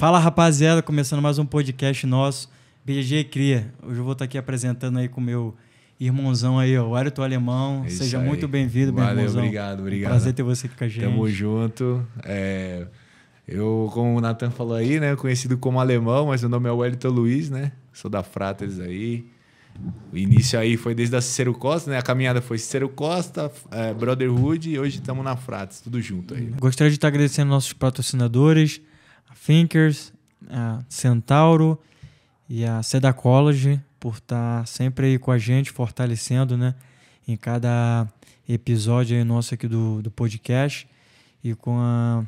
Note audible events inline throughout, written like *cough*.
Fala rapaziada, começando mais um podcast nosso, BGG Cria. Hoje eu vou estar aqui apresentando aí com o meu irmãozão aí, o Ayrton Alemão. É Seja aí. muito bem-vindo, meu Valeu, obrigado, obrigado. prazer ter você aqui com a gente. Tamo junto. É, eu, como o Nathan falou aí, né, conhecido como Alemão, mas meu nome é Wellington Luiz, né? Sou da Fratas aí. O início aí foi desde a Cicero Costa, né? A caminhada foi Cicero Costa, é, Brotherhood e hoje estamos na Fratas, tudo junto aí. Né? Gostaria de estar agradecendo nossos patrocinadores, a Thinkers, a Centauro e a Sedacology por estar tá sempre aí com a gente, fortalecendo, né? Em cada episódio aí nosso aqui do, do podcast e com, a,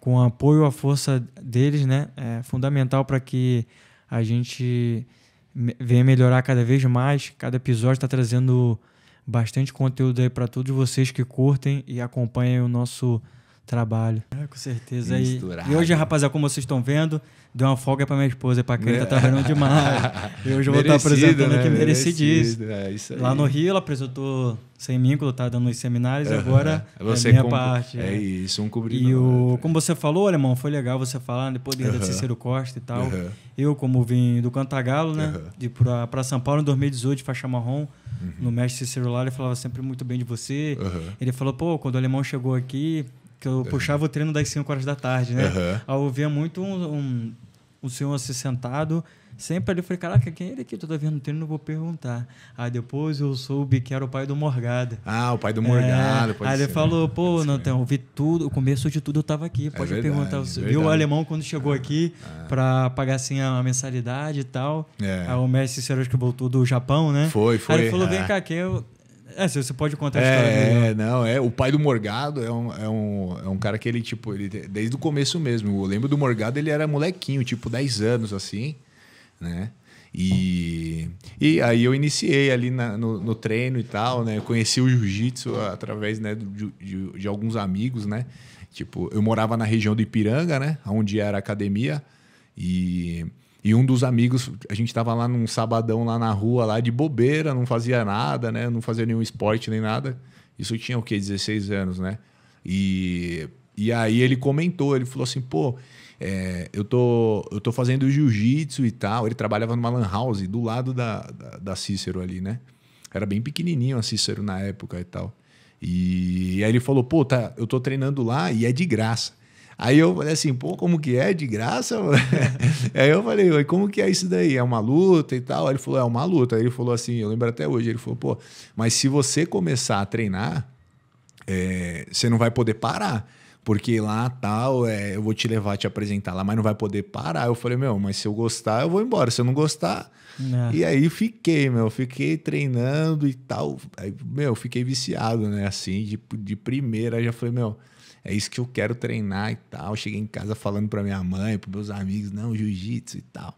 com o apoio, a força deles, né? É fundamental para que a gente venha melhorar cada vez mais. Cada episódio está trazendo bastante conteúdo aí para todos vocês que curtem e acompanhem o nosso podcast trabalho. É, com certeza. E, e, hoje, rapaziada, como vocês estão vendo, deu uma folga para minha esposa e para quem tá *laughs* trabalhando demais. e hoje eu vou estar apresentando né? aqui merecidíssimo. Merecido, é Lá no Rio, ela apresentou sem vínculo, tá dando os seminários, uhum. agora é você é minha parte. É isso, um cobrindo. E o, né? como você falou, alemão, foi legal você falar, depois de uhum. Cícero Costa e tal. Uhum. Eu, como vim do Cantagalo, né, uhum. de para São Paulo em 2018, faixa marrom, uhum. no mestre Cícero lá, ele falava sempre muito bem de você. Ele falou, pô, quando o alemão chegou aqui, que eu puxava o treino das 5 horas da tarde, né? Uhum. Eu ouvia muito um, um, um senhor assim sentado, sempre ali eu falei, caraca, quem é ele aqui? Toda vez vendo o treino, não vou perguntar. Aí depois eu soube que era o pai do Morgado. Ah, o pai do Morgado, é, Aí ser, ele falou, pô, não, então, eu vi tudo, o começo de tudo eu tava aqui, é pode é verdade, perguntar. Você é viu o alemão quando chegou ah, aqui ah. para pagar assim a mensalidade e tal? É. Aí o mestre Sérgio que voltou do Japão, né? Foi, foi. Aí ele falou, vem é. cá, que eu, é, você pode contar a é, história. É, é não, é. O pai do Morgado é um, é um, é um cara que ele, tipo, ele, desde o começo mesmo. Eu lembro do Morgado, ele era molequinho, tipo, 10 anos, assim, né? E, e aí eu iniciei ali na, no, no, treino e tal, né? Eu conheci o jiu-jitsu através né, de, de, de, alguns amigos, né? Tipo, eu morava na região do Ipiranga, né? Onde era a academia. E e um dos amigos, a gente tava lá num sabadão lá na rua, lá de bobeira, não fazia nada, né? Não fazia nenhum esporte nem nada. Isso tinha o quê? 16 anos, né? E, e aí ele comentou, ele falou assim, pô, é, eu, tô, eu tô fazendo jiu-jitsu e tal. Ele trabalhava numa lan house do lado da, da, da Cícero ali, né? Era bem pequenininho a Cícero na época e tal. E, e aí ele falou, pô, tá, eu tô treinando lá e é de graça. Aí eu falei assim, pô, como que é? De graça? *laughs* aí eu falei, como que é isso daí? É uma luta e tal? Aí ele falou, é uma luta. Aí ele falou assim, eu lembro até hoje, ele falou, pô, mas se você começar a treinar, é, você não vai poder parar. Porque lá tal, é, eu vou te levar, te apresentar lá, mas não vai poder parar. Eu falei, meu, mas se eu gostar, eu vou embora. Se eu não gostar. Não. É. E aí fiquei, meu, fiquei treinando e tal. Aí, meu, fiquei viciado, né? Assim, de, de primeira, já falei, meu é isso que eu quero treinar e tal. Cheguei em casa falando para minha mãe, para meus amigos, não, jiu-jitsu e tal.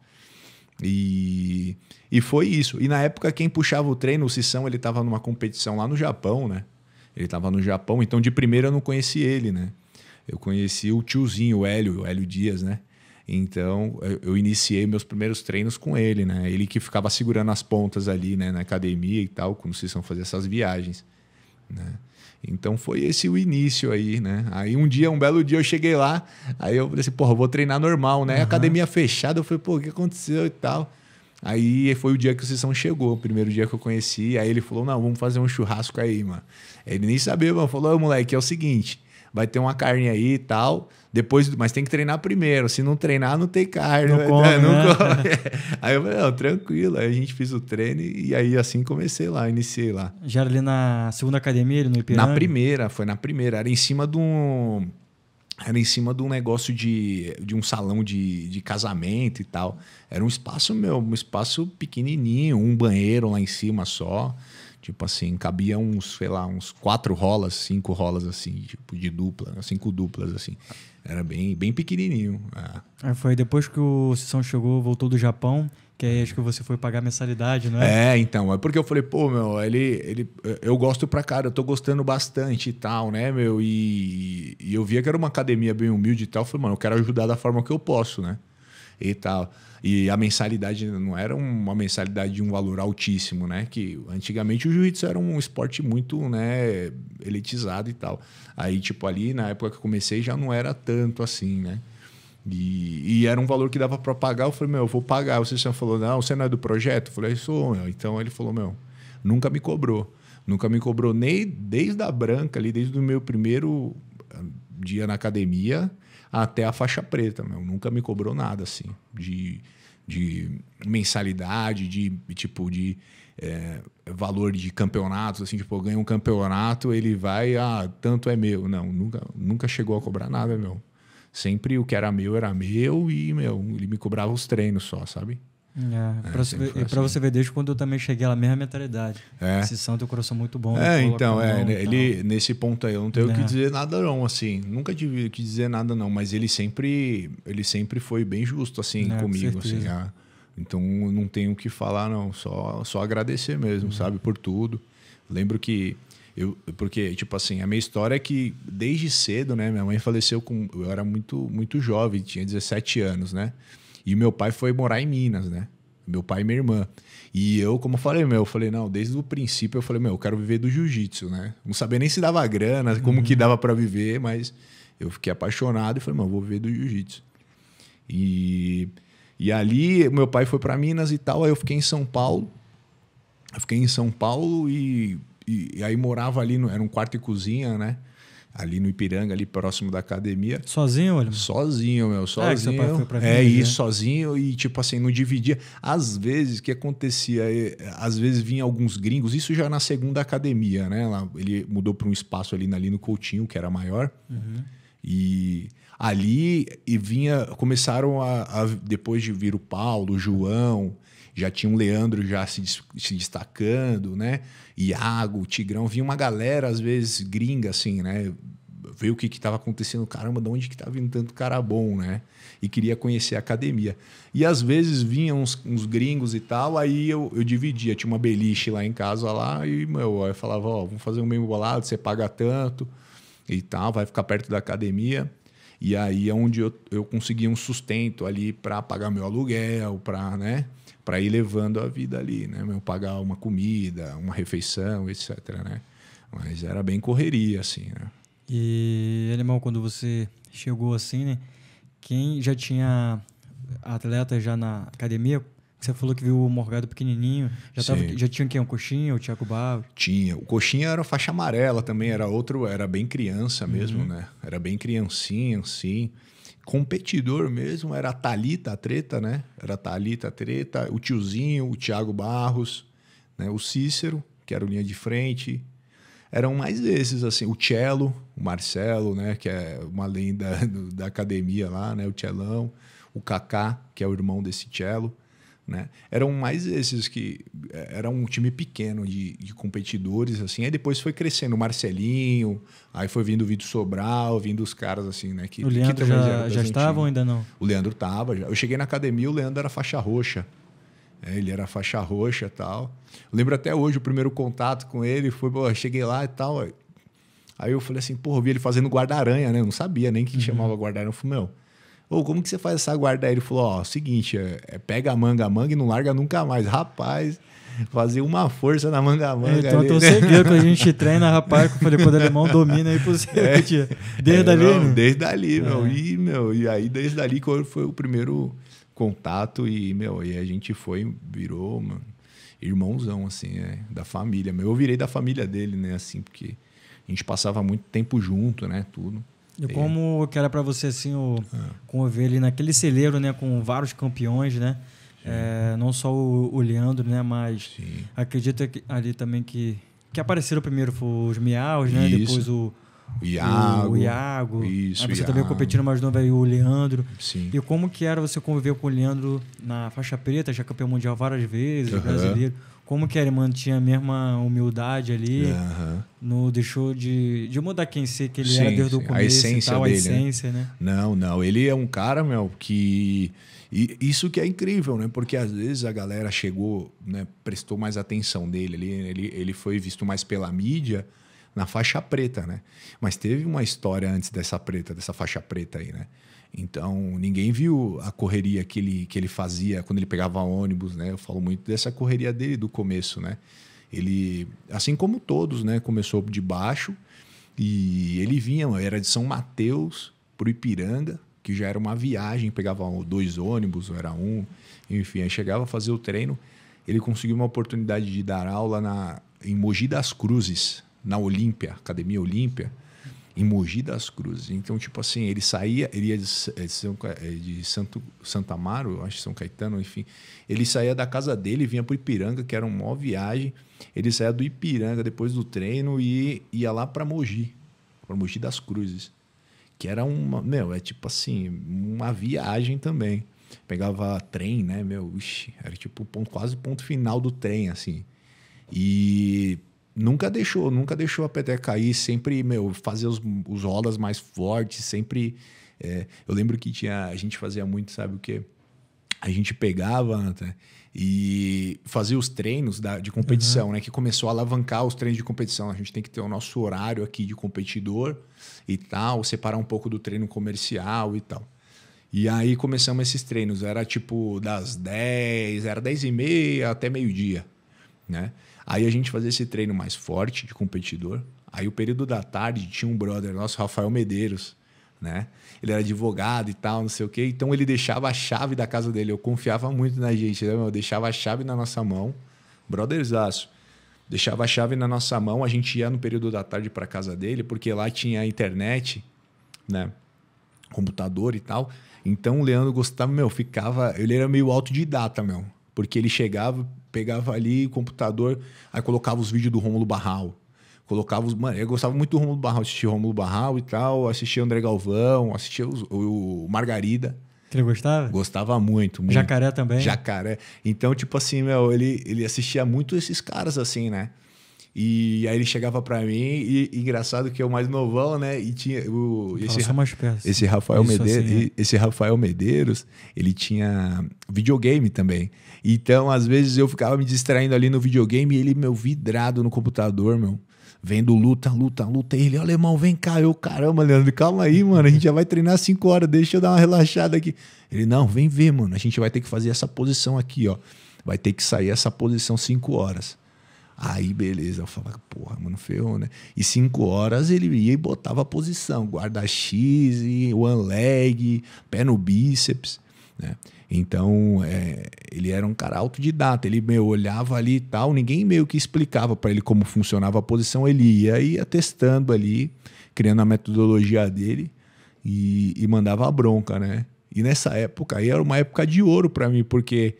E, e foi isso. E na época, quem puxava o treino, o Sissão, ele estava numa competição lá no Japão, né? Ele estava no Japão, então de primeira eu não conheci ele, né? Eu conheci o tiozinho, o Hélio, o Hélio Dias, né? Então eu iniciei meus primeiros treinos com ele, né? Ele que ficava segurando as pontas ali, né, na academia e tal, quando o Sissão fazia essas viagens, né? Então foi esse o início aí, né? Aí um dia, um belo dia eu cheguei lá, aí eu falei assim, porra, vou treinar normal, né? Uhum. Academia fechada, eu falei, pô, o que aconteceu e tal. Aí foi o dia que o Sessão chegou, o primeiro dia que eu conheci. Aí ele falou: Não, vamos fazer um churrasco aí, mano. Ele nem sabia, mano. Falou: moleque, é o seguinte vai ter uma carne aí e tal. Depois, mas tem que treinar primeiro. Se não treinar, não tem carne. Não, come, não né? come. *laughs* *laughs* Aí eu falei, não, tranquilo. Aí a gente fez o treino e aí assim comecei lá, iniciei lá. Já era ali na segunda academia, ali no Ipiranga? Na primeira, foi na primeira. Era em cima de um... Era em cima de um negócio de, de um salão de, de casamento e tal. Era um espaço meu, um espaço pequenininho, um banheiro lá em cima só. Tipo assim, cabia uns, sei lá, uns quatro rolas, cinco rolas assim, tipo de dupla, cinco duplas assim. Era bem, bem pequenininho. É. é, foi depois que o Sissão chegou, voltou do Japão, que aí acho que você foi pagar mensalidade, não é? É, então. É porque eu falei, pô, meu, ele, ele, eu gosto pra cara, eu tô gostando bastante e tal, né, meu? E, e eu via que era uma academia bem humilde e tal. Eu falei, mano, eu quero ajudar da forma que eu posso, né? E tal. E a mensalidade não era uma mensalidade de um valor altíssimo, né? Que antigamente o jiu-jitsu era um esporte muito, né, elitizado e tal. Aí, tipo, ali na época que eu comecei já não era tanto assim, né? E, e, era um valor que dava para pagar. Eu falei, meu, eu vou pagar. O Cristiano falou, não, você não é do projeto? Eu falei, sou, meu. Então ele falou, meu, nunca me cobrou. Nunca me cobrou nem desde a branca ali, desde o meu primeiro ah, dia na academia, até a faixa preta, meu. Nunca me cobrou nada, assim, de, de mensalidade, de tipo, de é, valor de campeonatos, assim, tipo, eu ganho um campeonato, ele vai, ah, tanto é meu. Não, nunca, nunca chegou a cobrar nada, meu. Sempre o que era meu era meu e, meu, ele me cobrava os treinos só, sabe? É, é para você, assim. você, ver, desde quando eu também cheguei à mesma mentalidade. É. Esse santo eu coração muito bom. É, então, é, mão, né, ele, então. nesse ponto aí, eu não tenho o é. que dizer nada não, assim. Nunca tive que dizer nada não, mas ele sempre, ele sempre foi bem justo, assim, é, comigo, com assim. Ah, então, não tenho o que falar não, só, só agradecer mesmo, uhum. sabe, por tudo. Lembro que eu, porque, tipo assim, a minha história é que desde cedo, né? Minha mãe faleceu com. Eu era muito, muito jovem, tinha 17 anos, né? E meu pai foi morar em Minas, né? Meu pai e minha irmã. E eu, como eu falei, meu, eu falei, não, desde o princípio eu falei, meu, eu quero viver do jiu-jitsu, né? Não sabia nem se dava grana, como uhum. que dava para viver, mas eu fiquei apaixonado e falei, mano, vou viver do jiu-jitsu. E, e ali, meu pai foi para Minas e tal, aí eu fiquei em São Paulo. Eu fiquei em São Paulo e, e, e aí morava ali, no, era um quarto e cozinha, né? ali no Ipiranga, ali próximo da academia. Sozinho, olha? Sozinho, meu, é, sozinho. É, pra é isso, né? sozinho e tipo assim, não dividia. Às vezes, que acontecia? É, às vezes vinha alguns gringos, isso já na segunda academia, né? ele mudou para um espaço ali na no Coutinho, que era maior. Uhum. E ali e vinha, começaram a, a, depois de vir o Paulo, o João, já tinha um Leandro já se, se destacando, né? Iago, Tigrão, vinha uma galera, às vezes, gringa, assim, né? Ver o que estava acontecendo, caramba, de onde que tá vindo tanto cara bom, né? E queria conhecer a academia. E às vezes vinham uns, uns gringos e tal, aí eu, eu, dividia, tinha uma beliche lá em casa lá, e meu, eu falava, ó, vamos fazer um meio bolado, você paga tanto e tal, vai ficar perto da academia. E aí é onde eu, eu conseguia um sustento ali para pagar meu aluguel, para, né? para ir levando a vida ali, né? Eu pagar uma comida, uma refeição, etc, né? Mas era bem correria, assim, né? E, Alemão, quando você chegou assim, né? Quem já tinha atleta já na academia, você falou que viu o Morgado pequenininho. Já, tava, já tinha quem? o Coxinha, o Thiago Barro? Tinha. O Coxinha era faixa amarela também, era outro, era bem criança mesmo, uhum. né? Era bem criancinha, assim competidor mesmo era a Thalita a Treta, né? Era a Thalita a Treta, o tiozinho, o Thiago Barros, né? o Cícero, que era o linha de frente. Eram mais esses, assim, o Cello, o Marcelo, né? Que é uma lenda *laughs* do, da academia lá, né? O Celão, o Kaká, que é o irmão desse Cello. Né? Eram mais esses que é, era um time pequeno de, de, competidores assim. Aí depois foi crescendo o Marcelinho, aí foi vindo o Vitor Sobral, vindo os caras assim, né? Que, o Leandro que já, já estava ou ainda não? O Leandro estava. Eu cheguei na academia, o Leandro era faixa roxa. É, ele era faixa roxa tal. Eu lembro até hoje o primeiro contato com ele foi, pô, cheguei lá e tal. Aí eu falei assim, porra, eu vi ele fazendo guarda-aranha, né? Eu não sabia nem que uhum. chamava guarda-aranha. Eu falei, meu, ou como que você faz essa guarda? Aí ele falou, ó, seguinte, é, é, pega a manga, a manga e não larga nunca mais. Rapaz, fazer uma força na manga, manga. então, ali, né? segredo que a gente *laughs* treina, rapaz, com o falei, alemão domina aí por *laughs* é, Desde é, ali, né? Desde ali, é. meu. E, meu, e aí, desde ali foi o primeiro contato e, meu, e a gente foi, virou, mano, irmãozão, assim, né? da família. Meu, eu virei da família dele, né, assim, porque a gente passava muito tempo junto, né, tudo. E como que era para você assim o é. conviver ali naquele celeiro, né, com vários campeões, né? É, não só o, o, Leandro, né, mas Sim. acredito que, ali também que que apareceram primeiro foi os Miaus, né? Isso. Depois o Iago, o, Iago. Isso, aí ah, você Iago. também competindo mais novo aí, o Leandro. Sim. E como que era você conviver com o Leandro na faixa preta, já campeão mundial várias vezes, uhum. brasileiro como que ele mantinha a mesma humildade ali, uhum. É, não deixou de, de mudar quem ser que ele sim, era desde sim. o começo, a essência tal, dele, a né? essência, né? né? Não, não, ele é um cara, meu, que e isso que é incrível, né? Porque às vezes a galera chegou, né, prestou mais atenção dele, ele, ele, ele foi visto mais pela mídia na faixa preta, né? Mas teve uma história antes dessa preta, dessa faixa preta aí, né? Então, ninguém viu a correria que ele, que ele fazia quando ele pegava ônibus, né? Eu falo muito dessa correria dele do começo, né? Ele, assim como todos, né, começou de baixo e ele vinha, era de São Mateus para o Ipiranga, que já era uma viagem, pegava dois ônibus, ou era um, enfim, aí chegava a fazer o treino. Ele conseguiu uma oportunidade de dar aula na, em Mogi das Cruzes, na Olímpia, Academia Olímpia em Mogi das Cruzes. Então, tipo assim, ele saía, ele ia de, é, São, é, de Santo, Santo Amaro, acho que São Caetano, enfim. Ele saía da casa dele, vinha para Ipiranga, que era uma maior viagem. Ele saía do Ipiranga depois do treino e ia lá para Mogi, para Mogi das Cruzes. Que era uma, meu, é tipo assim, uma viagem também. Pegava trem, né, meu, ixi, era tipo ponto, quase ponto final do trem, assim. E nunca deixou, nunca deixou a peteca cair, sempre, meu, fazer os, os rolas mais fortes, sempre. É, eu lembro que tinha, a gente fazia muito, sabe o quê? A gente pegava e fazia os treinos da, de competição, uhum. né? Que começou a alavancar os treinos de competição. A gente tem que ter o nosso horário aqui de competidor e tal, separar um pouco do treino comercial e tal. E aí começamos esses treinos. Era tipo das 10, era 10 e meia até meio-dia, né? Aí a gente fazia esse treino mais forte de competidor. Aí o período da tarde tinha um brother nosso, Rafael Medeiros, né? Ele era advogado e tal, não sei o quê. Então ele deixava a chave da casa dele. Eu confiava muito na gente, né? Eu deixava a chave na nossa mão. Brotherzaço. Deixava a chave na nossa mão, a gente ia no período da tarde para casa dele, porque lá tinha internet, né? Computador e tal. Então o Leandro gostava, meu, ficava. Ele era meio autodidata, meu. Porque ele chegava, pegava ali o computador, aí colocava os vídeos do Rômulo Barral. Colocava os. Mano, eu gostava muito do Rômulo Barral, assistia Rômulo Barral e tal, assistia André Galvão, assistia os, o, o Margarida. Que ele gostava? Gostava muito, muito. Jacaré também? Jacaré. Então, tipo assim, meu, ele, ele assistia muito esses caras assim, né? E aí ele chegava para mim e, engraçado que eu é mais novão, né? E tinha o esse, esse Rafael Isso Medeiros, assim, é. esse Rafael Medeiros, ele tinha videogame também. Então, às vezes eu ficava me distraindo ali no videogame e ele meu vidrado no computador, meu. Vendo luta, luta, luta. E ele, alemão, vem cá. Eu, caramba, Leandro, calma aí, *laughs* mano. A gente já vai treinar 5 horas, deixa eu dar uma relaxada aqui. Ele, não, vem ver, mano. A gente vai ter que fazer essa posição aqui, ó. Vai ter que sair essa posição 5 horas. Aí, beleza, eu falava, porra, mano, ferrou, né? E cinco horas ele ia e botava a posição, guarda-x, one leg, pé no bíceps, né? Então, é, ele era um cara autodidata, ele meio olhava ali e tal, ninguém meio que explicava para ele como funcionava a posição, ele ia, ia testando ali, criando a metodologia dele e, e mandava a bronca, né? E nessa época aí era uma época de ouro para mim, porque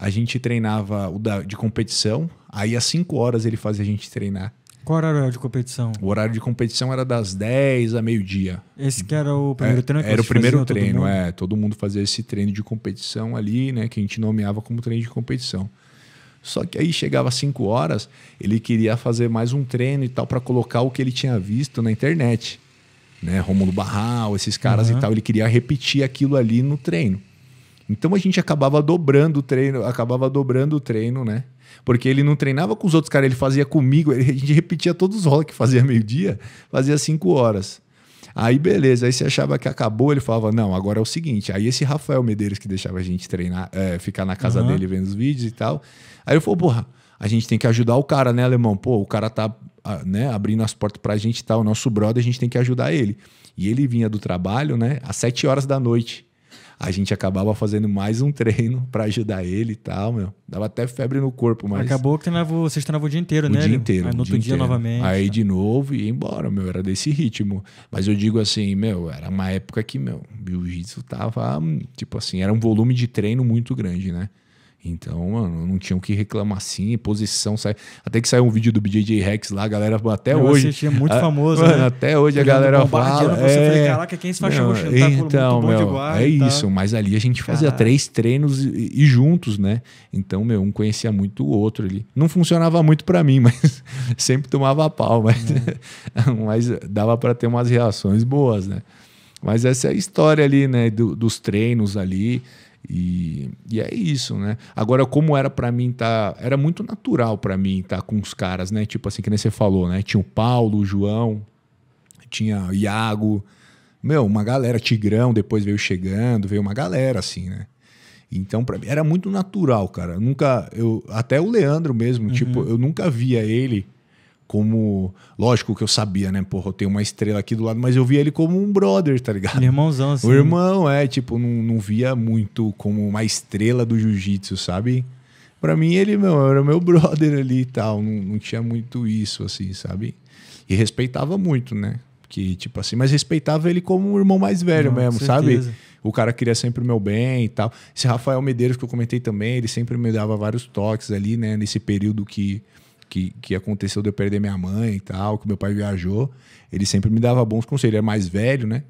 a gente treinava o da, de competição, aí às 5 horas ele fazia a gente treinar. Qual horário de competição? O horário de competição era das 10 a meio-dia. Esse que era o é, primeiro é, treino? Que era o primeiro treino, todo é. Todo mundo fazia esse treino de competição ali, né? Que a gente nomeava como treino de competição. Só que aí chegava às 5 horas, ele queria fazer mais um treino e tal para colocar o que ele tinha visto na internet. Né? Romulo Barral, esses caras uhum. e tal. Ele queria repetir aquilo ali no treino. Então a gente acabava dobrando o treino, acabava dobrando o treino, né? Porque ele não treinava com os outros caras, ele fazia comigo, ele, a gente repetia todos os rolos que fazia meio-dia, fazia cinco horas. Aí beleza, aí você achava que acabou, ele falava: Não, agora é o seguinte. Aí esse Rafael Medeiros que deixava a gente treinar, é, ficar na casa uhum. dele vendo os vídeos e tal. Aí eu falou: Porra, a gente tem que ajudar o cara, né, alemão? Pô, o cara tá né, abrindo as portas pra gente e tá, tal, o nosso brother, a gente tem que ajudar ele. E ele vinha do trabalho, né, às sete horas da noite a gente acabava fazendo mais um treino *laughs* para ajudar ele e tal, meu. Dava até febre no corpo, mas. Acabou que treinava, vocês treinavam o dia inteiro, o né? O dia inteiro. Aí no outro dia, dia novamente. Aí tá. de novo e ia embora, meu. Era desse ritmo. Mas eu digo assim, meu, era uma época que, meu, jiu-jitsu tava, hum, tipo assim, era um volume de treino muito grande, né? Então, mano, não tinham que reclamar assim, posição sai. Até que saiu um vídeo do BJJ Rex lá, a galera até Eu hoje. Assisti, é muito a, ah, famoso, mano, né? Até hoje a galera fala. Né? Você é... caraca, quem se tá então, meu, É isso, tá. mas ali a gente fazia três treinos e, e, juntos, né? Então, meu, um conhecia muito o outro ali. Não funcionava muito para mim, *laughs* mas sempre tomava pau, mas, é. *laughs* mas dava para ter umas reações boas, né? Mas essa é a história ali, né? Do, dos treinos ali. E, e é isso, né? Agora, como era para mim tá, era muito natural para mim estar tá com os caras, né? Tipo assim, que nem você falou, né? Tinha o Paulo, o João, tinha o Iago, meu, uma galera, Tigrão, depois veio chegando, veio uma galera assim, né? Então, para mim era muito natural, cara. Nunca eu até o Leandro mesmo, tipo, uhum. tipo, eu nunca via ele como. Lógico que eu sabia, né? Porra, eu tenho uma estrela aqui do lado, mas eu via ele como um brother, tá ligado? Um irmãozão, assim. O irmão, é, tipo, não, não via muito como uma estrela do jiu-jitsu, sabe? Pra mim, ele, meu, era meu brother ali e tal. Não, não tinha muito isso, assim, sabe? E respeitava muito, né? Que, tipo assim, mas respeitava ele como um irmão mais velho não, mesmo, sabe? O cara queria sempre o meu bem e tal. Esse Rafael Medeiros que eu comentei também, ele sempre me dava vários toques ali, né? Nesse período que que, que aconteceu de eu perder minha mãe e tal, que meu pai viajou, ele sempre me dava bons conselhos. Ele é mais velho, né?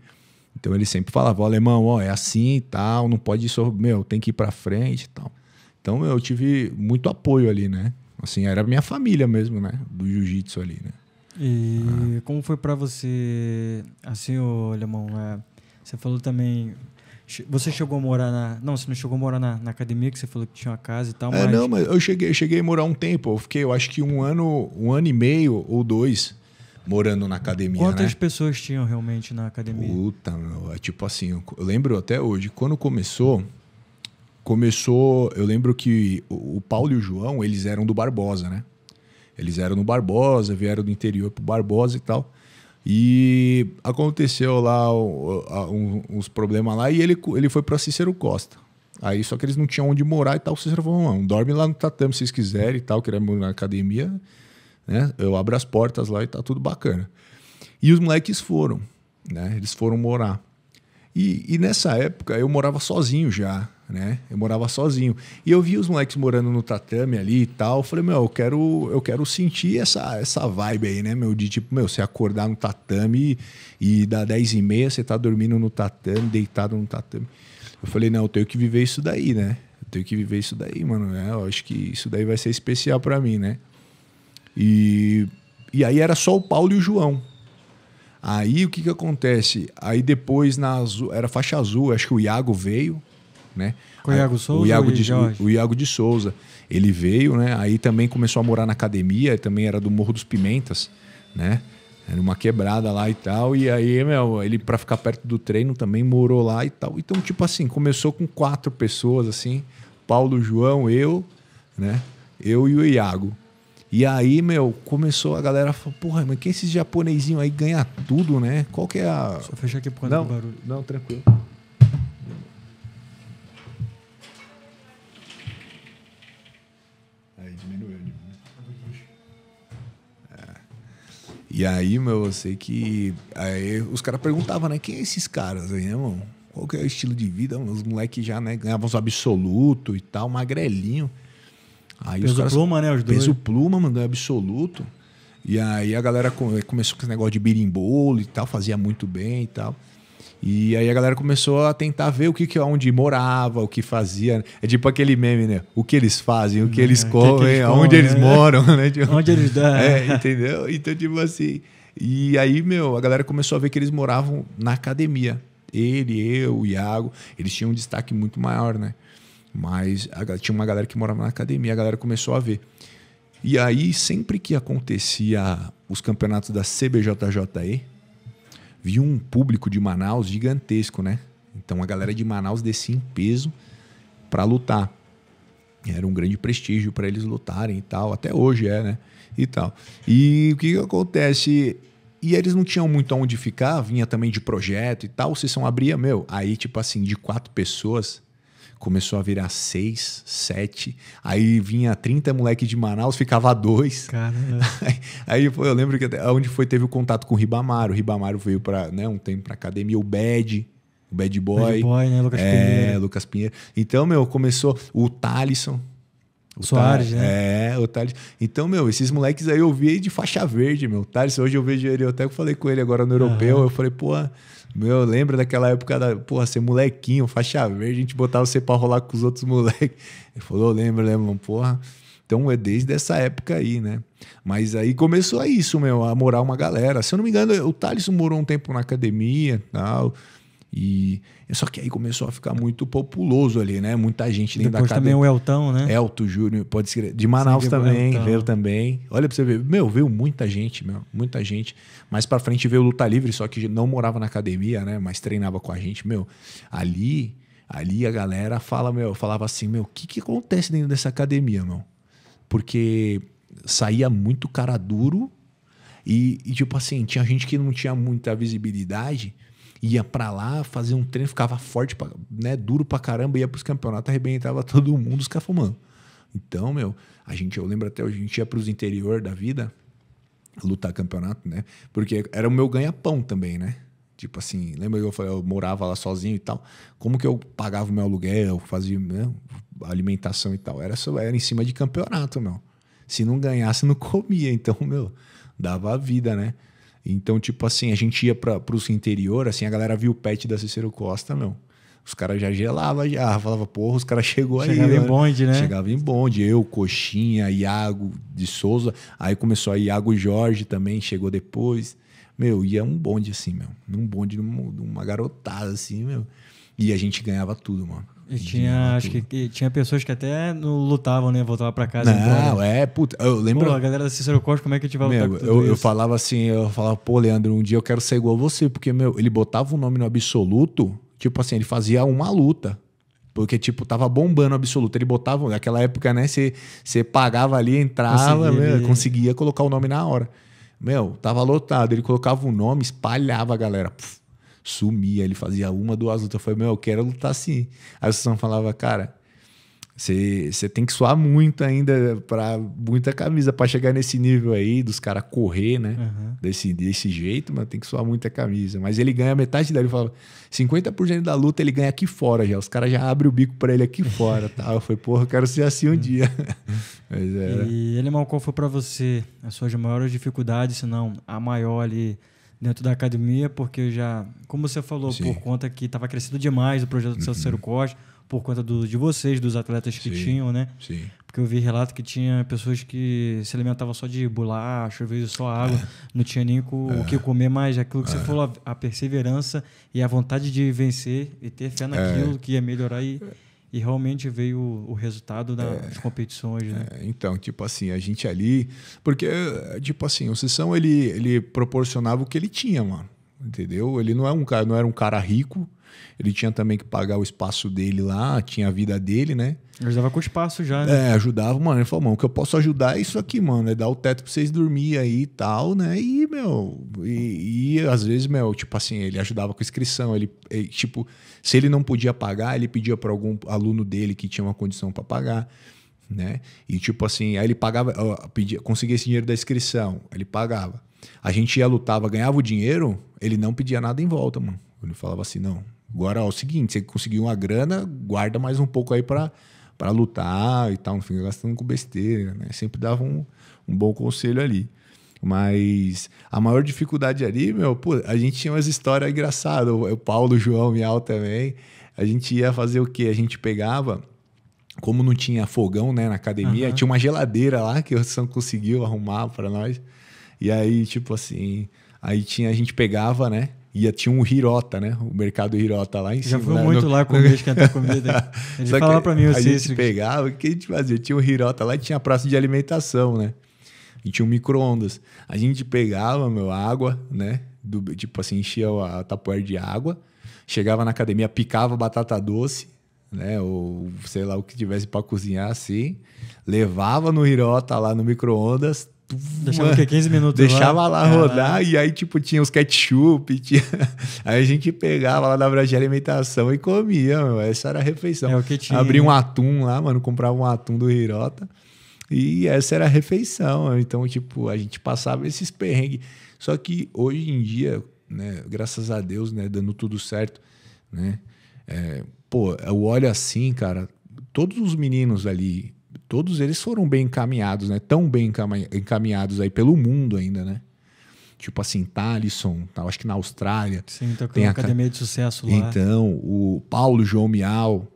Então ele sempre falava, ó, alemão, ó, é assim e tal, não pode isso, meu, tem que ir para frente e tal. Então eu tive muito apoio ali, né? Assim, era minha família mesmo, né? Do jiu-jitsu ali, né? E ah. como foi para você, assim, ô, alemão, é, você falou também você chegou a morar na. Não, você não chegou a morar na, na academia, que você falou que tinha uma casa e tal. É, mas... não, mas eu cheguei, cheguei a morar um tempo. Eu fiquei, eu acho que um ano, um ano e meio ou dois morando na academia. Né? Quantas né? pessoas tinham realmente na academia? Puta, meu, é tipo assim, eu lembro até hoje, quando começou, começou. Eu lembro que o, o Paulo e o João, eles eram do Barbosa, né? Eles eram no Barbosa, vieram do interior pro Barbosa e tal. E aconteceu lá um, uns problemas lá e ele, ele foi para Cícero Costa. Aí só que eles não tinham onde morar e tal. O Cícero falou: não, dorme lá no tatame se vocês quiserem e tal, queremos na academia, né? Eu abro as portas lá e tá tudo bacana. E os moleques foram, né? Eles foram morar. E, e, nessa época eu morava sozinho já, né? Eu morava sozinho. E eu vi os moleques morando no tatame ali e tal. Eu falei, meu, eu quero, eu quero sentir essa, essa vibe aí, né, meu? De tipo, meu, você acordar no tatame e, e dez 10 e meia, você tá dormindo no tatame, deitado no tatame. Eu falei, não, eu tenho que viver isso daí, né? Eu tenho que viver isso daí, mano. né eu acho que isso daí vai ser especial para mim, né? E, e aí era só o Paulo e o João Aí o que, que acontece? Aí depois na azul, era faixa azul, acho que o Iago veio, né? Com o Iago Souza. O Iago, de, o Iago de Souza. Ele veio, né? Aí também começou a morar na academia, também era do Morro dos Pimentas, né? Era uma quebrada lá e tal. E aí, meu, ele para ficar perto do treino também morou lá e tal. Então, tipo assim, começou com quatro pessoas, assim: Paulo, João, eu, né? Eu e o Iago. E aí, meu, começou a galera falou, porra, mas quem é esse japonesinho aí ganha tudo, né? Qual que é a. Só fechar aqui por causa não, do barulho. Não, tranquilo. Aí diminuiu, diminuiu. É. E aí, meu, eu sei que. Aí os caras perguntavam, né? Quem é esses caras aí, né, mano? Qual que é o estilo de vida? Os moleques já, né, ganhavam os absoluto e tal, magrelinho. Aí peso caras, pluma, né? Os dois. Peso pluma, mano, é absoluto. E aí a galera começou com esse negócio de birimbolo e tal, fazia muito bem e tal. E aí a galera começou a tentar ver o que, que onde morava, o que fazia. É tipo aquele meme, né? O que eles fazem, o que é, eles comem, eles né? Né? Tipo, onde eles moram, né? onde eles dão. É, entendeu? Então, tipo assim. E aí, meu, a galera começou a ver que eles moravam na academia. Ele, eu, o Iago, eles tinham um destaque muito maior, né? Mas a, tinha uma galera que morava na academia, a galera começou a ver. E aí, sempre que acontecia os campeonatos da CBJJE, via um público de Manaus gigantesco, né? Então a galera de Manaus descia em peso para lutar. Era um grande prestígio para eles lutarem e tal, até hoje é, né? E tal. E o que, que acontece? E eles não tinham muito aonde ficar, vinha também de projeto e tal. Sessão abria, meu, aí tipo assim, de quatro pessoas, começou a virar seis, sete. Aí vinha 30 moleque de Manaus, ficava dois. Caramba. *laughs* Aí, foi, eu lembro que até, onde foi teve o contato com o Ribamar. O Ribamar veio para né, um tempo para academia, o Bad. O Bad Boy. Bad Boy, né? Lucas é, Pinheiro. Lucas Pinheiro. Então, meu, começou o Talisson. O Soares, né? É, o Thales. Então, meu, esses moleques aí eu vi de faixa verde, meu. Thales, hoje eu vejo ele, eu até falei com ele agora no europeu, uhum. eu falei, pô, meu, lembra daquela época da, porra, ser molequinho, faixa verde, a gente botava você pra rolar com os outros moleques. Ele falou, lembra, lembra Porra. Então é desde essa época aí, né? Mas aí começou a isso, meu, a morar uma galera. Se eu não me engano, o Thales morou um tempo na academia tal. E só que aí começou a ficar muito populoso ali, né? Muita gente dentro Depois da depois também o Elton, né? Elton Júnior, pode ser de Manaus Sim, também, veio também. Olha para você ver, meu, veio muita gente, meu, muita gente. Mais para frente veio Luta Livre, só que não morava na academia, né? Mas treinava com a gente, meu. Ali, ali a galera fala, meu, falava assim, meu, o que que acontece dentro dessa academia, meu? Porque saía muito cara duro e, e tipo assim, tinha gente que não tinha muita visibilidade ia para lá, fazia um treino, ficava forte, pra, né, duro pra caramba, ia pros campeonatos, arrebentava todo mundo, os caras fumando. Então, meu, a gente, eu lembro até, a gente ia pros interior da vida, lutar campeonato, né? Porque era o meu ganha-pão também, né? Tipo assim, lembra que eu falei, eu morava lá sozinho e tal. Como que eu pagava o meu aluguel, fazia né, alimentação e tal? Era só, era em cima de campeonato, meu. Se não ganhasse, não comia. Então, meu, dava a vida, né? Então, tipo assim, a gente ia para os interior, assim, a galera viu o pet da Cicero Costa, meu. Os caras já gelavam, já falava, porra, os caras chegou Chegava aí. Chegava em bonde, né? Chegava em bonde. Eu, Coxinha, Iago de Souza. Aí começou a Iago Jorge também, chegou depois. Meu, ia um bonde assim, meu. Num bonde uma garotada, assim, meu. E a gente ganhava tudo, mano. E tinha, acho que, que, tinha pessoas que até não lutavam, né? Voltavam pra casa. Não, é, puta. Eu lembro. Pô, a galera da Cícero Costa, como é que a gente vai meu, lutar eu, eu, falava assim, eu falava, pô, Leandro, um dia eu quero ser igual a você, porque, meu, ele botava o um nome no absoluto, tipo assim, ele fazia uma luta. Porque, tipo, tava bombando absoluto. Ele botava, naquela época, né? Você pagava ali, entrava, conseguia, meu, conseguia colocar o nome na hora. Meu, tava lotado. Ele colocava o nome, espalhava a galera. Puf, sumia, ele fazia uma, duas lutas. Eu falei, meu, eu quero lutar sim. Aí o Sussão falava, cara, você tem que suar muito ainda para muita camisa para chegar nesse nível aí dos caras correr, né? Uhum. Desse, desse jeito, mas tem que suar muita camisa. Mas ele ganha metade dele, ele fala, 50% da luta ele ganha aqui fora já. Os caras já abrem o bico para ele aqui *laughs* fora, tá? Eu falei, porra, eu quero ser assim um uhum. dia. *laughs* mas era. E ele qual foi para você a sua maior dificuldade, se não a maior ali dentro da academia, porque já, como você falou, Sim. por conta que estava crescendo demais o projeto do Celso uhum. Costa, por conta do, de vocês, dos atletas que Sim. tinham, né? Sim. Porque eu vi relato que tinha pessoas que se alimentavam só de bolacha, às vezes só água, é. não tinha nem o, é. que comer, mas é aquilo que é. você falou, a, perseverança e a vontade de vencer e ter fé é. naquilo que ia melhorar e é e realmente veio o resultado das é, competições, né? É, então, tipo assim, a gente ali, porque tipo assim, o Sissão ele ele proporcionava o que ele tinha, mano. Entendeu? Ele não é um cara, não era um cara rico, ele tinha também que pagar o espaço dele lá, tinha a vida dele, né? Ajudava com o espaço já, né? É, ajudava, mano. Ele falou, mano, o que eu posso ajudar é isso aqui, mano. É dar o teto pra vocês dormir aí e tal, né? E, meu, e, e, às vezes, meu, tipo assim, ele ajudava com inscrição. Ele, ele, tipo, se ele não podia pagar, ele pedia pra algum aluno dele que tinha uma condição para pagar né? E tipo assim, aí ele pagava, pedia, conseguia esse dinheiro da inscrição, ele pagava. A gente ia lutava, ganhava o dinheiro, ele não pedia nada em volta, mano. Ele falava assim, não, Agora, é o seguinte, você conseguiu uma grana, guarda mais um pouco aí para para lutar e tal, não fica gastando com besteira, né? Sempre dava um, um bom conselho ali. Mas a maior dificuldade ali, meu, pô, a gente tinha umas histórias engraçadas, o Paulo, o João Miau também. A gente ia fazer o quê? A gente pegava, como não tinha fogão, né, na academia, uhum. tinha uma geladeira lá que o Sam conseguiu arrumar para nós. E aí, tipo assim, aí tinha a gente pegava, né, ia tinha um Hirota, né? O mercado Hirota lá em Já cima. Já foi né? muito no, lá com no... *laughs* cantar comida. Ele falava para mim os A gente pegava, o que a gente fazia? Tinha um Hirota lá e tinha a praça de alimentação, né? E tinha um micro-ondas. A gente pegava, meu, água, né? Do, tipo assim, enchia a tapoeira de água, chegava na academia, picava batata doce, né? Ou sei lá o que tivesse para cozinhar assim, levava no Hirota lá no micro-ondas, Deixava o quê? 15 minutos Deixava lá, lá rodar é. e aí, tipo, tinha os ketchup. *laughs* Tinha... Aí a gente pegava lá da Brasil Alimentação e comia, meu. Essa era a refeição. É o que tinha. Abria um né? atum lá, mano, comprava um atum do Hirota. E essa era a refeição. Então, tipo, a gente passava esses perrengues. Só que hoje em dia, né, graças a Deus, né, dando tudo certo, né, é, pô, eu olho assim, cara, todos os meninos ali todos eles foram bem encaminhados, né? Tão bem encaminhados aí pelo mundo ainda, né? Tipo assim, Talisson, tá, acho que na Austrália. Sim, tá com tem uma academia de sucesso lá. Então, o Paulo João Miau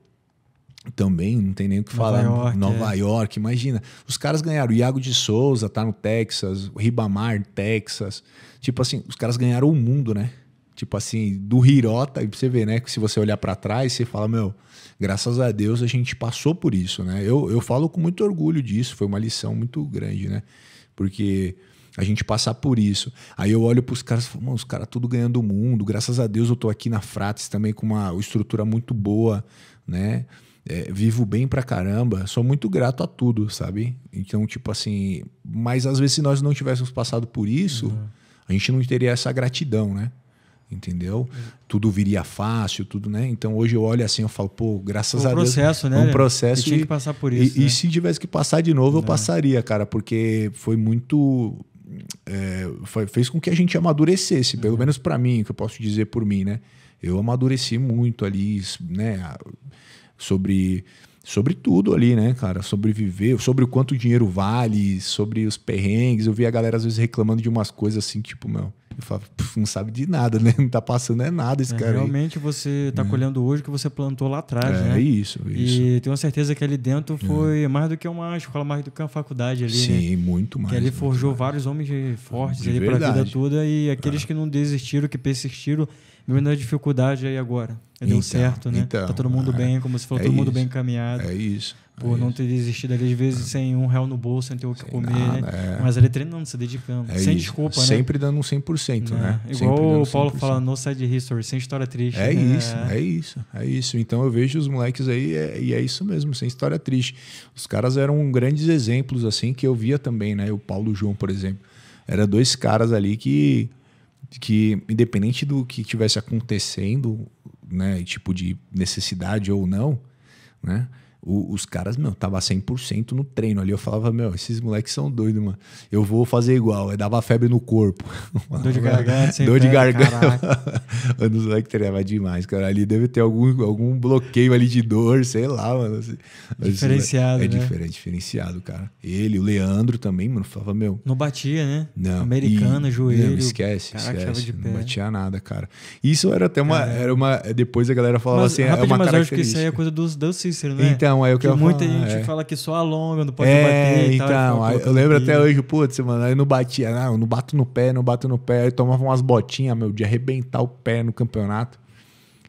também, não tem nem o que Nova falar. York, Nova é. York, imagina. Os caras ganharam. O Iago de Souza tá no Texas, o Ribamar, Texas. Tipo assim, os caras ganharam o mundo, né? Tipo assim, do Hirota, e pra você ver, né? Que se você olhar para trás, você fala, meu, graças a Deus a gente passou por isso, né? Eu, eu falo com muito orgulho disso, foi uma lição muito grande, né? Porque a gente passar por isso. Aí eu olho pros caras e falo, mano, os caras tudo ganhando o mundo, graças a Deus eu tô aqui na Frates também com uma estrutura muito boa, né? É, vivo bem pra caramba, sou muito grato a tudo, sabe? Então, tipo assim, mas às vezes se nós não tivéssemos passado por isso, uhum. a gente não teria essa gratidão, né? entendeu? Tudo viria fácil, tudo, né? Então hoje eu olho assim, eu falo, pô, graças é um a processo, Deus, né? um processo, né? É né? tinha que passar por isso. E, e, né? se tivesse que passar de novo, é. eu passaria, cara, porque foi muito é, foi, fez com que a gente amadurecesse, pelo uhum. menos para mim, que eu posso dizer por mim, né? Eu amadureci muito ali, né, sobre sobre tudo ali, né, cara? sobreviver sobre o quanto o dinheiro vale, sobre os perrengues. Eu vi a galera às vezes reclamando de umas coisas assim, tipo, meu, eu falo, não sabe de nada, né? *laughs* Não tá passando é nada esse é, cara. Realmente aí. você tá é. colhendo hoje o que você plantou lá atrás, é, né? É isso, isso. E tenho certeza que ali dentro é. foi mais do que uma escola, mais do que uma faculdade ali. Né? Sim, né? muito mais. Que ali forjou mais. vários homens fortes de ali verdade. pra vida toda e aqueles é. que não desistiram, que persistiram menor dificuldade aí é agora. É Deu então, certo, né? Então, tá todo mundo é, bem, como se falou, é todo isso, mundo bem encaminhado. É isso. Por é não isso. ter desistido ali, às vezes, sem um real no bolso, sem ter o que sem comer, nada, né? É. Mas ele treinando, se dedicando. sem isso. desculpa, né? Sempre dando um 100%, né? né? Igual o Paulo fala no side history, sem história triste. É né? isso, é isso, é isso. Então eu vejo os moleques aí, e é isso mesmo, sem história triste. Os caras eram grandes exemplos, assim, que eu via também, né? O Paulo João, por exemplo. eram dois caras ali que que independente do que tivesse acontecendo, né, tipo de necessidade ou não, né, o, os caras, meu, tava 100% no treino ali. Eu falava, meu, esses moleques são doidos, mano. Eu vou fazer igual. Aí dava febre no corpo. *laughs* Dor de garganta, Dor de garganta. *laughs* mano, os moleques treinavam demais, cara. Ali deve ter algum, algum bloqueio ali de dor, sei lá, mano. Assim, diferenciado. É, é né? diferente, diferenciado, cara. Ele, o Leandro também, mano, falava, meu. Não batia, né? Não. Americana, e, joelho. Não, esquece, caraca, esquece. Não batia nada, cara. Isso era até uma. Era uma depois a galera falava mas, assim, rápido, é uma mas característica. Mas acho que isso aí é coisa dos, do Cícero, né? Então, então, aí que Muita falar, gente é. fala que só alonga, não pode é, bater e então, tal. Então, eu, lembro até hoje, putz, mano, aí não batia, não, eu não bato no pé, não bato no pé. Aí tomava umas botinhas, meu, de arrebentar o pé no campeonato.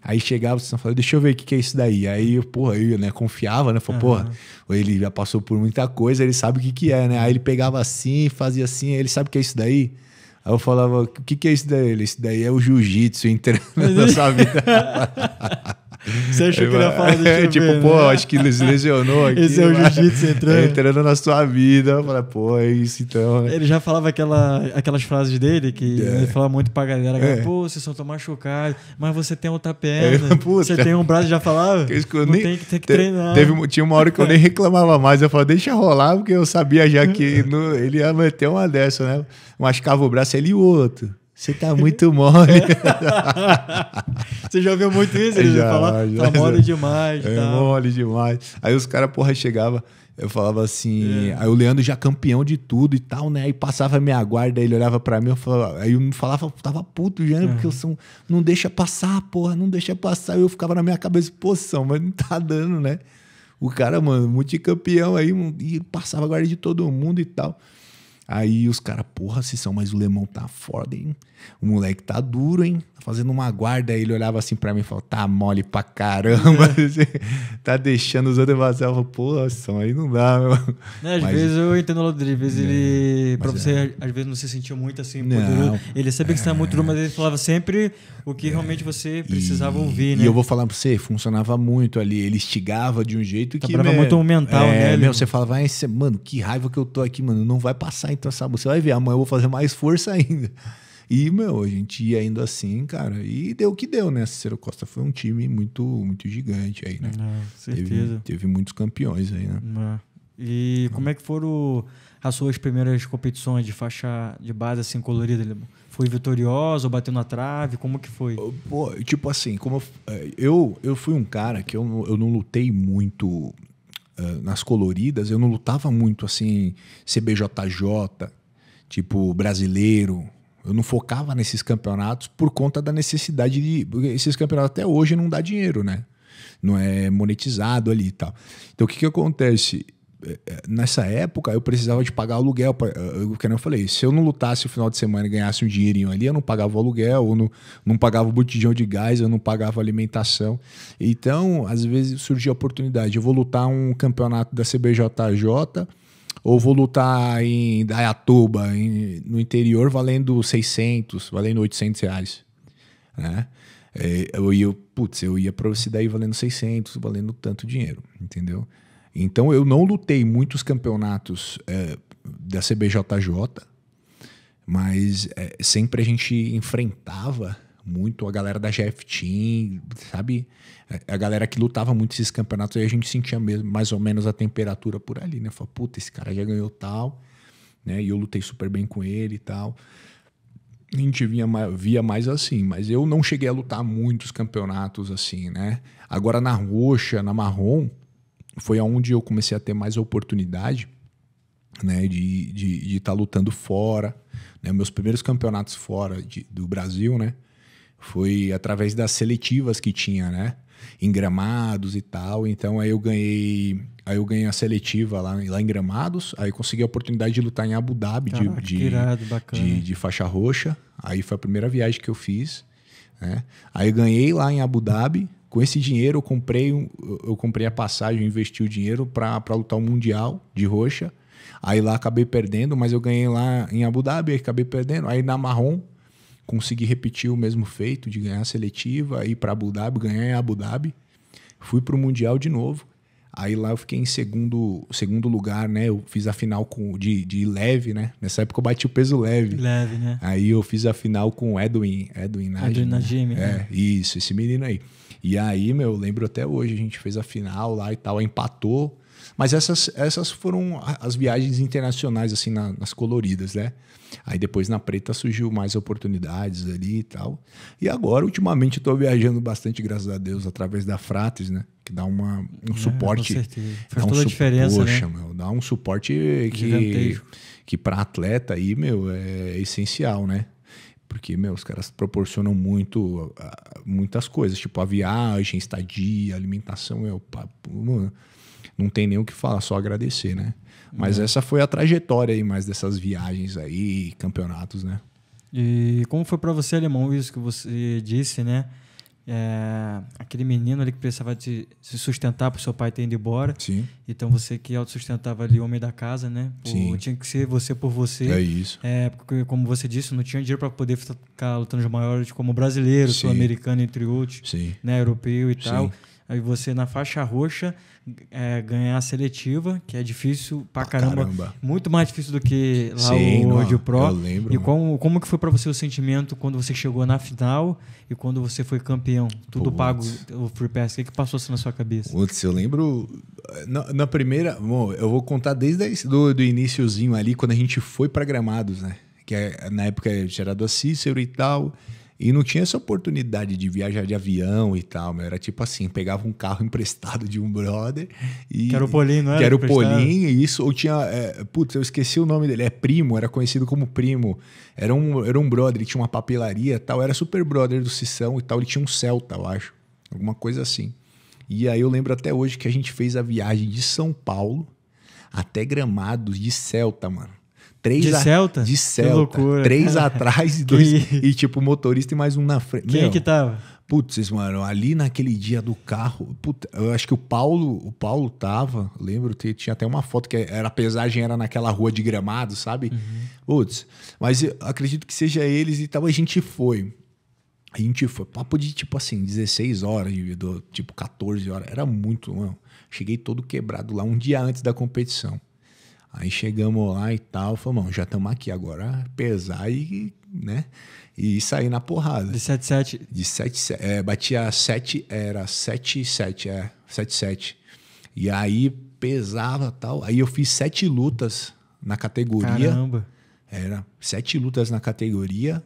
Aí chegava, você falava, deixa eu ver o que, que é isso daí. Aí, porra, eu né, confiava, né? Falei, uhum. porra, ele já passou por muita coisa, ele sabe o que, que é, né? Aí ele pegava assim, fazia assim, ele sabe o que é isso daí. Aí eu falava, o que, que é isso daí? Ele, isso daí é o jiu-jitsu entrando *laughs* na sua vida. *laughs* Você achou que ele ia falar do é, Tipo, pô, né? acho que ele lesionou *laughs* aqui. Esse é o né? jiu-jitsu entrando. entrando na sua vida. Fala, pô, é isso então. Né? Ele já falava aquela, aquelas frases dele que é. ele falava muito pra galera. É. Pô, vocês só tão tá machucados, mas você tem outra *laughs* é, perna. É, *laughs* você tem um braço, já falava. Eu nem, tem que, tem que treinar. Teve, tinha uma hora que eu nem reclamava mais. Eu falava, deixa rolar, porque eu sabia já que no, ele ia meter uma dessa, né? Machucava o braço, ele e o outro. Você tá muito mole. *laughs* você já ouviu muito isso? Ele já, fala, já, tá mole demais. É tá. mole demais. Aí os caras, porra, chegava eu falava assim, é. aí o Leandro já campeão de tudo e tal, né? Aí passava a minha guarda, ele olhava para mim, eu falava, aí eu me falava, tava puto já, é. porque eu é. sou, não deixa passar, porra, não deixa passar. Eu ficava na minha cabeça, poção, mas não tá dando, né? O cara, mano, multicampeão aí, e passava a guarda de todo mundo e tal. Aí os caras, porra, são mas o Lemão tá foda, hein? O moleque tá duro, hein? fazendo uma guarda, ele olhava assim para mim e falava, tá mole pra caramba, é. *laughs* tá deixando os outros vazar. Eu falava, pô, aí não dá, meu. às mas, vezes eu entendo o Lodri, às vezes é, ele, pra é. você, é. às vezes não se sentiu muito assim, não, duro. Ele sabia que você estava muito duro, mas ele é. falava sempre o que realmente você precisava e, ouvir, né? E eu vou falar pra você, funcionava muito ali, ele estigava de um jeito que... Trabalhava muito o mental, né? Meu, você falava, mano, que raiva que eu tô aqui, mano, não vai passar então, sabe? Você vai ver, amanhã eu vou fazer mais força ainda. E, meu, a gente ia indo assim, cara, e deu o que deu, né? Cicero Costa foi um time muito, muito gigante aí, né? É, certeza. Teve, teve, muitos campeões aí, né? É. E então como é que foram as suas primeiras competições de faixa de base assim colorida? Foi vitorioso, bateu na trave? Como que foi? Pô, tipo assim, como eu, é, eu, eu fui um cara que eu, eu não lutei muito uh, nas coloridas, eu não lutava muito assim, CBJJ, tipo brasileiro, eu não focava nesses campeonatos por conta da necessidade de. Esses campeonatos até hoje não dá dinheiro, né? Não é monetizado ali e tal. Então o que, que acontece? É, é, nessa época eu precisava de pagar aluguel. porque eu, que eu falei, se eu não lutasse o final de semana e ganhasse um dinheirinho ali, eu não pagava o aluguel, eu não, não pagava o botijão de gás, eu não pagava alimentação. Então, às vezes surgia a oportunidade. Eu vou lutar um campeonato da CBJJ ou vou lutar em Dayatuba, em, no interior, valendo 600, valendo 800 reais, né? É, eu ia, putz, eu ia para esse daí valendo 600, valendo tanto dinheiro, entendeu? Então eu não lutei muitos campeonatos é, da CBJJ, mas é, sempre a gente enfrentava muito a galera da GF Team, sabe? A galera que lutava muito esses campeonatos, aí a gente sentia mesmo, mais ou menos a temperatura por ali, né? Falei, puta, esse cara já ganhou tal, né? E eu lutei super bem com ele e tal. A gente via, via mais assim, mas eu não cheguei a lutar muitos campeonatos assim, né? Agora na roxa, na marrom, foi aonde eu comecei a ter mais oportunidade, né? De estar de, de tá lutando fora, né? Meus primeiros campeonatos fora de, do Brasil, né? Foi através das seletivas que tinha, né? Em Gramados e tal. Então aí eu ganhei. Aí eu ganhei a seletiva lá, lá em Gramados. Aí consegui a oportunidade de lutar em Abu Dhabi Caraca, de, de, irado, de, de faixa roxa. Aí foi a primeira viagem que eu fiz. Né? Aí ganhei lá em Abu Dhabi. Com esse dinheiro eu comprei, eu comprei a passagem, eu investi o dinheiro para lutar o Mundial de roxa. Aí lá acabei perdendo, mas eu ganhei lá em Abu Dhabi, acabei perdendo. Aí na Marrom consegui repetir o mesmo feito de ganhar a seletiva, ir para Abu Dhabi, ganhar em Abu Dhabi. Fui para o Mundial de novo. Aí lá eu fiquei em segundo, segundo lugar, né? Eu fiz a final com, de, de leve, né? Nessa época eu bati o peso leve. Leve, né? Aí eu fiz a final com o Edwin, Edwin Najim. Edwin né? Najim, né? É, isso, esse menino aí. E aí, meu, eu lembro até hoje, a gente fez a final lá e tal, empatou. Mas essas, essas foram as viagens internacionais, assim, na, nas coloridas, né? Aí depois na preta surgiu mais oportunidades ali e tal. E agora, ultimamente, estou viajando bastante, graças a Deus, através da Frates, né? Que dá uma, um é, suporte. Com certeza. Faz um toda a diferença. Poxa, né? meu, dá um suporte que, que para atleta aí, meu, é essencial, né? porque, meu, os caras proporcionam muito, muitas coisas, tipo a viagem, estadia, alimentação, meu, não tem nem o que falar, só agradecer, né? Mas essa foi a trajetória aí mais dessas viagens aí, campeonatos, né? E como foi para você, Alemão, isso que você disse, né? É, aquele menino ali que precisava de se sustentar para o seu pai ter ido embora. Sim. Então você que autossustentava ali o homem da casa, né? Por, Sim. Tinha que ser você por você. É isso. É, porque, como você disse, não tinha dinheiro para poder ficar lutando os maiores como brasileiro, sul-americano, entre outros, Sim. né? Europeu e tal. Aí você na faixa roxa é, ganhar a seletiva, que é difícil pra ah, caramba, caramba, Muito mais difícil do que lá Sim, o Audio Pro. Eu lembro. E como, como que foi para você o sentimento quando você chegou na final e quando você foi campeão? Tudo Putz. pago, o Free Pass. O que, que passou assim na sua cabeça? Putz, eu lembro. Na, na primeira. Bom, eu vou contar desde do, do iníciozinho ali, quando a gente foi para Gramados, né? Que é, na época era do Cícero e tal. E não tinha essa oportunidade de viajar de avião e tal, meu. Era tipo assim, pegava um carro *laughs* emprestado de um brother e. Que era o Polim, não era? Que era o Polim, e isso. Ou tinha. É, putz, eu esqueci o nome dele. É primo, era conhecido como primo. Era um, era um brother, ele tinha uma papelaria e tal. Era super brother do Sissão e tal. Ele tinha um Celta, eu acho. Alguma coisa assim. E aí eu lembro até hoje que a gente fez a viagem de São Paulo até Gramados de Celta, mano. Três de a, Celta? De Celta. Que loucura. Três cara. *laughs* atrás e dois. Que... E tipo, motorista e mais um na frente. Quem é Meu, é que tava? Putz, mano, ali naquele dia do carro, putz, eu acho que o Paulo, o Paulo tava, lembro, tinha até uma foto que era a pesagem era naquela rua de gramado, sabe? Uhum. Putz, mas acredito que seja eles e tal, a gente foi. A gente foi, papo de tipo assim, 16 horas, tipo 14 horas, era muito, mano. Cheguei todo quebrado lá um dia antes da competição. Aí chegamos lá e tal, falamos, já estamos aqui agora, pesar e, né? E sair na porrada. De 77. De 77. É, batia 7, era 77, é, 77. E aí pesava tal. Aí eu fiz sete lutas na categoria. Caramba. Era sete lutas na categoria.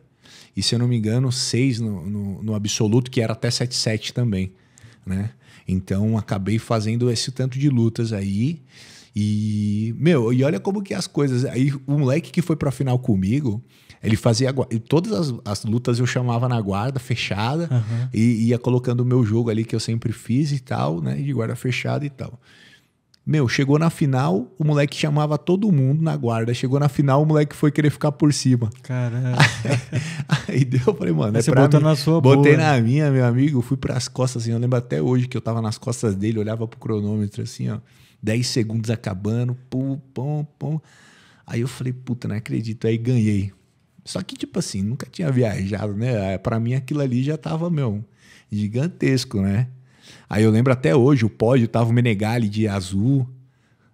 E se eu não me engano, seis no, no, no absoluto, que era até 77 também, né? Então acabei fazendo esse tanto de lutas aí. E, meu, e olha como que as coisas. Aí o moleque que foi pra final comigo, ele fazia. Todas as, as lutas eu chamava na guarda fechada uhum. e ia colocando o meu jogo ali que eu sempre fiz e tal, né? De guarda fechada e tal. Meu, chegou na final, o moleque chamava todo mundo na guarda. Chegou na final, o moleque foi querer ficar por cima. Caralho. *laughs* Aí, deu, eu falei, mano, é Você botou mim. na sua Botei boa, na minha, meu amigo, fui pras costas, assim. Eu lembro até hoje que eu tava nas costas dele, olhava pro cronômetro, assim, ó. 10 segundos acabando, pum, pum, pum. Aí eu falei, puta, não acredito. Aí ganhei. Só que, tipo assim, nunca tinha viajado, né? Ah, Para mim aquilo ali já tava, meu, gigantesco, né? Aí eu lembro até hoje, o pódio tava o Menegali de azul,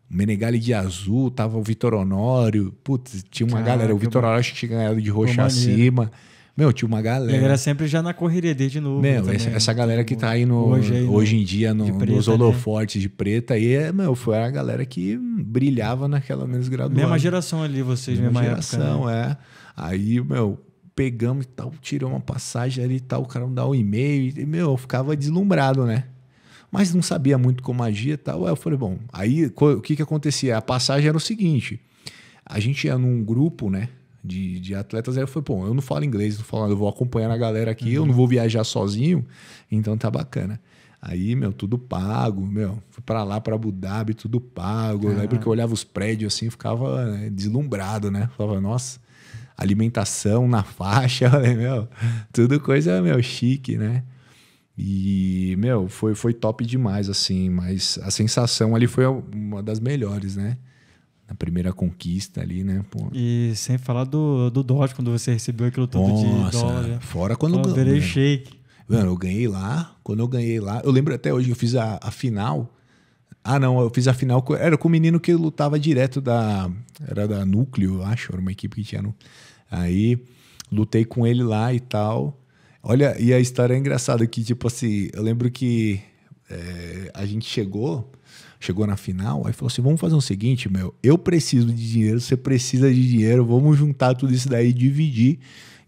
o Menegali de azul, tava o Vitor Honório, putz, tinha uma Caraca, galera, o Vitor Honório acho que tinha ganhado de roxo acima. Maneiro. Meu, tinha uma galera. Ele era sempre já na correria dele de novo. Meu, essa, essa, né? galera que tipo, tá aí no, hoje, aí, né? hoje em dia no, preta, nos né? holofortes né? de preta, aí, é, meu, foi a galera que brilhava naquela menos graduada. Mesma geração ali, vocês, mesma, mesma geração, época, né? é. Aí, meu, pegamos e tal, tirou uma passagem ali e tal, o cara me dá um e-mail, e, meu, eu ficava deslumbrado, né? Mas não sabia muito como magia e tal. Aí eu falei, bom, aí o que que acontecia? A passagem era o seguinte, a gente ia num grupo, né? de, de atletas. Aí eu falei, pô, eu não falo inglês, não falo nada, eu vou acompanhar a galera aqui, uhum. eu não vou viajar sozinho, então tá bacana. Aí, meu, tudo pago, meu. Fui para lá, para Abu Dhabi, tudo pago. Ah. Eu lembro que eu olhava os prédios assim, ficava né, deslumbrado, né? Falava, nossa, alimentação na faixa, *laughs* meu, tudo coisa, meu, chique, né? E, meu, foi, foi top demais, assim, mas a sensação ali foi uma das melhores, né? na primeira conquista ali, né? Pô. E sem falar do, do Dodge, quando você recebeu aquilo todo Nossa, de dólar. Né? Fora quando eu ganhei. shake. Mano, eu ganhei lá. Quando eu ganhei lá, eu lembro até hoje, eu fiz a, a final. Ah, não, eu fiz a final. era com o menino que lutava direto da. Era da Núcleo, eu acho. Era uma equipe que tinha. No, aí lutei com ele lá e tal. Olha, e a história é engraçada que, tipo assim, eu lembro que é, a gente chegou chegou na final, aí falou assim: vamos fazer o seguinte, meu, eu preciso de dinheiro, você precisa de dinheiro, vamos juntar tudo isso daí, dividir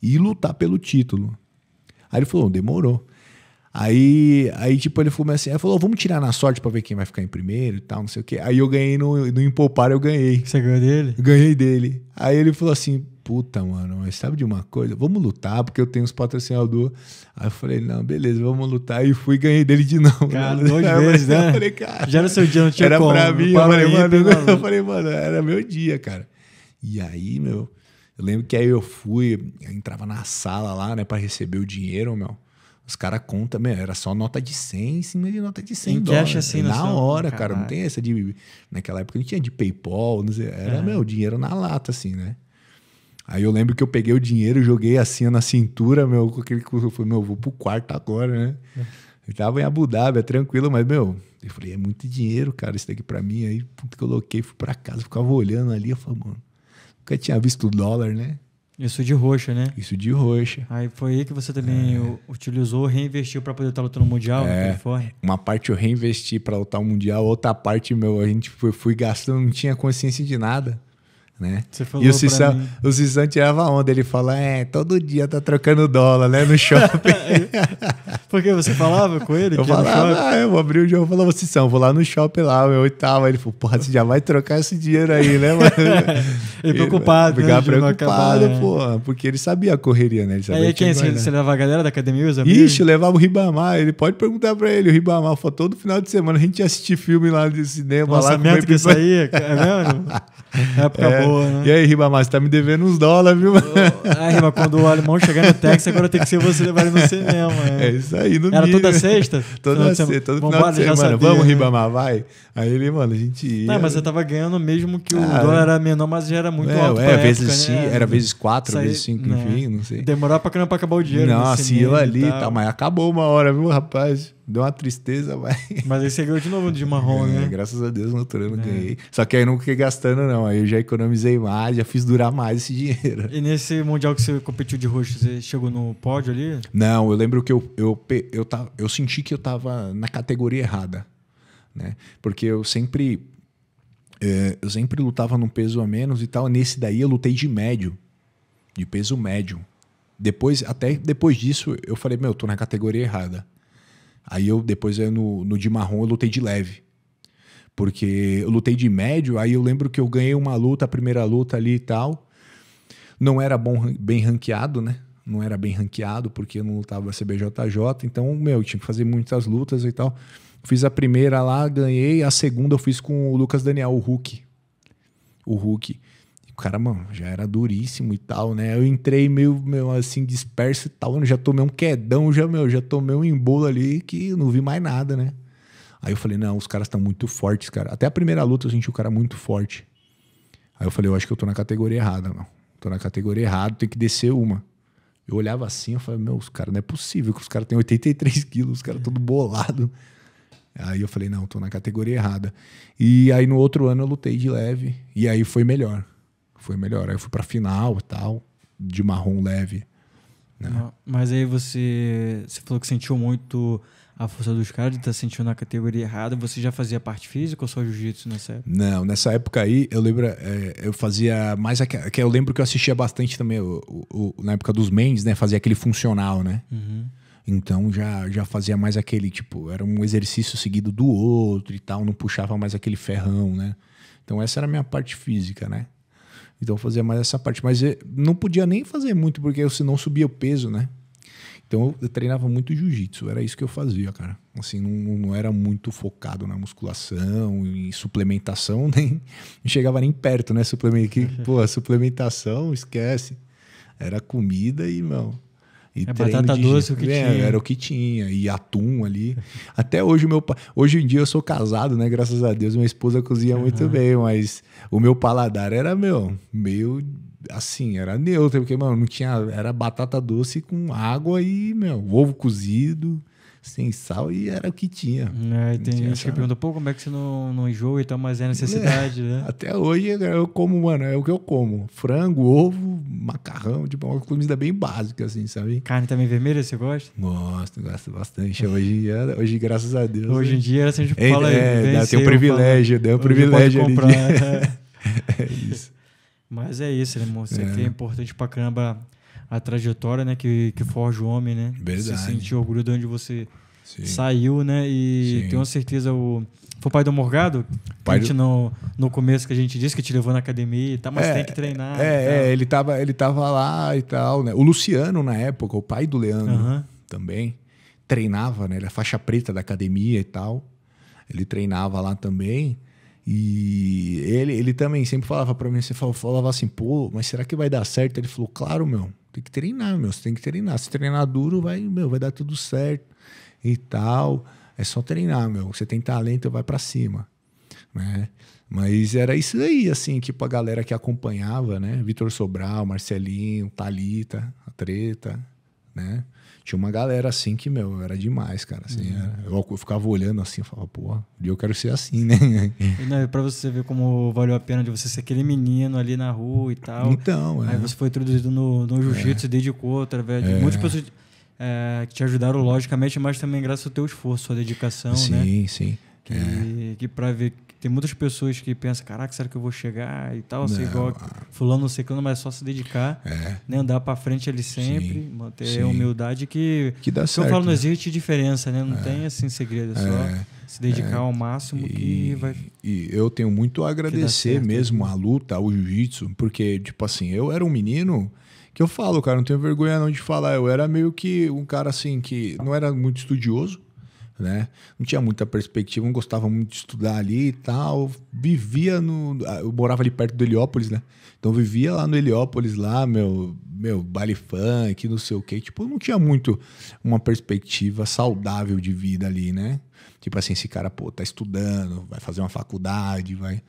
e lutar pelo título. Aí ele falou: demorou. Aí, aí tipo, ele falou assim, falou, vamos tirar na sorte pra ver quem vai ficar em primeiro e tal, não sei o quê. Aí eu ganhei no, no Impopar, eu ganhei. Você ganhou dele? ganhei dele. Aí ele falou assim, puta, mano, mas sabe de uma coisa? Vamos lutar, porque eu tenho os patrocinadores. Aí eu falei, não, beleza, vamos lutar. E fui e ganhei dele de novo. Né? Cara, né? *laughs* duas vezes, né? Falei, cara, Já era seu dia não tinha era como. Era pra mim, eu falei, mano, *laughs* eu falei, mano, era meu dia, cara. E aí, meu, eu lembro que aí eu fui, eu entrava na sala lá, né, para receber o dinheiro, meu. Os caras contam, meu, era só nota de 100 em cima de nota de 100 em dólares. Acha assim, na hora, cara, cara, não tem essa de... Naquela época não tinha de Paypal, não sei, era, é. meu, dinheiro na lata, assim, né? Aí eu lembro que eu peguei o dinheiro, joguei assim na cintura, meu, com aquele eu falei, meu, vou pro quarto agora, né? É. Eu tava em Abu Dhabi, é tranquilo, mas, meu, eu falei, é muito dinheiro, cara, isso daqui pra mim. Aí, coloquei, fui pra casa, ficava olhando ali, eu falei, mano, nunca tinha visto o dólar, né? Isso de roxa, né? Isso de roxa. Aí foi aí que você também é. utilizou, reinvestiu para poder estar lutando no Mundial né, é. Uma parte eu reinvesti para lutar o Mundial, outra parte, meu, a gente foi, fui gastando, não tinha consciência de nada. Né? e o Sissan, o Sissan tirava onda, ele fala: É, todo dia tá trocando dólar, né? No *laughs* shopping. É. Porque você falava com ele? Eu falava, ah, eu vou abrir o jogo e falava, Sissan, vou lá no shopping lá, meu tal. Ele falou, porra, você já vai trocar esse dinheiro aí, né, mano? *laughs* ele preocupado, ele, né? preocupado, acabar, né? porque ele sabia a correria, né? Ele sabia aí quem? Você, você levava a galera da academia, os amigos? Ixi, levava o Ribamar, ele pode perguntar pra ele, o Ribamar falou, todo final de semana a gente ia assistir filme lá de cinema. Lançamento lá, que saía, é mesmo? É, *laughs* época é, boa Boa, né? E aí, Ribamar, você tá me devendo uns dólares, viu? Ah, Ribamar, quando o alemão chegar no Texas, agora tem que ser você levar ele no cinema. É, é isso aí, no Era mínimo. toda sexta? *laughs* Toda sexta, todo final de semana. Sabia, Vamos, né? Ribamar, vai. Aí ele, mano, a gente ia. Não, mas eu tava ganhando mesmo que o ah, dólar era menor, mas já era muito é, alto. É, época, vezes sim, né? era vezes quatro, Saí, vezes cinco, enfim, não sei. Demorava pra caramba pra acabar o dinheiro. Nossa, ia ali e tal. Tá, mas acabou uma hora, viu, rapaz? Deu uma tristeza, mas. *laughs* Mas aí você ganhou de novo de marrom, é, né? Graças a Deus, no outro ano é. ganhei. Só que aí não fiquei gastando, não. Aí eu já economizei mais, já fiz durar mais esse *laughs* dinheiro. E nesse mundial que você competiu de roxo, você chegou no pódio ali? Não, eu lembro que eu, eu, eu, eu, eu senti que eu tava na categoria errada né? Porque eu sempre é, eu sempre lutava num peso a menos e tal. Nesse daí eu lutei de médio, de peso médio. Depois, até depois disso, eu falei, meu, eu tô na categoria errada. Aí eu, depois eu, no, no de marrom, eu lutei de leve. Porque eu lutei de médio, aí eu lembro que eu ganhei uma luta, a primeira luta ali e tal. Não era bom, bem ranqueado, né? Não era bem ranqueado, porque eu não lutava CBJJ. Então, meu, eu tinha que fazer muitas lutas e tal. Fiz a primeira lá, ganhei. A segunda eu fiz com o Lucas Daniel, o Hulk. O Hulk. o cara, mano, já era duríssimo e tal, né? Eu entrei meio, meio assim, disperso e tal. Eu já tomei um quedão, já, meu, já tomei um embolo ali que não vi mais nada, né? Aí eu falei, não, os caras estão muito fortes, cara. Até a primeira luta eu senti o cara muito forte. Aí eu falei, eu acho que eu tô na categoria errada, não. Tô na categoria errada, tem que descer uma. Eu olhava assim, eu falei, meu, os caras não é possível, que os caras têm 83 quilos, os caras todo bolado. Aí eu falei, não, tô na categoria errada. E aí no outro ano eu lutei de leve e aí foi melhor. Foi melhor. Aí eu fui pra final e tal, de marrom leve. Né? Mas aí você, você falou que sentiu muito a força dos caras de estar tá sentindo na categoria errada. Você já fazia parte física ou só jiu-jitsu nessa época? Não, nessa época aí eu lembro, é, eu fazia mais aquela. Eu lembro que eu assistia bastante também, o, o, o, na época dos Mendes né? Fazia aquele funcional, né? Uhum. Então já, já fazia mais aquele, tipo, era um exercício seguido do outro e tal, não puxava mais aquele ferrão, né? Então essa era a minha parte física, né? Então eu fazia mais essa parte. Mas eh, não podia nem fazer muito, porque eu, senão subia o peso, né? Então eu treinava muito jiu-jitsu, era isso que eu fazia, cara. Assim, não, não era muito focado na musculação e suplementação, *laughs* nem não chegava nem perto, né? Suplemento, que, *laughs* pô, suplementação, esquece. Era comida e, mano, e é batata de... doce o que é, tinha. Era o que tinha. E atum ali. Até hoje, meu pa... hoje em dia eu sou casado, né? Graças a Deus, minha esposa cozinha uhum. muito bem, mas o meu paladar era, meu, meio assim, era neutro, porque, mano, não tinha. Era batata doce com água e, meu, ovo cozido sem sal e era o que tinha. É, tem gente que pergunta, pô, como é que você não, não enjoa e tal, mas é necessidade, é. né? *laughs* Até hoje é, eu como, mano, é o que eu como. Frango, ovo, macarrão, tipo, uma comida bem básica, assim, sabe? Carne também vermelha, você gosta? Gosto, gosto bastante. Hoje em dia, hoje, graças a Deus. Hoje em né? dia, assim, a gente é, fala... É, dá, tem um privilégio, deu um privilégio ali. Comprar, de... é. Né? *laughs* é isso. Mas é isso, né, moço? É. aqui é importante pra caramba a trajetória, né? Que, que forja o homem, né? Verdade. Você sentir orgulho de onde você Sim. saiu, né? E Sim. tenho certeza o foi o pai do Morgado? Pai do... no, no começo que a gente disse que te levou na academia e tal, mas é, tem que treinar. É, é, ele tava, ele tava lá e tal, né? O Luciano, na época, o pai do Leandro uh -huh. também, treinava, né? Ele é faixa preta da academia e tal. Ele treinava lá também. E ele, ele também sempre falava para mim, você falava assim, pô, mas será que vai dar certo? Ele falou, claro, meu, tem que treinar, meu, você tem que treinar. Se treinar duro, vai, meu, vai dar tudo certo e tal. É só treinar, meu. Você tem talento, vai para cima, né? Mas era isso aí, assim, tipo a galera que acompanhava, né? Vitor Sobral, Marcelinho, Talita, a Treta, né? Tinha uma galera assim que, meu, era demais, cara. Assim, uhum. eu, eu, ficava olhando assim, eu falava, pô, eu quero ser assim, né? E não, né, pra você ver como valeu a pena de você ser aquele menino ali na rua e tal. Então, é. Aí você foi introduzido no, no jiu-jitsu, é. dedicou através de é. muitas pessoas é, que te ajudaram, logicamente, mas também graças ao teu esforço, sua dedicação, sim, né? Sim, sim. Que, é. que pra ver tem muitas pessoas que pensam, caraca, será que eu vou chegar e tal, assim, não, igual ah. fulano, não sei quando, mas é só se dedicar, é. né? Andar para frente ali sempre, sim, manter sim. a humildade que... Que dá certo. eu falo, não né? existe diferença, né? Não é. tem, assim, segredo, é só é. se dedicar é. ao máximo e, que vai... E eu tenho muito a agradecer né? mesmo a luta, ao jiu-jitsu, porque, tipo assim, eu era um menino que eu falo, cara, não tenho vergonha não de falar, eu era meio que um cara, assim, que não era muito estudioso, né? Não tinha muita perspectiva, não gostava muito de estudar ali e tal. Vivia no. Ah, eu morava ali perto do Heliópolis, né? Então vivia lá no Heliópolis, lá, meu, meu, baile funk, não sei o quê. Tipo, não tinha muito uma perspectiva saudável de vida ali, né? Tipo assim, esse cara, pô, tá estudando, vai fazer uma faculdade, vai.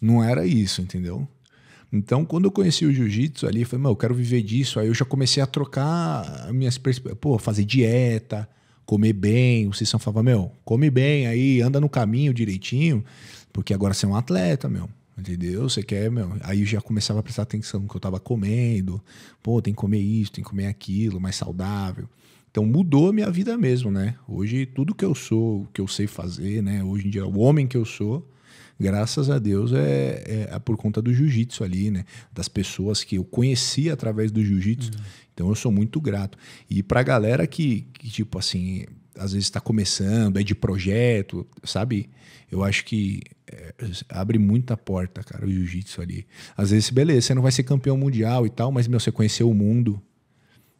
Não era isso, entendeu? Então, quando eu conheci o jiu-jitsu ali, eu falei, meu, eu quero viver disso. Aí eu já comecei a trocar minhas perspectivas, pô, fazer dieta comer bem. O Cissão falava, meu, come bem aí, anda no caminho direitinho, porque agora você é um atleta, meu. Entendeu? Você quer, meu. Aí eu já começava a prestar atenção no que eu tava comendo. Pô, tem que comer isso, tem que comer aquilo, mais saudável. Então mudou a minha vida mesmo, né? Hoje tudo que eu sou, o que eu sei fazer, né? Hoje em dia, o homem que eu sou, graças a Deus, é, é, é, por conta do jiu-jitsu ali, né? Das pessoas que eu conheci através do jiu-jitsu. Uhum. Então eu sou muito grato. E pra galera que, que tipo assim, às vezes está começando, é de projeto, sabe? Eu acho que é, abre muita porta, cara, o jiu-jitsu ali. Às vezes, beleza, você não vai ser campeão mundial e tal, mas, meu, você conheceu o mundo,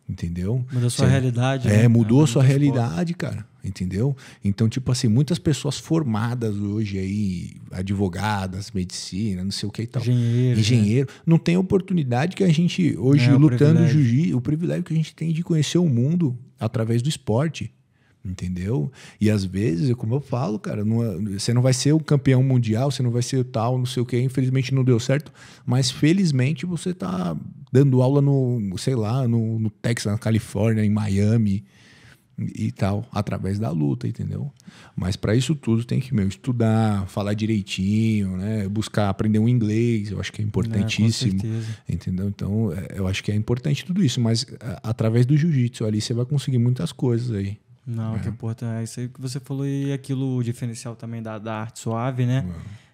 entendeu? Mudou sua realidade. É, né? mudou é, sua realidade, cara, entendeu? Então, tipo assim, muitas pessoas formadas hoje aí, advogadas, medicina, não sei o que e tal, engenheiro, engenheiro né? não tem oportunidade que a gente hoje é, lutando o privilégio. Jiu o privilégio que a gente tem de conhecer o mundo através do esporte, entendeu? E às vezes, como eu falo, cara, não, é, você não vai ser o campeão mundial, você não vai ser o tal, não sei o que, infelizmente não deu certo, mas felizmente você está dando aula no, sei lá, no, no, Texas, na Califórnia, em Miami e tal, através da luta, entendeu? Mas para isso tudo tem que, meu, estudar, falar direitinho, né? Buscar aprender um inglês, eu acho que é importantíssimo, é, entendeu? Então, é, eu acho que é importante tudo isso, mas através do jiu-jitsu ali você vai conseguir muitas coisas aí. Não, é. que é. importante. É isso aí que você falou e aquilo diferencial também da, da arte suave, né?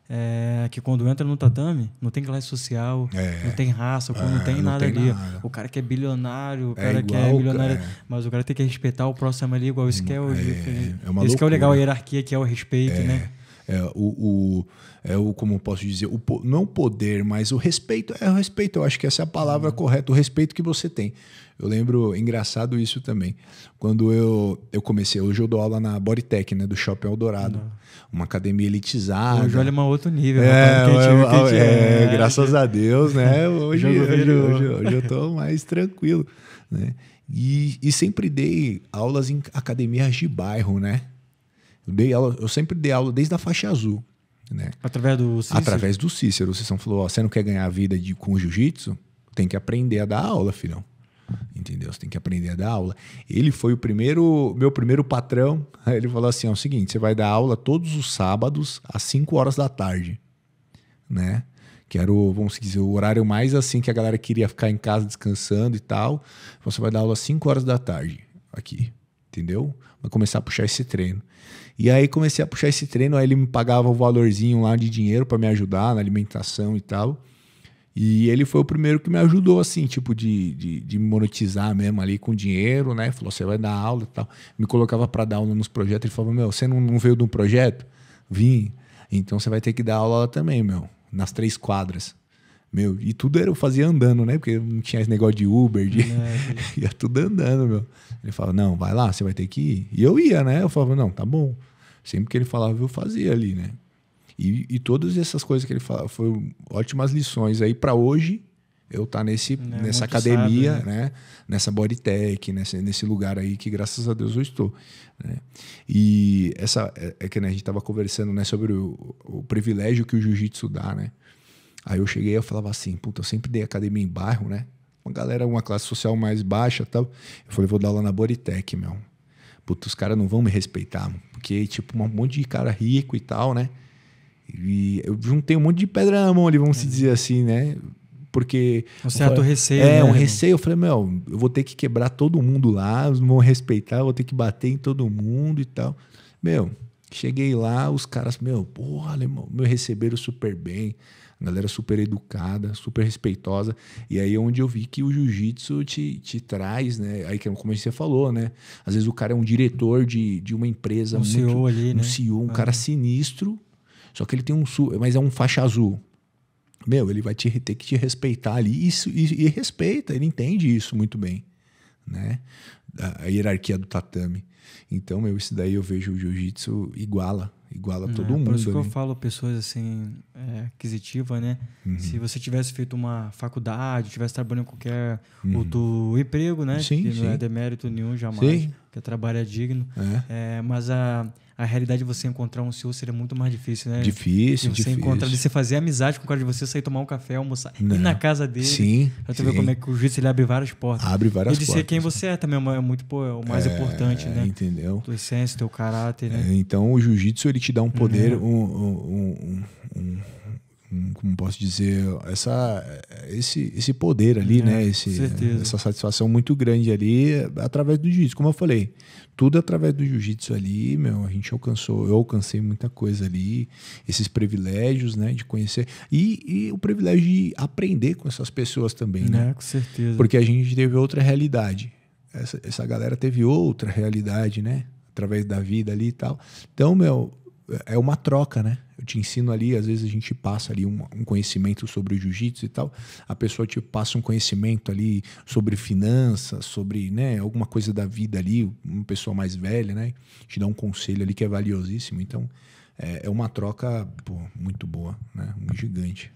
É. é. que quando entra no tatame, não tem classe social, é. não tem raça, é, não tem nada tem ali. Nada. O cara que é bilionário, o é cara que é milionário, mas o cara tem que respeitar o próximo ali, igual isso hum, que é o. É, isso né? que é o legal, a hierarquia que é o respeito, né? é, o, o, é, o, como posso dizer, o, não o poder, mas o respeito. É o respeito, eu acho que essa é a palavra correta, o respeito que você tem. Eu lembro, engraçado isso também, quando eu, eu comecei, hoje eu dou aula na Bodytech, né, do Shopping Eldorado, uhum. uma academia elitizada. Hoje olha um outro nível. É, eu, eu, é, é, graças a Deus, né, *laughs* hoje, hoje, hoje, hoje eu tô mais tranquilo, né. E, e, sempre dei aulas em academias de bairro, né? Eu dei aula, eu sempre dei aula desde a faixa azul. Né? Através do Cícero? Através do Cícero. O Cícero falou: você não quer ganhar a vida de, com jiu-jitsu? Tem que aprender a dar aula, filhão. Entendeu? Você tem que aprender a dar aula. Ele foi o primeiro, meu primeiro patrão. Ele falou assim: é o seguinte, você vai dar aula todos os sábados às 5 horas da tarde, né? Que era o, vamos dizer, o horário mais assim que a galera queria ficar em casa descansando e tal. Você vai dar aula às 5 horas da tarde aqui, entendeu? Vai começar a puxar esse treino. E aí comecei a puxar esse treino, aí ele me pagava um valorzinho lá de dinheiro para me ajudar na alimentação e tal. E ele foi o primeiro que me ajudou, assim, tipo, de, de, de monetizar mesmo ali com dinheiro, né? Falou, você vai dar aula e tal. Me colocava para dar aula nos projetos. Ele falava, meu, você não, não veio de um projeto? Vim. Então você vai ter que dar aula lá também, meu. Nas três quadras. Meu, e tudo era, eu fazia andando, né? Porque não tinha esse negócio de Uber, de... *laughs* ia tudo andando, meu. Ele falou não, vai lá, você vai ter que ir. E eu ia, né? Eu falava, não, tá bom. Sempre que ele falava, eu fazia ali, né? E, e todas essas coisas que ele falava foram ótimas lições aí para hoje eu estar tá nesse, é, nessa academia, sábio, né? né? Nessa bodytech, nesse, nesse lugar aí que graças a Deus eu estou. Né? E essa é, é que né, a gente estava conversando né, sobre o, o privilégio que o jiu-jitsu dá, né? Aí eu cheguei e falava assim, puta, eu sempre dei academia em bairro, né? Uma galera, uma classe social mais baixa tal. Eu falei, vou dar aula na Bodytech, meu. Puta, os caras não vão me respeitar. Mano porque, tipo, um monte de cara rico e tal, né? E eu juntei um monte de pedra na mão ali, vamos é. se uhum. dizer assim, né? Porque. Um certo falei, receio. É, né, um irmão? receio. Eu falei, meu, eu vou ter que quebrar todo mundo lá, não vão respeitar, vou ter que bater em todo mundo e tal. Meu, cheguei lá, os caras, meu, porra, alemão, me receberam super bem galera super educada, super respeitosa. E aí é onde eu vi que o jiu-jitsu te, te traz, né? Aí, é como você falou, né? Às vezes o cara é um diretor de, de uma empresa, um muito, CEO ali, um né? CEO, um ah. cara sinistro, só que ele tem um. Mas é um faixa azul meu, ele vai te, ter que te respeitar ali e, e, e, respeita, ele entende isso muito bem né? A, hierarquia do tatame. Então, meu, isso daí eu vejo o jiu-jitsu iguala, iguala né, todo mundo. Por isso que né? eu falo pessoas assim, é, aquisitiva, né? Uhum. Se você tivesse feito uma faculdade, tivesse trabalhando em qualquer uhum. outro emprego, né? Sim, que sim. não é demérito nenhum jamais, sim. que trabalho é digno. É. É, mas a a realidade de você encontrar um senhor seria muito mais difícil, né? Difícil, você difícil. encontrar, de você fazer amizade com o cara de você, sair tomar um café, almoçar, Não. ir na casa dele. Sim. Pra tu ver como é que o juiz ele abre várias portas. Abre várias portas. E de portas, ser quem né? você é também é, é muito, pô, é o mais é, importante, né? Entendeu? Tua essência, teu caráter, né? É, então o jiu-jitsu ele te dá um poder, uhum. um, um, um, um como posso dizer, essa, esse, esse poder ali, é, né? Esse, essa satisfação muito grande ali é, através do jiu-jitsu. Como eu falei, tudo através do jiu-jitsu ali, meu, a gente alcançou, eu alcancei muita coisa ali, esses privilégios, né? De conhecer. E, e o privilégio de aprender com essas pessoas também, né? é, né? Com certeza. Porque a gente teve outra realidade. Essa, essa galera teve outra realidade, né? Através da vida ali e tal. Então, meu, é uma troca, né? Eu te ensino ali, às vezes a gente passa ali um, um conhecimento sobre o jiu-jitsu e tal, a pessoa te tipo, passa um conhecimento ali sobre finanças, sobre né, alguma coisa da vida ali, uma pessoa mais velha, né? Te dá um conselho ali que é valiosíssimo. Então, é, é uma troca pô, muito boa, né? Um gigante.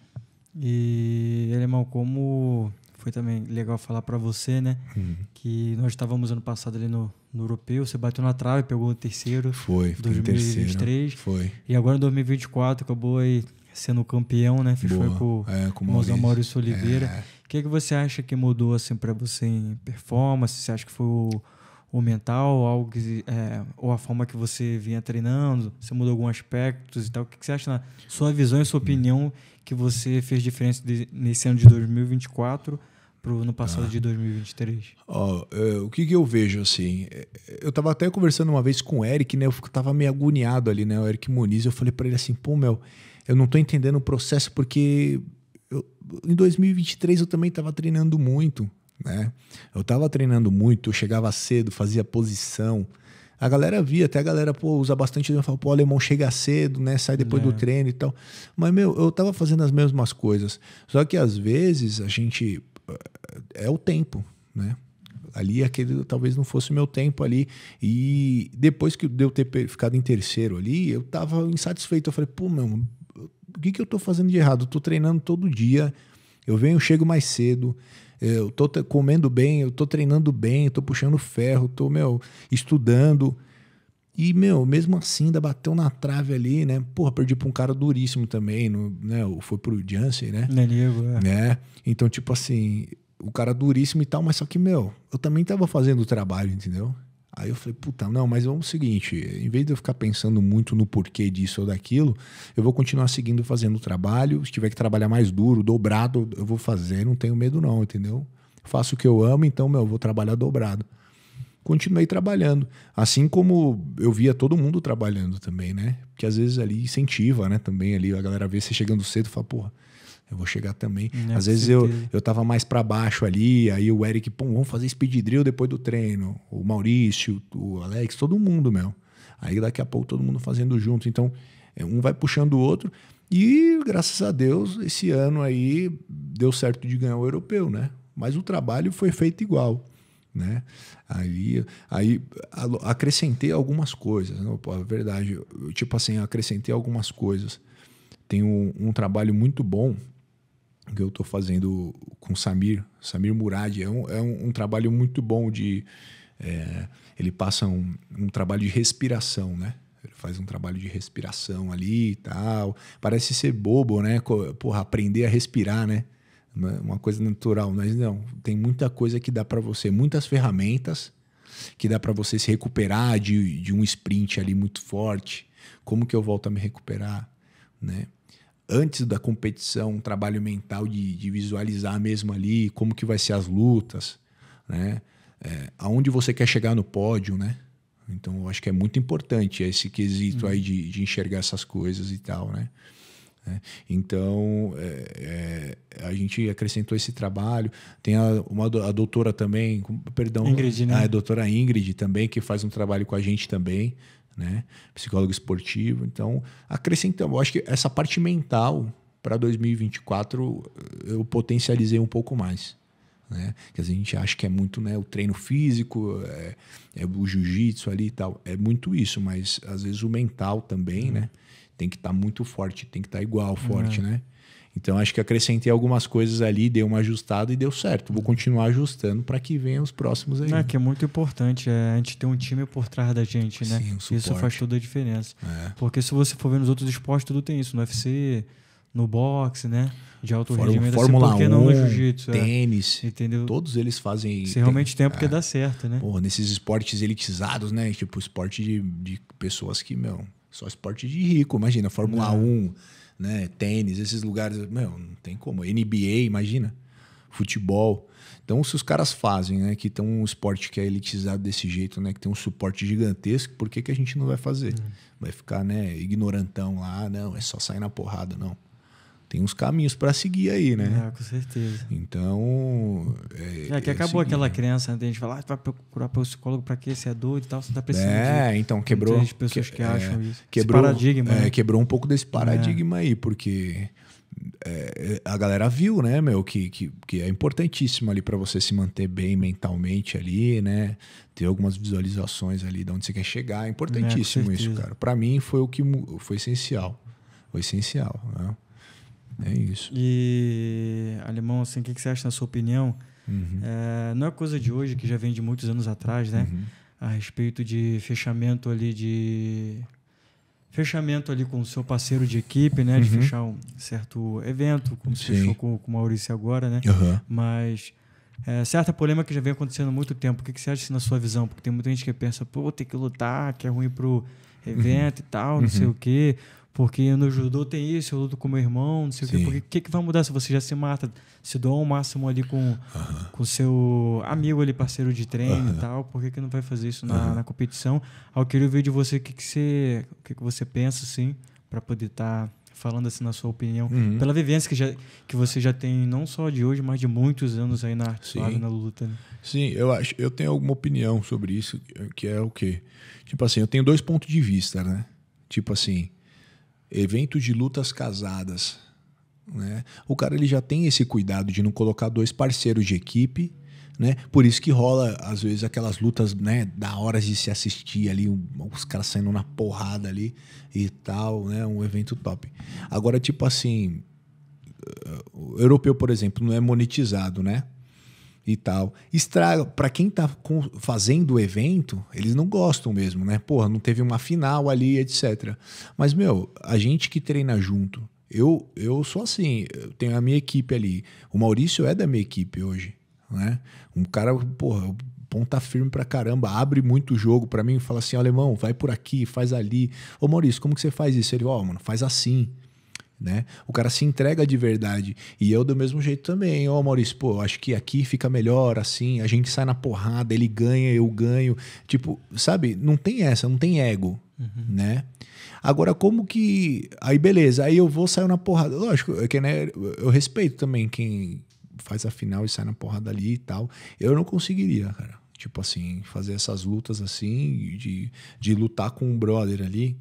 E, Alemão, como foi também legal falar para você, né? Uhum. Que nós estávamos ano passado ali no, no Europeu, você bateu na trave, pegou o terceiro. Foi, 2023. Terceiro, foi. E agora em 2024 acabou aí sendo campeão, né? Fechou com, é, com o Maurício, Maurício Oliveira. É. O que, é que você acha que mudou assim para você em performance? Você acha que foi o, o mental, algo que, é, ou a forma que você vinha treinando? Você mudou alguns aspectos e tal? O que, que você acha na sua visão e sua hum. opinião que você fez diferença de, nesse ano de 2024 no passado ah. de 2023? É, o que, que eu vejo assim? É, eu tava até conversando uma vez com o Eric, né? Eu tava meio agoniado ali, né? O Eric Muniz, eu falei para ele assim, pô, meu, eu não tô entendendo o processo porque eu, em 2023 eu também tava treinando muito, né? Eu tava treinando muito, eu chegava cedo, fazia posição. A galera via, até a galera pô, usa bastante, fala, pô, o alemão chega cedo, né? Sai depois é. do treino e tal. Mas, meu, eu tava fazendo as mesmas coisas. Só que às vezes a gente é o tempo, né? Ali aquele talvez não fosse o meu tempo ali. E depois que deu eu ter ficado em terceiro ali, eu tava insatisfeito. Eu falei, pô, meu, o que, que eu tô fazendo de errado? Eu tô treinando todo dia, eu venho, chego mais cedo, eu tô comendo bem, eu tô treinando bem, eu tô puxando ferro, tô, meu, estudando. E, meu, mesmo assim, ainda bateu na trave ali, né? Porra, perdi pra um cara duríssimo também, no, né? Foi pro Jansen, né? Neligo, né, é. Né? Então, tipo assim, o cara duríssimo e tal, mas só que, meu, eu também tava fazendo o trabalho, entendeu? Aí eu falei, puta, não, mas vamos o seguinte, em vez de eu ficar pensando muito no porquê disso ou daquilo, eu vou continuar seguindo fazendo o trabalho, se tiver que trabalhar mais duro, dobrado, eu vou fazer, não tenho medo não, entendeu? Faço o que eu amo, então, meu, eu vou trabalhar dobrado continuei trabalhando. Assim como eu via todo mundo trabalhando também, né? Porque às vezes ali incentiva, né? Também ali a galera vê você chegando cedo e fala, porra, eu vou chegar também. Não, né, às vezes eu, eu tava mais para baixo ali, aí o Eric, pô, vamos fazer speed drill depois do treino. O Maurício, o Alex, todo mundo, meu. Aí daqui a pouco todo mundo fazendo junto. Então, é, um vai puxando o outro. E graças a Deus, esse ano aí deu certo de ganhar o europeu, né? Mas o trabalho foi feito igual né? Aí, aí acrescentei algumas coisas, né? a é verdade, eu, tipo assim, acrescentei algumas coisas. Tem um, um trabalho muito bom que eu estou fazendo com Samir, Samir Murad, é um, é um, um trabalho muito bom de é, ele passa um, um trabalho de respiração, né? Ele faz um trabalho de respiração ali e tal. Parece ser bobo, né? Porra, aprender a respirar, né? uma, coisa natural, mas não, tem muita coisa que dá para você, muitas ferramentas que dá para você se recuperar de, de um sprint ali muito forte. Como que eu volto a me recuperar, né? Antes da competição, um trabalho mental de, de visualizar mesmo ali como que vai ser as lutas, né? É, aonde você quer chegar no pódio, né? Então, eu acho que é muito importante esse quesito hum. aí de, de enxergar essas coisas e tal, né? Né? Então, é, é, a gente acrescentou esse trabalho. Tem a, uma, a doutora também, perdão, Ingrid, né? a, a doutora Ingrid também, que faz um trabalho com a gente também, né? psicólogo esportivo. Então, acrescentamos. Eu acho que essa parte mental para 2024 eu potencializei um pouco mais. Né? Que a gente acha que é muito né, o treino físico, é, é o jiu-jitsu ali e tal. É muito isso, mas às vezes o mental também, uhum. né? tem que estar tá muito forte, tem que estar tá igual forte, uhum. né? Então acho que acrescentei algumas coisas ali, dei uma ajustada e deu certo. Vou continuar ajustando para que venham os próximos aí. É, que é muito importante é, a gente ter um time por trás da gente, né? Sim, um isso faz toda a diferença. É. Porque se você for ver nos outros esportes, tudo tem isso. No UFC, no boxe, né? De alto Fórum, rendimento, assim, Fórmula assim, não 1, no jiu-jitsu? É. Tênis. É. Entendeu? Todos eles fazem. Se realmente tem, tem é porque é. dá certo, né? Pô, nesses esportes elitizados, né? Tipo, esporte de, de pessoas que, meu, só esporte de rico, imagina, Fórmula não. É. 1, né, tênis, esses lugares, meu, não tem como. NBA, imagina, futebol. Então, se os caras fazem, né, que tem um esporte que é elitizado desse jeito, né, que tem um suporte gigantesco, por que, que a gente não vai fazer? Hum. Vai ficar, né, ignorantão lá, não, é só sair na porrada, não tem uns caminhos para seguir aí, né? É, com certeza. Então. É, é que é acabou aquela né? crença, né? A gente fala, ah, vai procurar para o psicólogo para quê? Você é doido e tal, você tá precisando. É, de... então quebrou. Tem pessoas que, que é, acham isso. Quebrou, Esse paradigma. É, né? Quebrou um pouco desse paradigma aí, porque. a galera viu, né, meu, que, que, que é importantíssimo ali para você se manter bem mentalmente ali, né? Ter algumas visualizações ali de onde você quer chegar. É importantíssimo isso, cara. Para mim foi o que foi essencial. Foi essencial, né? É isso. E, Alemão, assim, o que, você acha, na sua opinião? Uhum. É, não é coisa de hoje, que já vem de muitos anos atrás, né? Uhum. A respeito de fechamento ali de. Fechamento ali com o seu parceiro de equipe, né? De uhum. fechar um certo evento, como Sim. se fechou com, com o Maurício agora, né? Mas. É, certa polêmica que já vem acontecendo há muito tempo. O que, que você acha na sua visão? Porque tem muita gente que pensa, pô, tem que lutar, que é ruim pro evento uhum. e tal, não sei uhum. o quê porque no judô tem isso, eu luto com meu irmão, não sei Sim. o quê. Porque o que, que vai mudar se você já se mata? Se doa ao máximo ali com uh -huh. com seu amigo ali, parceiro de treino uh -huh. e tal, por que, que não vai fazer isso na, uh -huh. na competição? eu queria ouvir de você o que, que você, o que, que você pensa, assim, para poder estar. Tá falando assim na sua opinião, uhum. pela vivência que, já, que você já tem, não só de hoje, mas de muitos anos aí na arte suave, na luta. Né? Sim, eu acho, eu tenho alguma opinião sobre isso, que é o quê? Tipo assim, eu tenho dois pontos de vista, né? Tipo assim, Evento de lutas casadas. Né? O cara ele já tem esse cuidado de não colocar dois parceiros de equipe. Né? Por isso que rola, às vezes, aquelas lutas né, da horas de se assistir ali, os caras saindo na porrada ali e tal, né? Um evento top. Agora, tipo assim, eh, o europeu, por exemplo, não é monetizado, né? e tal. Estraga. Para quem tá fazendo o evento, eles não gostam mesmo, né? Porra, não teve uma final ali, etc. Mas, meu, a gente que treina junto. Eu, eu sou assim, eu tenho a minha equipe ali. O Maurício é da minha equipe hoje, né? Um cara, porra, ponta firme pra caramba, abre muito jogo para mim, fala assim, alemão, vai por aqui, faz ali. Ô Maurício, como que você faz isso? Ele, ó, oh, mano, faz assim né? O cara se entrega de verdade. E eu do mesmo jeito também. Ô, oh, Maurício, pô, acho que aqui fica melhor assim, a gente sai na porrada, ele ganha, eu ganho. Tipo, sabe? Não tem essa, não tem ego, uhum. né? Agora, como que. Aí, beleza, aí eu vou sair na porrada. Lógico, é eu, né, eu respeito também quem faz a final e sai na porrada ali e tal. Eu não conseguiria, cara. Tipo assim, fazer essas lutas assim, de, de lutar com um brother ali.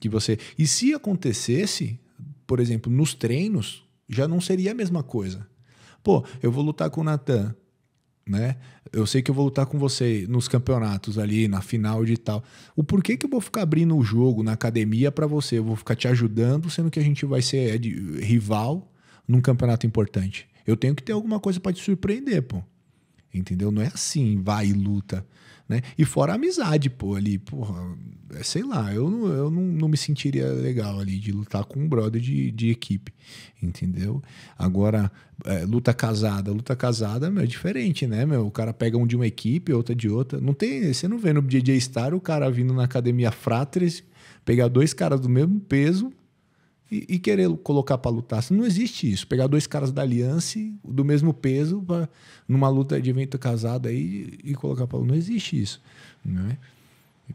Que você. E se acontecesse, por exemplo, nos treinos, já não seria a mesma coisa. Pô, eu vou lutar com o Natan, né? Eu sei que eu vou lutar com você nos campeonatos ali, na final de tal. O porquê que eu vou ficar abrindo o jogo na academia para você? Eu vou ficar te ajudando, sendo que a gente vai ser é, rival num campeonato importante. Eu tenho que ter alguma coisa para te surpreender, pô. Entendeu? Não é assim, vai e luta né? E fora a amizade, pô, ali, porra, é, sei lá, eu, não, eu não, não me sentiria legal ali de lutar com um brother de, de equipe, entendeu? Agora, é, luta casada, luta casada meu, é diferente, né, meu? O cara pega um de uma equipe, outra de outra. Não tem, você não vê no DJ Star o cara vindo na academia Fratres pegar dois caras do mesmo peso e, e querer colocar para lutar. Não existe isso. Pegar dois caras da aliança do mesmo peso pra, numa luta de evento casado aí e, colocar para Não existe isso. Né?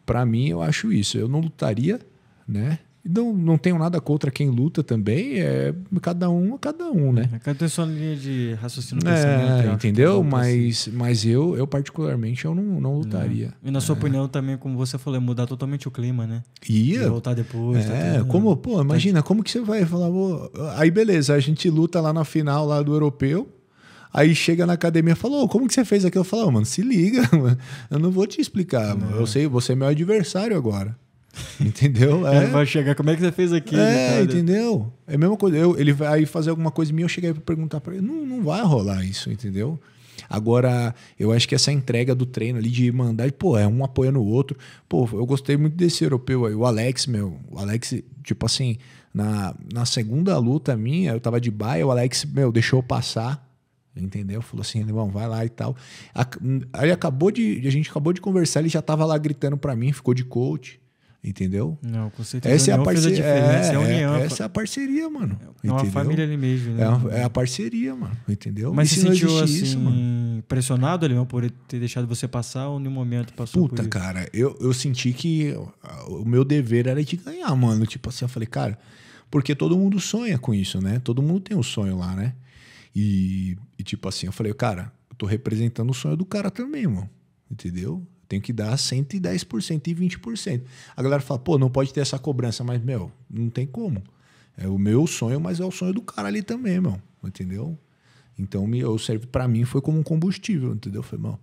Para mim, eu acho isso. Eu não lutaria, né? Não, não tenho nada contra quem luta também, é cada um a cada um, né? É, cada sua linha de raciocínio. É, entendeu? Mas, assim. mas eu, eu particularmente, eu não, não lutaria. É. E na sua é. opinião também, como você falou, é mudar totalmente o clima, né? Ia. E voltar depois. Tá é, tá como, pô, imagina, tá. como que você vai falar, aí beleza, a gente luta lá na final lá do europeu, Aí chega na academia e fala: oh, como que você fez aquilo? Eu falo, oh, mano, se liga, *laughs* mano. eu não vou te explicar, mano. Eu sei, você é meu adversário agora. *laughs* Entendeu? É. Ele vai chegar, como é que você fez aqui É, né, entendeu? É a mesma coisa. Eu, ele vai fazer alguma coisa em mim, eu cheguei para perguntar para ele. Não, não vai rolar isso, entendeu? Agora, eu acho que essa entrega do treino ali de mandar, pô, é um apoiando o outro. Pô, eu gostei muito desse europeu aí. O Alex, meu, o Alex, tipo assim, na, na segunda luta minha, eu tava de baia, o Alex, meu, deixou eu passar. Entendeu? Falou assim, irmão, vai lá e tal. Hum, aí acabou de. A gente acabou de conversar, ele já tava lá gritando para mim, ficou de coach. Entendeu? Não, com certeza. Essa é a parceria. É, é a é, união, é, essa é a parceria, mano. É uma entendeu? família ali mesmo. Né? É, a, é, a, parceria, mano. Entendeu? Mas e se sentiu assim, isso, mano? pressionado, por ter deixado você passar ou nenhum momento passou Puta, cara, eu, eu senti que o meu dever era de ganhar, mano. Tipo assim, eu falei, cara, porque todo mundo sonha com isso, né? Todo mundo tem um sonho lá, né? E, e tipo assim, eu falei, cara, eu tô representando o sonho do cara também, mano. Entendeu? tenho que dar 110% e 20%. A galera fala, pô, não pode ter essa cobrança, mas, meu, não tem como. É o meu sonho, mas é o sonho do cara ali também, meu. Entendeu? Então, me, eu serve para mim foi como um combustível, entendeu? Foi, mal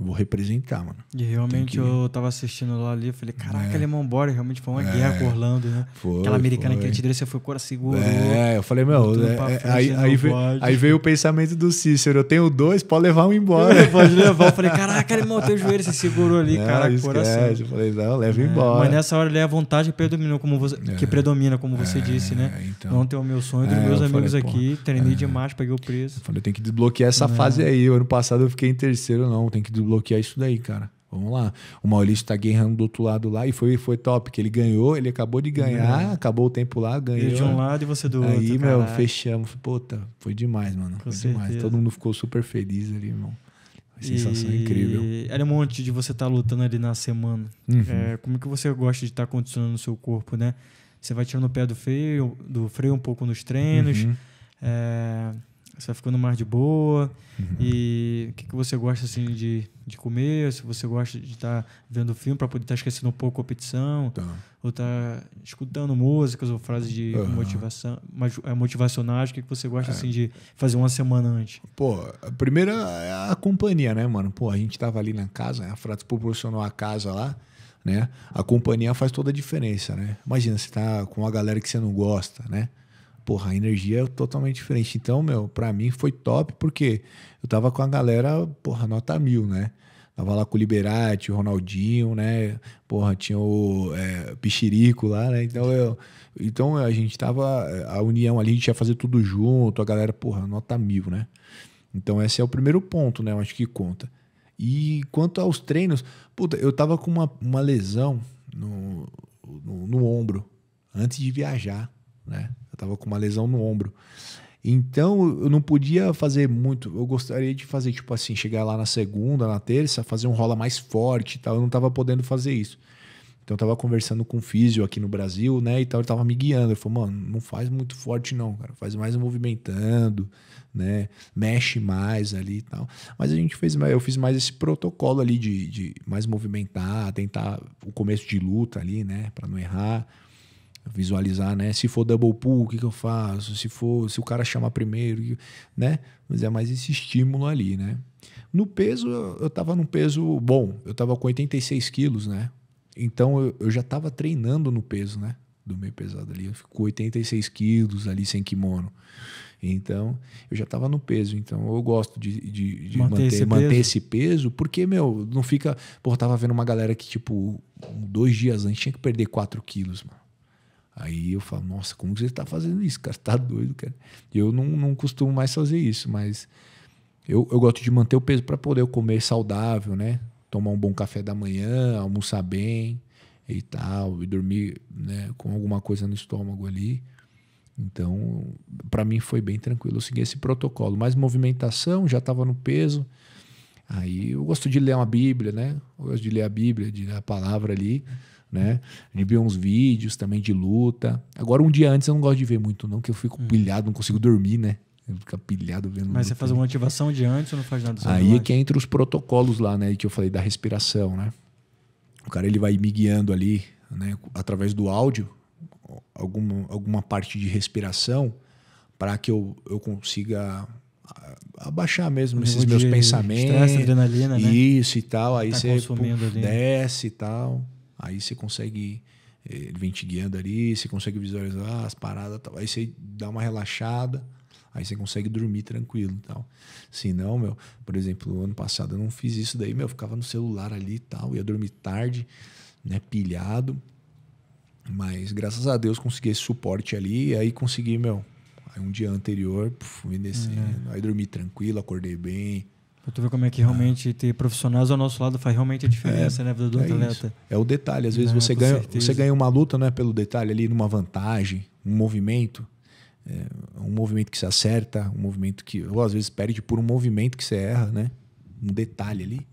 eu vou representar, mano. E realmente que... eu tava assistindo lá ali, eu falei, caraca, é. ele é. mão embora realmente foi uma é. guerra com Orlando, né? Foi, Aquela americana foi. que ele dele você foi cora seguro. É, eu falei, meu, é, é, frente, aí, aí, veio, aí, veio, o pensamento do Cícero, eu tenho dois, pode levar um embora. É, pode levar, eu falei, caraca, ele irmão, o joelho você segurou ali, não, caraca, coração. Eu falei, não, leva é. embora. Mas nessa hora ali a vontade predominou, como você, que predomina, como você disse, né? Então, Não tem o meu sonho, dos meus amigos falei, aqui, treinei demais, peguei o preço. Eu falei, tem que desbloquear essa fase aí. O ano passado eu fiquei em terceiro, não, tem que desbloquear bloquear isso daí, cara. Vamos lá. O Maurício tá guerrando do outro lado lá e foi, foi top, que ele ganhou, ele acabou de ganhar, uhum. acabou o tempo lá, ganhou. de um lado e você do aí, outro. Aí, meu, fechamos. Puta, foi demais, mano. Com foi certeza. demais. Todo mundo ficou super feliz ali, irmão. Sensação e... incrível. Era um monte de você estar tá lutando ali na semana. Uhum. É, como que você gosta de estar tá condicionando o seu corpo, né? Você vai tirando o pé do freio, do freio um pouco nos treinos. Uhum. É... Você ficando mais de boa. Uhum. E o que, que você gosta assim de, de comer? Se você gosta de estar tá vendo filme para poder estar tá esquecendo um pouco a competição. Tá. Ou estar tá escutando músicas ou frases de uhum. motivação, é, motivacionais. O que, que você gosta é. assim de fazer uma semana antes? Pô, a primeira é a companhia, né, mano? Pô, a gente tava ali na casa, né? a Fratos proporcionou a casa lá. Né? A companhia faz toda a diferença, né? Imagina, você tá com uma galera que você não gosta, né? porra, a energia é totalmente diferente. Então, meu, para mim foi top, porque eu tava com a galera, porra, nota mil, né? Tava lá com o Liberati, o Ronaldinho, né? Porra, tinha o é, Pichirico lá, né? Então, eu, então a gente tava. A união ali, a gente ia fazer tudo junto, a galera, porra, nota mil, né? Então, esse é o primeiro ponto, né? Eu acho que conta. E quanto aos treinos, puta, eu tava com uma, uma lesão no, no, no ombro antes de viajar né? Eu tava com uma lesão no ombro. Então eu não podia fazer muito. Eu gostaria de fazer, tipo assim, chegar lá na segunda, na terça, fazer um rola mais forte e tal. Eu não tava podendo fazer isso. Então eu tava conversando com o físio aqui no Brasil, né? E tal, ele tava me guiando. Ele falou, mano, não faz muito forte, não, cara. Faz mais movimentando, né? Mexe mais ali e tal. Mas a gente fez eu fiz mais esse protocolo ali de, de mais movimentar, tentar o começo de luta ali, né? para não errar visualizar, né? Se for double pull, o que, que eu faço? Se for, se o cara chamar primeiro, né? Mas é mais esse estímulo ali, né? No peso, eu tava num peso bom, eu tava com 86 quilos, né? Então eu, eu já tava treinando no peso, né? Do meio pesado ali, eu fico com 86 quilos ali sem kimono. Então, eu já estava no peso. Então, eu gosto de, de, de manter, manter, esse manter, esse peso, porque, meu, não fica. Pô, tava vendo uma galera que, tipo, dois dias antes tinha que perder 4 quilos, mano. Aí eu falo, nossa, como você está fazendo isso, cara? Você tá doido, cara. Eu não, não costumo mais fazer isso, mas eu, eu gosto de manter o peso para poder comer saudável, né? Tomar um bom café da manhã, almoçar bem e tal, e dormir né, com alguma coisa no estômago ali. Então, para mim foi bem tranquilo. Eu segui esse protocolo. Mas movimentação, já estava no peso. Aí eu gosto de ler uma Bíblia, né? Eu gosto de ler a Bíblia, de ler a palavra ali né? A gente viu uns vídeos também de luta. Agora, um dia antes eu não gosto de ver muito, não, que eu fico hum. pilhado, não consigo dormir, né? Eu fico pilhado vendo. Mas você faz uma ativação né? de antes ou não faz nada Aí é que entra os protocolos lá, né? Que eu falei da respiração, né? O cara ele vai me guiando ali, né? Através do áudio, alguma, alguma parte de respiração, para que eu, eu consiga ah, abaixar mesmo esses meus pensamentos. Estresse, adrenalina, né? Isso e tal. Aí tá você pô, desce e tal. Aí você consegue. Eh, ele vem te guiando ali, você consegue visualizar as paradas, tal. aí você dá uma relaxada, aí você consegue dormir tranquilo e tal. Se não, meu, por exemplo, ano passado eu não fiz isso daí, meu, eu ficava no celular ali e tal, ia dormir tarde, né, pilhado. Mas graças a Deus consegui esse suporte ali, e aí consegui, meu, aí um dia anterior, puf, me descendo, é. aí dormi tranquilo, acordei bem, Pra tu ver como é que realmente ah. ter profissionais ao nosso lado faz realmente a diferença, é, né, vida do é atleta. Isso. É o detalhe. Às vezes não, né, você, ganha, você ganha uma luta, não é pelo detalhe ali, numa vantagem, um movimento. É, um movimento que se acerta, um movimento que. Ou às vezes perde por um movimento que você erra, né? Um detalhe ali.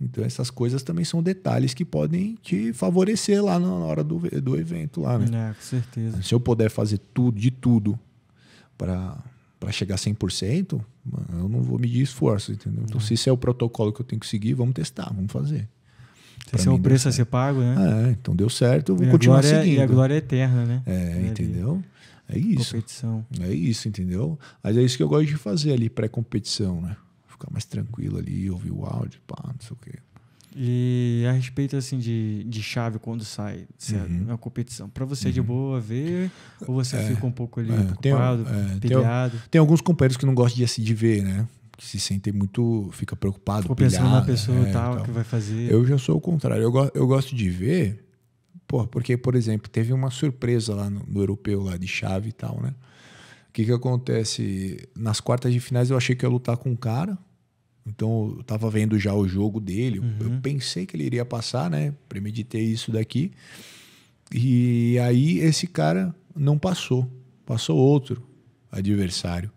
Então essas coisas também são detalhes que podem te favorecer lá na hora do, do evento lá, né? É, com certeza. Se eu puder fazer tudo, de tudo, para para chegar 100%, mano, eu não vou medir esforço, entendeu? Então, se esse é o protocolo que eu tenho que seguir, vamos testar, vamos fazer. Esse é o preço a ser pago, né? é, então deu certo, eu vou e continuar glória, seguindo. É- e a glória é eterna, né? É, é entendeu? É isso. Competição. É isso, entendeu? Mas é isso que eu gosto de fazer ali, pré-competição, né? Ficar mais tranquilo ali, ouvir o áudio, pá, não sei o quê. E a respeito assim de, de chave quando sai, certo? É uhum. Uma competição. Para você é de uhum. boa ver ou você é, fica um pouco ali é, preocupado, é, tem, é, pilhado? Tem, tem, alguns companheiros que não gostam de, assim, de ver, né? Que se sentem muito, fica preocupado, Ficou pilhado, pensando na pessoa é, tal, tal, que vai fazer. Eu já sou o contrário. Eu, go eu gosto de ver, pô, porque, por exemplo, teve uma surpresa lá no, no europeu, lá de chave e tal, né? O que que acontece? Nas quartas de finais eu achei que ia lutar com um cara então eu estava vendo já o jogo dele, uhum. eu pensei que ele iria passar, né? Premeditei isso daqui. E aí esse cara não passou, passou outro adversário.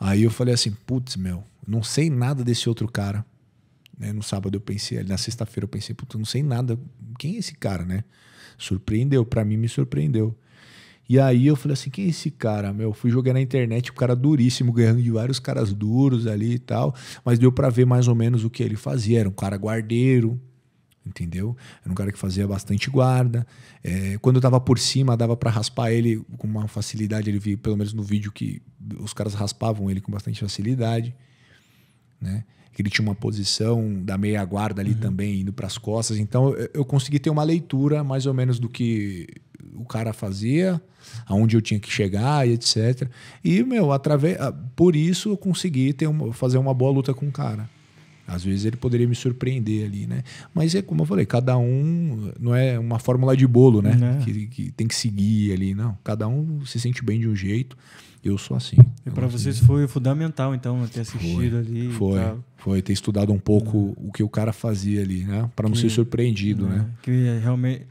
Aí eu falei assim, putz, meu, não sei nada desse outro cara. Né? No sábado eu pensei, na sexta-feira eu pensei, putz, não sei nada. Quem é esse cara, né? Surpreendeu, para mim me surpreendeu. E aí eu falei assim, quem é esse cara, meu? Fui jogar na internet, o um cara duríssimo, ganhando de vários caras duros ali e tal, mas deu para ver mais ou menos o que ele fazia. Era um cara guardeiro, entendeu? Era um cara que fazia bastante guarda. É, quando eu tava por cima, dava para raspar ele com uma facilidade. Ele vi, pelo menos no vídeo, que os caras raspavam ele com bastante facilidade, né? Ele tinha uma posição da meia guarda ali uhum. também, indo para as costas. Então eu, eu consegui ter uma leitura mais ou menos do que o cara fazia, aonde eu tinha que chegar e etc. E, meu, através, ah, por isso eu consegui ter uma, fazer uma boa luta com o cara. Às vezes ele poderia me surpreender ali, né? Mas é como eu falei, cada um não é uma fórmula de bolo, né? É. Que, que, tem que seguir ali, não. Cada um se sente bem de um jeito. Eu sou assim. E para vocês assim. foi fundamental, então, ter assistido foi, ali. Foi, foi ter estudado um pouco é. o que o cara fazia ali, né? Para não que, ser surpreendido, é. né? Que realmente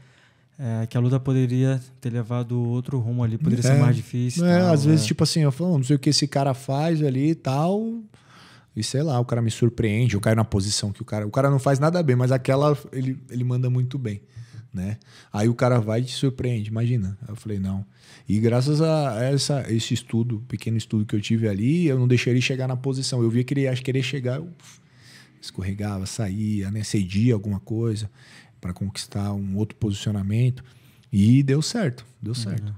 é, que a luta poderia ter levado outro rumo ali, poderia é, ser mais difícil. É, tal, às vezes, é. tipo assim, eu falo, não sei o que esse cara faz ali e tal. E sei lá, o cara me surpreende, eu caio na posição que o cara. O cara não faz nada bem, mas aquela ele, ele manda muito bem. Né? Aí o cara vai e te surpreende, imagina. eu falei, não. E graças a essa, esse estudo, pequeno estudo que eu tive ali, eu não deixei ele chegar na posição. Eu via que ele ia querer chegar, eu escorregava, saía, né? cedia alguma coisa para conquistar um outro posicionamento. E deu certo, deu uhum. certo.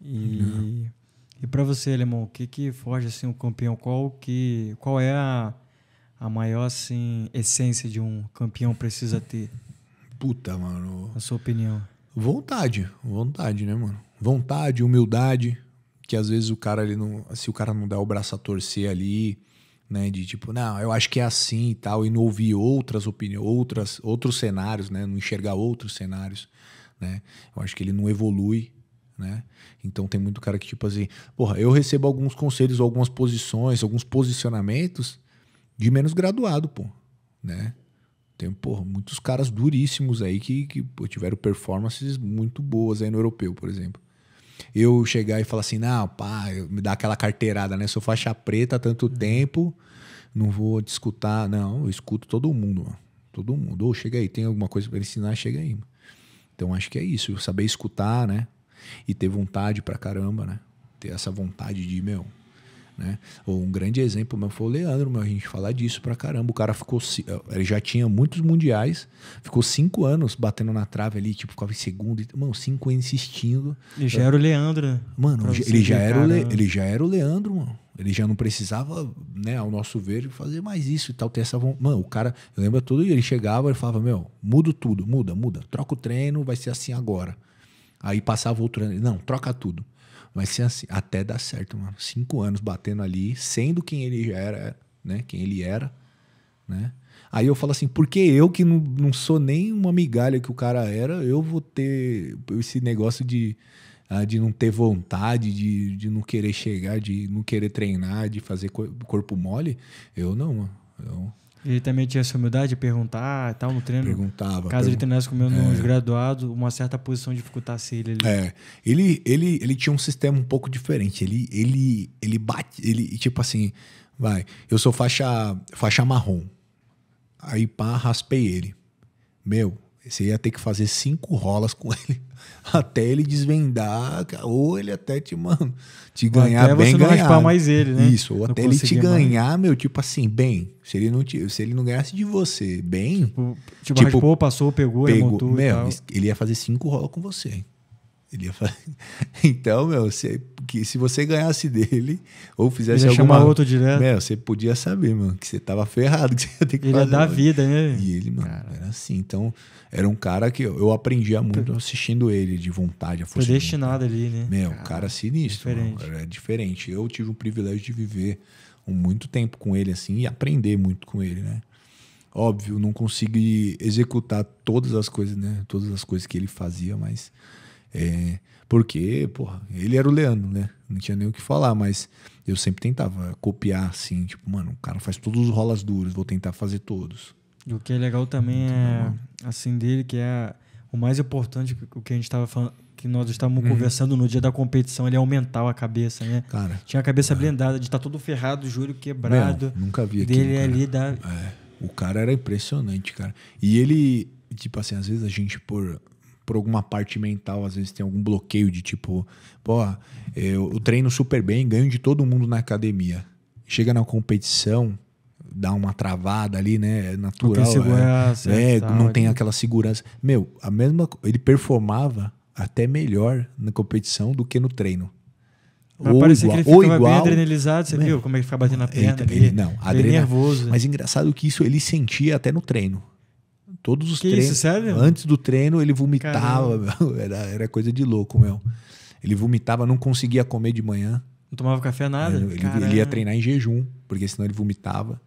E, uhum. e para você, Alemão, o que, que forge assim, um campeão? Qual, que, qual é a, a maior assim, essência de um campeão precisa ter? Puta, mano. A sua opinião? Vontade, vontade, né, mano? Vontade, humildade, que às vezes o cara ele não, se o cara não dá o braço a torcer ali, né? De tipo, não, eu acho que é assim e tal, e não ouvir outras opiniões, outras, outros cenários, né? Não enxergar outros cenários, né? Eu acho que ele não evolui, né? Então tem muito cara que, tipo assim, porra, eu recebo alguns conselhos, algumas posições, alguns posicionamentos de menos graduado, pô, né? Tem, porra, muitos caras duríssimos aí que, que pô, tiveram performances muito boas aí no europeu, por exemplo eu chegar e falar assim, não, pá, me dá aquela carteirada, né? Sou faixa preta há tanto uhum. tempo, não vou te escutar. Não, eu escuto todo mundo, mano. Todo mundo. Ou oh, chega aí, tem alguma coisa para ensinar, chega aí. Então acho que é isso, saber escutar, né? E ter vontade pra caramba, né? Ter essa vontade de, meu, né? Um grande exemplo meu foi o Leandro, a gente falar disso pra caramba. O cara ficou. Eh, ele já tinha muitos mundiais, ficou cinco anos batendo na trave ali, tipo, ficava em segundo. Mano, cinco anos insistindo. Ele já era o Leandro. Né? Mano, ele já, era Le, ele já era o Leandro, mano. Ele já não precisava, né, ao nosso ver, fazer mais isso e tal, ter essa vontade. Mano, o cara, eu lembro tudo, ele chegava e falava: Meu, muda tudo, muda, muda, troca o treino, vai ser assim agora. Aí passava outro treino, não, troca tudo mas se assim, até dar certo, mano. Cinco anos batendo ali, sendo quem ele era, né? Quem ele era, né? Aí eu falo assim, porque eu que não, não sou nem uma migalha que o cara era, eu vou ter esse negócio de, ah, de não ter vontade, de, de não querer chegar, de não querer treinar, de fazer corpo mole? Eu não, mano. Eu ele também tinha essa humildade de perguntar e tal no treino? Perguntava. Caso pergun ele treinasse comendo é. uns graduados, uma certa posição dificultasse ele ali. É. Ele, ele, ele tinha um sistema um pouco diferente. Ele, ele, ele bate, ele, tipo assim, vai, eu sou faixa, faixa marrom. Aí pá, raspei ele. Meu, você ia ter que fazer cinco rolas com *laughs* ele até ele desvendar, ou ele até te, mano, te ganhar até bem você ganhar. Não mais ele, né? Isso, ou não até ele te ganhar, mais. meu, tipo assim, bem. Se ele não, te, se ele não ganhasse de você, bem. Tipo, tipo, tipo raspou, passou, pegou, pegou montou. Meu, ele ia fazer cinco rolas com você. Ele ia fazer... *laughs* Então, meu, você que se você ganhasse dele ou fizesse ele ia alguma... chamar outro direto. Meu, você podia saber, mano, que você tava ferrado, *laughs* que você ia ter que ele fazer. Ele ia dar vida, né? E ele, mano, cara. era assim. Então, era um cara que eu aprendia muito assistindo ele, de vontade, a força Foi destinado de ali, né? Meu, cara, cara sinistro, diferente. Mano, diferente. Eu tive o privilégio de viver muito tempo com ele, assim, e aprender muito com ele, né? Óbvio, não consegui executar todas as coisas, né? Todas as coisas que ele fazia, mas... É, porque, porra, ele era o Leandro, né? Não tinha nem o que falar, mas eu sempre tentava copiar, assim, tipo, mano, o cara faz todos os rolas duros, vou tentar fazer todos. O que é legal também Muito é, legal. assim, dele, que é o mais importante, o que a gente estava falando, que nós estávamos uhum. conversando no dia da competição, ele é aumentar a cabeça, né? Cara, Tinha a cabeça é. blindada, de estar tá todo ferrado, o joelho quebrado. Não, nunca vi aquilo, Dele ali da... É, o cara era impressionante, cara. E ele, tipo assim, às vezes a gente, por por alguma parte mental, às vezes tem algum bloqueio de tipo, pô, eu treino super bem, ganho de todo mundo na academia. Chega na competição, dá uma travada ali, né? É natural. Não tem é, segurança. É, é, não tem aquela segurança. Meu, a mesma. Ele performava até melhor na competição do que no treino. ou igual, que ele ficava igual, bem adrenalizado, você mesmo. viu como é que fica batendo a perna ele, ali. Ele, não, ele é adrenal... nervoso. Né? Mas engraçado que isso ele sentia até no treino. Todos os que treinos. Isso, sério? Antes do treino, ele vomitava. *laughs* Era, era coisa de louco, meu. Ele vomitava, não conseguia comer de manhã. Não tomava café, nada? Ele, ele ia treinar em jejum, porque senão ele vomitava.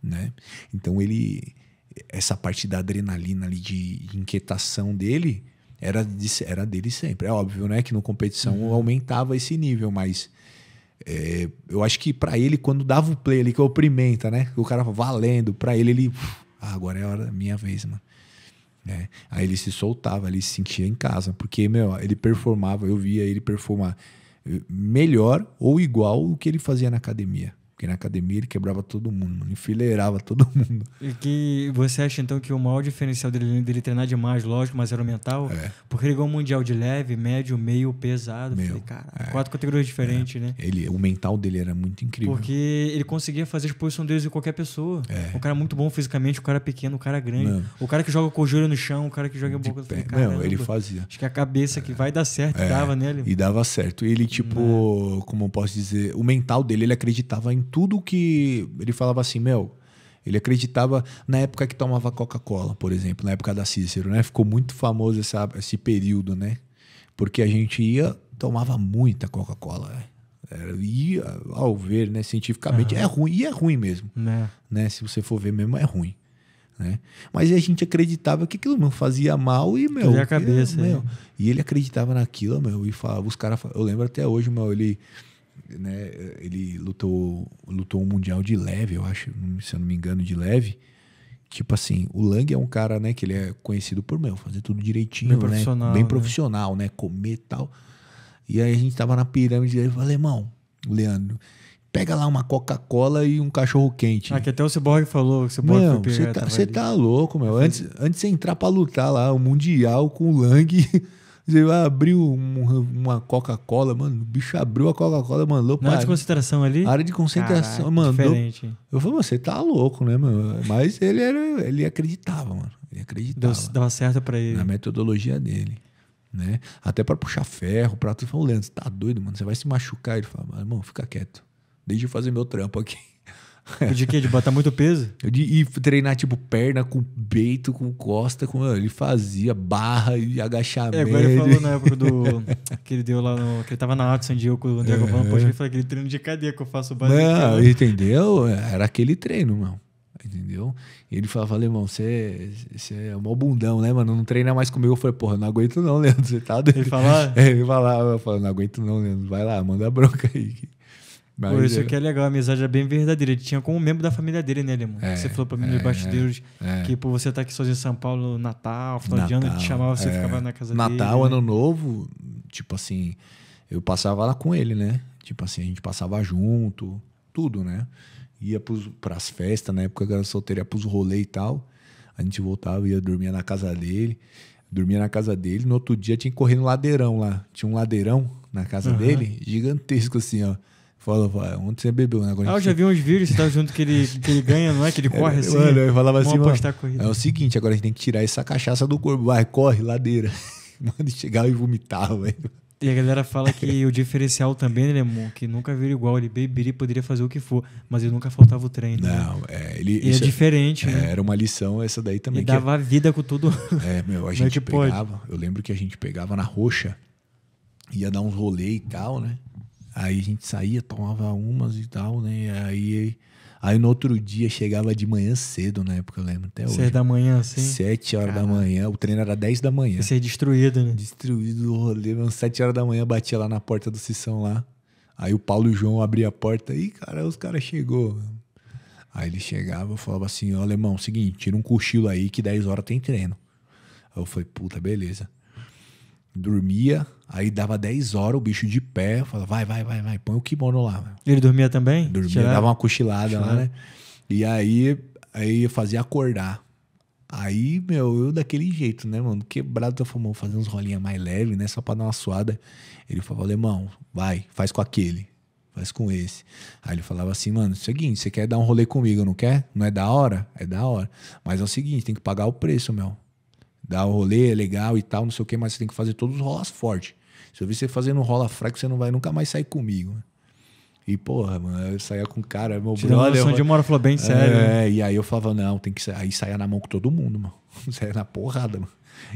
Né? Então ele. Essa parte da adrenalina ali, de inquietação dele, era, de, era dele sempre. É óbvio, né? Que no competição uhum. aumentava esse nível, mas é, eu acho que para ele, quando dava o play ali, que é o né? O cara valendo, para ele, ele uf, ah, agora é a hora da minha vez, mano. É. Aí ele se soltava, ele se sentia em casa, porque, meu, ele performava, eu via ele performar eh, melhor ou igual o que ele fazia na academia. Porque na academia ele quebrava todo mundo, mano. Enfileirava todo *laughs* mundo. E que você acha então que o maior diferencial dele, dele treinar demais, lógico, mas era o mental? É. Porque ele ganhou o mundial de leve, médio, meio, pesado. Meu, Falei, cara, é. quatro categorias diferentes, é. né? Ele, o mental dele era muito incrível. Porque ele conseguia fazer a exposição deles de qualquer pessoa. É. O cara muito bom fisicamente, o cara pequeno, o cara grande. Não. O cara que joga com o joelho no chão, o cara que joga de boca. Pé. Não, ele fazia. Acho que a cabeça que vai dar certo, é. dava nele. E dava certo. Ele, tipo, né? como eu posso dizer, o mental dele, ele acreditava em tudo que. Ele falava assim, meu. Ele acreditava na época que tomava Coca-Cola, por exemplo, na época da Cícero, né? Ficou muito famoso essa, esse período, né? Porque a gente ia, tomava muita Coca-Cola. Né? ao ver, né, cientificamente, uhum. é ruim, e é ruim mesmo. né Né? Se você for ver mesmo, é ruim. Né? Mas a gente acreditava que aquilo não fazia mal e, meu. A cabeça, e, meu, é. e ele acreditava naquilo, meu, e falava, os caras. Eu lembro até hoje, meu, ele né, ele lutou, lutou um mundial de leve, eu acho, se eu não me engano, de leve. Tipo assim, o Lang é um cara, né, que ele é conhecido por meu, fazer tudo direitinho, bem né, profissional, né? Bem profissional, né? Comer e tal. E aí a gente tava na pirâmide, ele falou, irmão Leandro, pega lá uma Coca-Cola e um cachorro quente. Ah, que até o Cyborg falou que o Cyborg Não, você tá, tá louco, meu. Antes, antes de entrar pra lutar lá, o Mundial com o Lang. *laughs* Você abriu um, uma Coca-Cola, mano. O bicho abriu a Coca-Cola, mandou pra. área de concentração ali? área de concentração, Caraca, mandou. Diferente. Eu falei, você tá louco, né, mano? Mas ele era. Ele acreditava, mano. Ele acreditava. Deu, dava certo pra ele. Na metodologia dele. Né? Até para puxar ferro, pra tudo. Falou, Leandro, você tá doido, mano? Você vai se machucar. Ele falou, mano, fica quieto. Deixa eu fazer meu trampo aqui. *laughs* De quê? De botar muito peso? De, e treinar, tipo, perna com peito, com costa, com. Ele fazia barra e agachamento. É, agora ele falou *laughs* na época do. que ele deu lá no. Que ele tava na Atos em com o André Galvão, poxa, ele falou aquele treino de cadeia que eu faço o Não, entendeu? Era aquele treino, mano. Entendeu? E ele falava, irmão, você é mó bundão, né, mano? Não treina mais comigo. Eu falei, porra, não aguento não, Leandro. Você tá doido. *laughs* Ele falava? É, ele falava, eu falei, não aguento não, Leandro. Vai lá, manda bronca aí. Mas Por isso é... que é legal, a amizade é bem verdadeira. Ele tinha como membro da família dele, né, Lemon? É, você falou pra mim é, nos bastidores é, é. que por você estar tá aqui sozinho em São Paulo, Natal, final Natal, de ano, ele te chamava, você é. ficava na casa Natal, dele. Natal, Ano né? Novo, tipo assim, eu passava lá com ele, né? Tipo assim, a gente passava junto, tudo, né? Ia pros, pras festas, na época eu era solteiro, ia pros rolês e tal. A gente voltava, ia dormir na casa dele. Dormia na casa dele, no outro dia tinha que correr no ladeirão lá. Tinha um ladeirão na casa uhum. dele, gigantesco assim, ó Falou, vai, ontem você bebeu, né? Agora ah, eu já vi uns vídeos tá junto que ele, que ele ganha, não é? Que ele *laughs* é, corre assim, assim. Mano, eu falava assim, mano, é o seguinte, agora a gente tem que tirar essa cachaça do corpo. Vai, corre, ladeira. *laughs* Mano, chegava e vomitava, velho. E a galera fala que *laughs* o diferencial também, né, Mon? Que nunca vira igual. Ele beberia poderia fazer o que for, mas ele nunca faltava o treino. Não, né? é, ele. E é, é diferente, é, né? Era uma lição essa daí também. E dava é, vida com tudo É, meu, a gente pegava. Pode. Eu lembro que a gente pegava na roxa, ia dar uns rolê e tal, né? Aí a gente saía, tomava umas e tal, né? Aí, aí no outro dia chegava de manhã cedo, na né? época, eu lembro até hoje. Seis da manhã, sim. Sete horas Caramba. da manhã. O treino era dez da manhã. Ser destruído, né? Destruído o rolê. Mano. Sete horas da manhã batia lá na porta do Sissão lá. Aí o Paulo e o João abria a porta. e cara, os caras chegou. Aí ele chegava e falava assim: Ó, alemão, é seguinte, tira um cochilo aí que 10 horas tem treino. Aí eu falei: Puta, beleza. Dormia, Aí dava 10 horas, o bicho de pé, falava, vai, vai, vai, vai, põe o kimono lá. Ele dormia também? Dormia, dava uma cochilada lá, né? E aí, aí eu fazia acordar. Aí, meu, eu daquele jeito, né, mano? Quebrado, eu falei, fazer uns rolinhas mais leves, né? Só pra dar uma suada. Ele falava, alemão, vai, faz com aquele, faz com esse. Aí ele falava assim, mano, é seguinte, você quer dar um rolê comigo, não quer? Não é da hora? É da hora. Mas é o seguinte, tem que pagar o preço, meu dar o rolê, é legal e tal, não sei o que, mas você tem que fazer todos os rolas forte. Se eu ver você fazendo rola fraco, você não vai nunca mais sair comigo. Né? E, porra, mano, eu saía com o cara, meu Tirou brother. Uma de uma hora falou bem é, sério. É, né? e aí eu falava, não, tem que sair. Aí saia na mão com todo mundo, mano. *laughs* Saia na porrada, mano.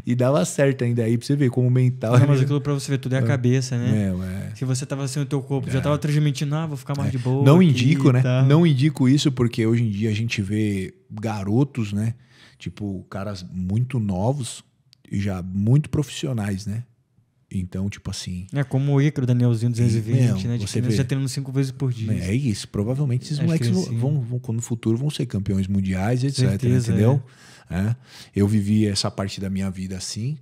E dava certo ainda aí pra você ver como o mental. Não, né? mas aquilo pra você ver, tudo é a ah, cabeça, né? É, ué. Se você tava assim, o teu corpo é. já tava transmitindo, ah, vou ficar mais é. de boa. Não indico, né? Não indico isso, porque hoje em dia a gente vê garotos, né? Tipo, caras muito novos e já muito profissionais, né? Então, tipo assim. É como o Icaro, Danielzinho 220, né? De você já treinando cinco vezes por dia. É isso. Provavelmente esses moleques vão, assim. vão, vão, no futuro vão ser campeões mundiais, etc. Certeza, entendeu? É. É. Eu vivi essa parte da minha vida assim,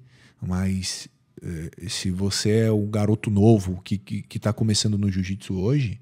mas eh, se você é um garoto novo que, que, que tá começando no jiu-jitsu hoje,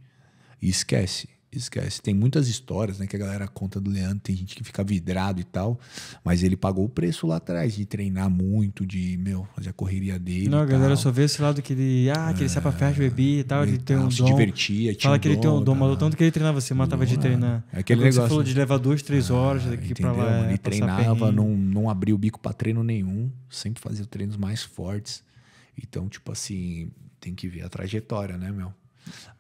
esquece. Esquece. Tem muitas histórias, né? Que a galera conta do Leandro, tem gente que fica vidrado e tal. Mas ele pagou o preço lá atrás de treinar muito, de, meu, fazer a correria dele. Não, a galera só vê esse lado que ele. Ah, que ele sai pra é, festa, bebia e tal. Ele, tem um se dom. Se divertia, tinha Fala um que ele dom, tem um dom, maluco. Tá. Tanto que ele treinava, você matava de é. treinar. É aquele negócio. Você falou de né? levar duas, três ah, horas ah, daqui entendeu, pra lá. ele treinava, não, não abria o bico pra treino nenhum. Sempre fazia treinos mais fortes. Então, tipo assim, tem que ver a trajetória, né, meu?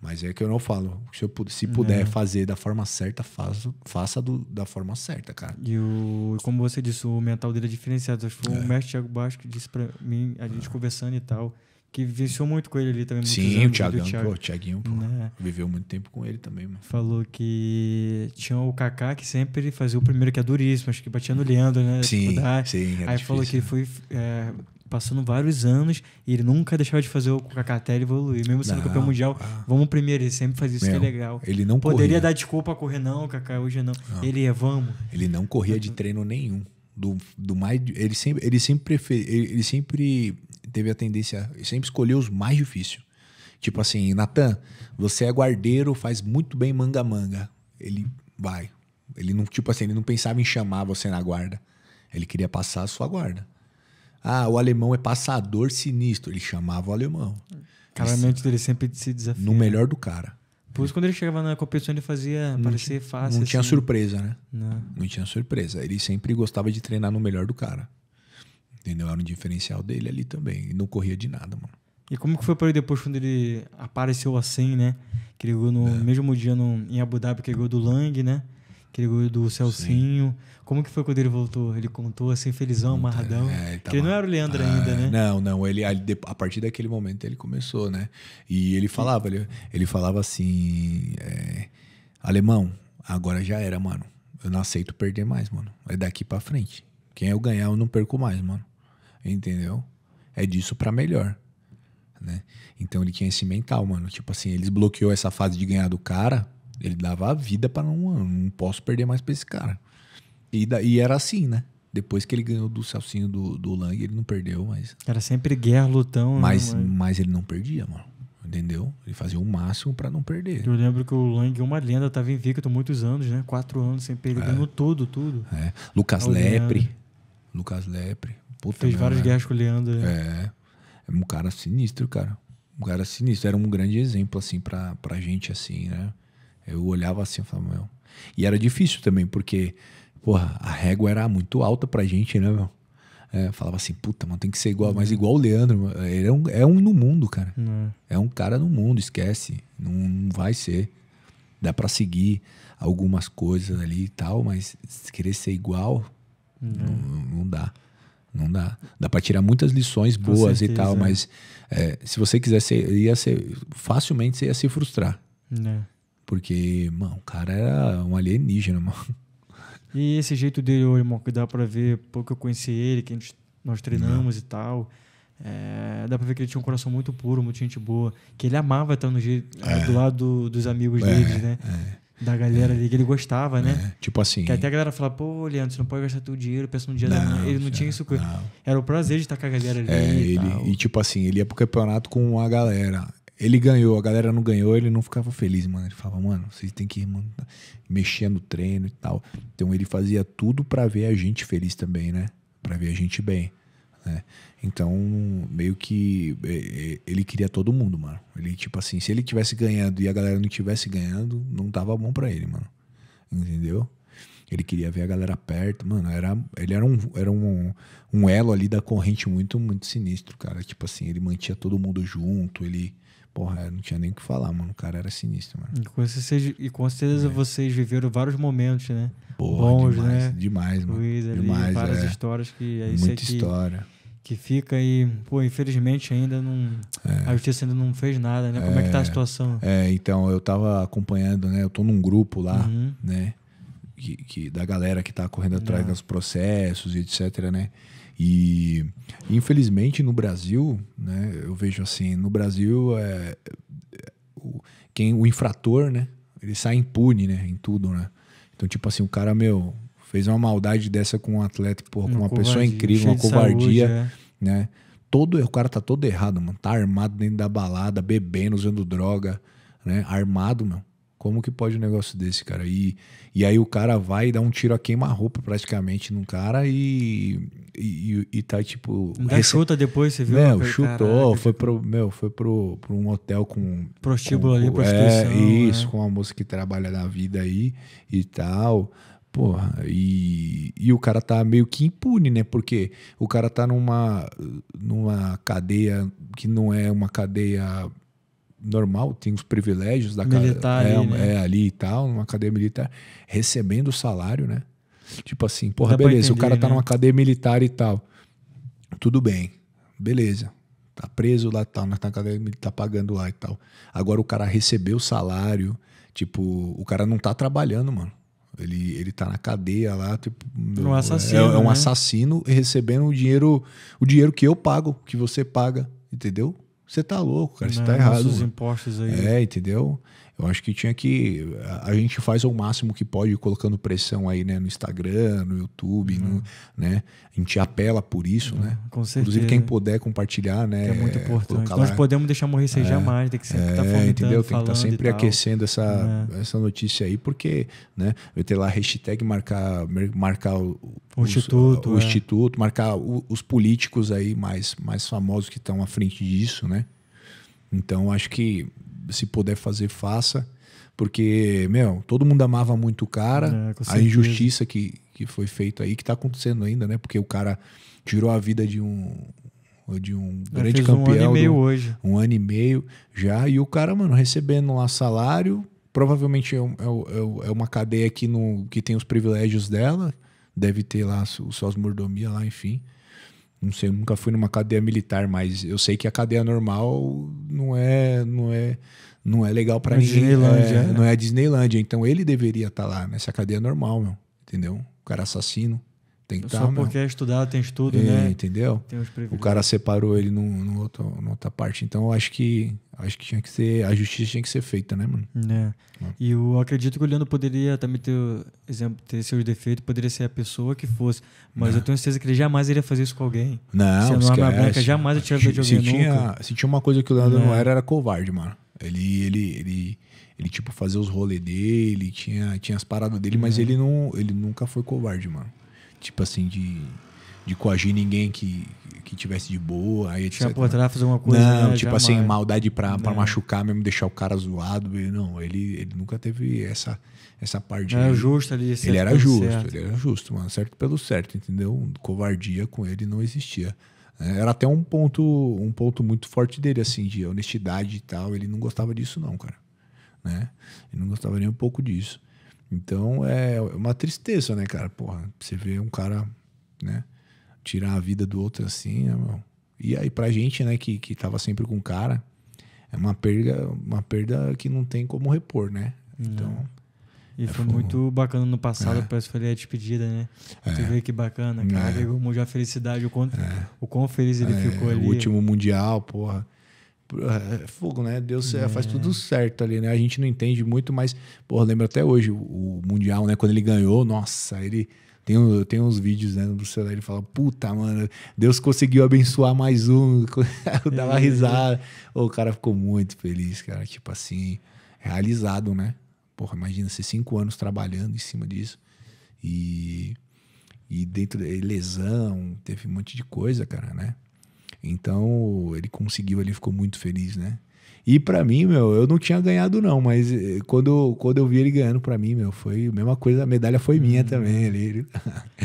Mas é que eu não falo. Se, eu, se uhum. puder fazer da forma certa, faço, faça do, da forma certa, cara. E o, como você disse, o mental dele é diferenciado. Acho que é. o mestre Thiago que disse para mim, a gente é. conversando e tal, que venceu muito com ele ali também. Sim, o Thiago. pô, Thiaguinho, pô, né? viveu muito tempo com ele também, mano. Falou que tinha o Kaká que sempre fazia o primeiro que é duríssimo, acho que batia no Leandro, né? Sim, tipo, sim. É Aí difícil, falou que né? foi é, passando vários anos e ele nunca deixava de fazer o Cacatelli evoluir. Mesmo sendo não, campeão mundial, ah, vamos primeiro, ele sempre fazia isso meu, que é legal. Ele não Poderia corria. dar desculpa a correr, não, Cacá, hoje não. não. Ele é vamos. Ele não corria de treino nenhum. Do, do mais, ele sempre, ele sempre prefer, ele, ele sempre teve a tendência, ele sempre escolheu os mais difíceis. Tipo assim, Natan, você é guardeiro, faz muito bem manga-manga. Ele vai. Ele não, tipo assim, ele não pensava em chamar você na guarda. Ele queria passar a sua guarda. Ah, o alemão é passador sinistro. Ele chamava o alemão. Claramente ele, dele sempre se desafia. No né? melhor do cara. Por isso, quando ele chegava na competição, ele fazia não parecer fácil. Não assim. tinha surpresa, né? Não. não tinha surpresa. Ele sempre gostava de treinar no melhor do cara. Entendeu? Era um diferencial dele ali também. E não corria de nada, mano. E como que foi para ele depois quando ele apareceu assim, né? Que ele ganhou no é. mesmo dia no, em Abu Dhabi, que ele ganhou do Lang, né? Que ele ganhou do Celcinho. Sim. Como que foi quando ele voltou? Ele contou assim, felizão, então, amarradão. É, ele, então, tava... ele, não era o Leandro ah, ainda, né? Não, não. Ele, a partir daquele momento ele começou, né? E ele falava, ele, ele falava assim: é, Alemão, agora já era, mano. Eu não aceito perder mais, mano. É daqui para frente. Quem eu ganhar, eu não perco mais, mano. Entendeu? É disso para melhor. Né? Então ele tinha esse mental, mano. Tipo assim, eles bloqueou essa fase de ganhar do cara. Ele dava a vida para não. Não posso perder mais pra esse cara. E, e era assim, né? Depois que ele ganhou do Celcinho do, do Lang, ele não perdeu, mas. Era sempre guerra, lutão. Né, mas, né, mas ele não perdia, mano. Entendeu? Ele fazia o máximo para não perder. Eu lembro que o Lang é uma lenda, tava invicto muitos anos, né? Quatro anos sem perder, é. ganhou tudo, tudo. É. Lucas Lepre. Leandro. Lucas Lepre. Puta Fez várias guerras com o Leandro. Né? É. É um cara sinistro, cara. Um cara sinistro. Era um grande exemplo, assim, pra, pra gente, assim, né? Eu olhava assim e falava, meu. E era difícil também, porque porra, a régua era muito alta pra gente, né, meu? É, falava assim, puta, mano, tem que ser igual, mas igual o Leandro, ele é um, é um no mundo, cara. É. é um cara no mundo, esquece. Não, não vai ser. Dá para seguir algumas coisas ali e tal, mas querer ser igual, não, não dá. Não dá. Dá para tirar muitas lições boas e tal, é. mas é, se você quiser ser, ia ser, facilmente você ia se frustrar. É. Porque, mano, o cara era um alienígena, *laughs* mano. E esse jeito dele, ô, irmão, que dá pra ver, pouco eu conheci ele, que gente, nós treinamos uhum. e tal. É, dá pra ver que ele tinha um coração muito puro, muito gente boa. Que ele amava estar no, é. do lado dos amigos é, dele, né? É. Da galera ali, que ele gostava, né? É, tipo assim. Que até a galera fala, pô, Leandro, você não pode gastar teu dinheiro, peça no dia não, da manhã. Ele não tinha é, isso. Não. Era o prazer de estar com a galera ali. É, e, ele, e, tipo assim, ele ia pro campeonato com a galera. Ele ganhou, a galera não ganhou, ele não ficava feliz, mano. Ele falava, mano, vocês tem que mano, mexer no treino e tal. Então ele fazia tudo para ver a gente feliz também, né? Para ver a gente bem, né? Então, meio que é, é, ele queria todo mundo, mano. Ele tipo assim, se ele tivesse ganhando e a galera não tivesse ganhando, não tava bom para ele, mano. Entendeu? Ele queria ver a galera perto, mano. Era, ele era, um, era um, um elo ali da corrente muito, muito sinistro, cara. Tipo assim, ele mantinha todo mundo junto, ele porra, não tinha nem o que falar, mano. O cara era sinistro, mano. E com, certeza e com certeza é. vocês viveram vários momentos, né? Porra, Bons, demais, né? Demais, mano. Luiz, ali, demais, várias é. histórias que aí Muita história. Que fica e, pô, infelizmente ainda não. É. A justiça ainda não fez nada, né? Como é que tá a é. situação? É, então, eu tava acompanhando, né? Eu tô num grupo lá, uhum. né? Que, que, da galera que tá correndo atrás dos processos e etc, né? E infelizmente no Brasil, né, eu vejo assim, no Brasil é, o, quem o infrator, né, ele sai impune, né, em tudo, né. Então tipo assim, o cara meu fez uma maldade dessa com um atleta, porra, uma com uma covardia, pessoa incrível, uma covardia, saúde, é. né? Todo o cara tá todo errado, mano. Tá armado dentro da balada, bebendo, usando droga, né? Armado, mano. Como que pode um negócio desse, cara? E, e aí o cara vai e dá um tiro a queima-roupa praticamente num cara e, e, e tá tipo. Ainda rece... chuta depois, você viu? Meu, chutou, foi, pro, meu, foi pro, pro um hotel com. Prostíbulo com, ali, prostituição. É, né? isso, com uma moça que trabalha na vida aí e tal. Porra, e, e o cara tá meio que impune, né? Porque o cara tá numa, numa cadeia que não é uma cadeia normal, tinha os privilégios da militar é, ali, né? é, ali e tal, numa cadeia militar, recebendo o salário, né? Tipo assim, porra, Dá beleza, entender, o cara tá né? numa cadeia militar e tal. Tudo bem, beleza. Tá preso lá, tá na cadeia militar, tá pagando lá e tal. Agora o cara recebeu o salário, tipo, o cara não tá trabalhando, mano. Ele, ele tá na cadeia lá, tipo. É um é, assassino, é, é um né? assassino recebendo o dinheiro, o dinheiro que eu pago, que você paga, entendeu? Você tá louco, cara, você tá errado. Os impostos aí. É, entendeu? Eu acho que tinha que. A, gente faz o máximo que pode colocando pressão aí, né? No Instagram, no YouTube, uhum. no, né? A gente apela por isso, uhum, né? Com certeza. Inclusive, quem puder compartilhar, né? Que é muito importante. Nós podemos deixar morrer sem é, jamais, tem que sempre estar é, tá entendeu? Tem que estar tá sempre aquecendo essa, é. essa notícia aí, porque, né? Eu ter lá hashtag marcar, marcar o, o os, Instituto, o é. Instituto, marcar o, os políticos aí mais, mais famosos que estão à frente disso, né? Então, acho que se puder fazer, faça. Porque, meu, todo mundo amava muito o cara. É, a injustiça que, que foi feita aí, que tá acontecendo ainda, né? Porque o cara tirou a vida de um, de um é, grande campeão. Um ano e meio do, hoje. Um ano e meio já. E o cara, mano, recebendo lá salário, provavelmente é, é, é, é uma cadeia que, no, que tem os privilégios dela, deve ter lá suas mordomias lá, enfim. Não sei, nunca fui numa cadeia militar, mas eu sei que a cadeia normal não é não é não é legal para é ninguém. é, né? Não é Disneyland, então ele deveria estar tá lá nessa cadeia normal, meu, entendeu? O cara assassino. Tem que Só tá, porque meu. é estudado, tem estudo, é, né? Entendeu? Tem os o cara separou ele num, num outro, numa outra parte. Então, acho que acho que tinha que ser. A justiça tinha que ser feita, né, mano? É. é. E eu acredito que o Leandro poderia também ter, exemplo, ter seus defeitos, poderia ser a pessoa que fosse. Mas eu tenho certeza que ele jamais iria fazer isso com alguém. Não, não é esquece. branca, jamais eu de alguém. Se tinha, nunca. se tinha uma coisa que o Leandro não, não né. era, era covarde, mano. Ele, ele, ele, ele tipo, fazia os rolês dele, tinha, tinha as paradas dele, mas né. ele, não, ele nunca foi covarde, mano tipo assim, de, de coagir ninguém que, que tivesse de boa. Aí, Tinha por trás fazer uma coisa. Não, né? tipo assim, Jamais. assim, maldade pra, pra é. machucar mesmo, deixar o cara zoado. Não, ele, ele nunca teve essa, essa parte. Era de, justo ali. Ele era justo, certo. ele era justo, mano. Certo pelo certo, entendeu? Covardia com ele não existia. É, era até um ponto, um ponto muito forte dele, assim, de honestidade e tal. Ele não gostava disso, não, cara. Né? Ele não gostava nem um pouco disso. Então é uma tristeza, né, cara? Porra, você vê um cara, né, tirar a vida do outro assim, né, meu? E aí pra gente, né, que, que tava sempre com o cara, é uma perda, uma perda que não tem como repor, né? É. Então. É. E é, foi, muito bacana no passado, é. parece que foi a despedida, né? É. Tu vê que bacana, cara. É. Ele arrumou já a felicidade, o quão, é. o quão feliz ele é, ficou ali. O último Mundial, porra. É, é fogo, né? Deus é. faz tudo uhum. certo ali, né? A gente não entende muito, mas, porra, lembro até hoje o, Mundial, né? Quando ele ganhou, nossa, ele. Tem, um, tem uns vídeos, né, no celular, ele fala, puta, mano, Deus conseguiu abençoar mais um. *laughs* Eu dava é. risada. O cara ficou muito feliz, cara. Tipo assim, realizado, né? Porra, imagina ser cinco anos trabalhando em cima disso. E, e dentro de lesão, teve um monte de coisa, cara, né? Então ele conseguiu, ele ficou muito feliz, né? E para mim, meu, eu não tinha ganhado não, mas eh, quando, quando eu vi ele ganhando para mim, meu, foi a mesma coisa, a medalha foi minha hum. também. Ele... *laughs*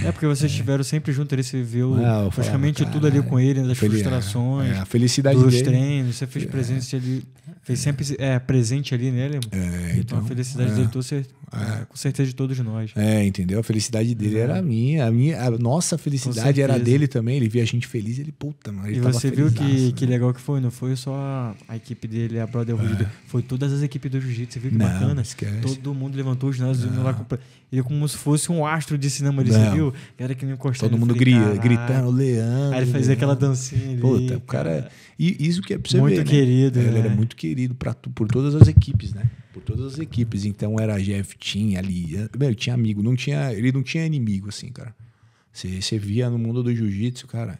É porque vocês estiveram é. sempre junto, ele se viu praticamente falava, tudo ali com ele, né, das frustrações, é, a felicidade dos dele. treinos, você fez é. presença ali, fez sempre é, presente ali nele, é, então, então a felicidade é. dele toda, é. é, com certeza de todos nós. É, entendeu? A felicidade dele era a minha, a minha, a nossa felicidade era dele também, ele via a gente feliz, ele puta, mano, ele E você viu que, né? que legal que foi, não foi só a equipe dele é a Brother é. foi todas as equipes do Jiu-Jitsu, viu que não, bacana? Esquece. Todo mundo levantou os ginásios lá. Com... Ele é como se fosse um astro de cinema ali, você viu? Era que nem encostado. Todo mundo falei, gritando, Leandro. Aí ele fazia aquela dancinha ali. Puta, o cara. É- e isso que é pra você muito ver, né? querido, né? Ele era muito querido pra, por todas as equipes, né? Por todas as equipes. Então era Jeff, tinha ali. tinha amigo, não tinha, ele não tinha inimigo, assim, cara. Você via no mundo do jiu-jitsu, cara.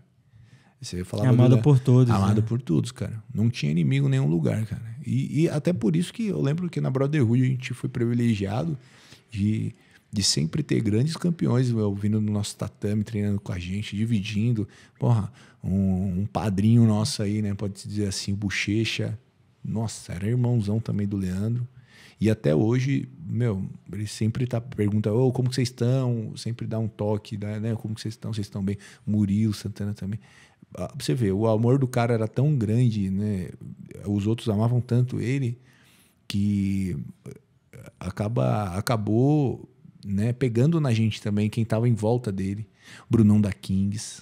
Você falava amado por todos. Né? Amado né? por todos, cara. Não tinha inimigo em nenhum lugar, cara. E, e, até por isso que eu lembro que na Brotherhood a gente foi privilegiado de, de sempre ter grandes campeões vindo no nosso tatame, treinando com a gente, dividindo. Porra, um, um padrinho nosso aí, né? Pode-se dizer assim, o Bochecha. Nossa, era irmãozão também do Leandro. E até hoje, meu, ele sempre tá pergunta, ô, oh, como que vocês estão? Sempre dá um toque, né? Como que vocês estão? Vocês estão bem? Murilo, Santana também. Ah, você vê, o amor do cara era tão grande, né? Os outros amavam tanto ele que eh, acaba acabou, né, pegando na gente também quem estava em volta dele, Brunão da Kings,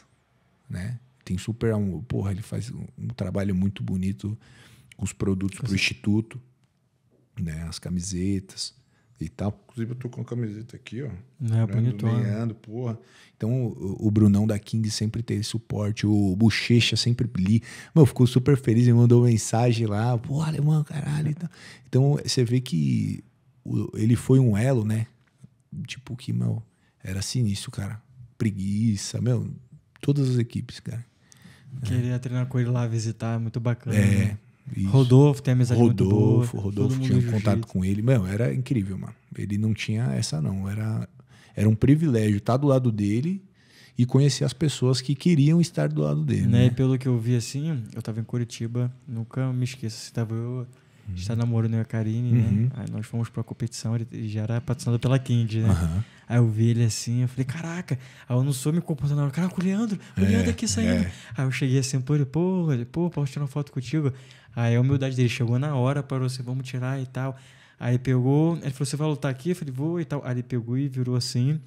né? Tem super um, porra, ele faz um, um trabalho muito bonito com os produtos para o instituto, né? As camisetas e tal. Inclusive, eu tô com a camiseta aqui, ó. É, bonito. Meiando, porra. Então, o, o, Brunão da King sempre teve suporte, o Bochecha sempre li. Meu, ficou super feliz, me mandou mensagem lá. porra, alemão, caralho. Então, então você vê que o, ele foi um elo, né? Tipo, que, meu, era sinistro, cara. Preguiça, meu. Todas as equipes, cara. Queria é. treinar com ele lá, visitar, é muito bacana. É. Né? Isso. Rodolfo tem amizade Rodolfo, muito boa. Rodolfo, Rodolfo tinha um contato com ele. Meu, era incrível, mano. Ele não tinha essa, não. Era, era um privilégio estar do lado dele e conhecer as pessoas que queriam estar do lado dele. Né? né? Pelo que eu vi, assim, eu estava em Curitiba, nunca me esqueço, se estava eu uhum. está namorando a Karine, né? uhum. né? Aí nós fomos pra competição, ele já era patrocinado pela Kind, né? Uhum. Aí eu vi ele assim, eu falei, caraca, aí eu não sou me comportando, caraca, o Leandro, o é, Leandro aqui saindo. É. Aí eu cheguei assim, pô, ele, pô, posso tirar uma foto contigo? Aí a humildade dele chegou na hora, parou você assim, vamos tirar e tal. Aí pegou, ele falou, você vai lutar aqui? Eu falei, vou e tal. Aí ele pegou e virou assim.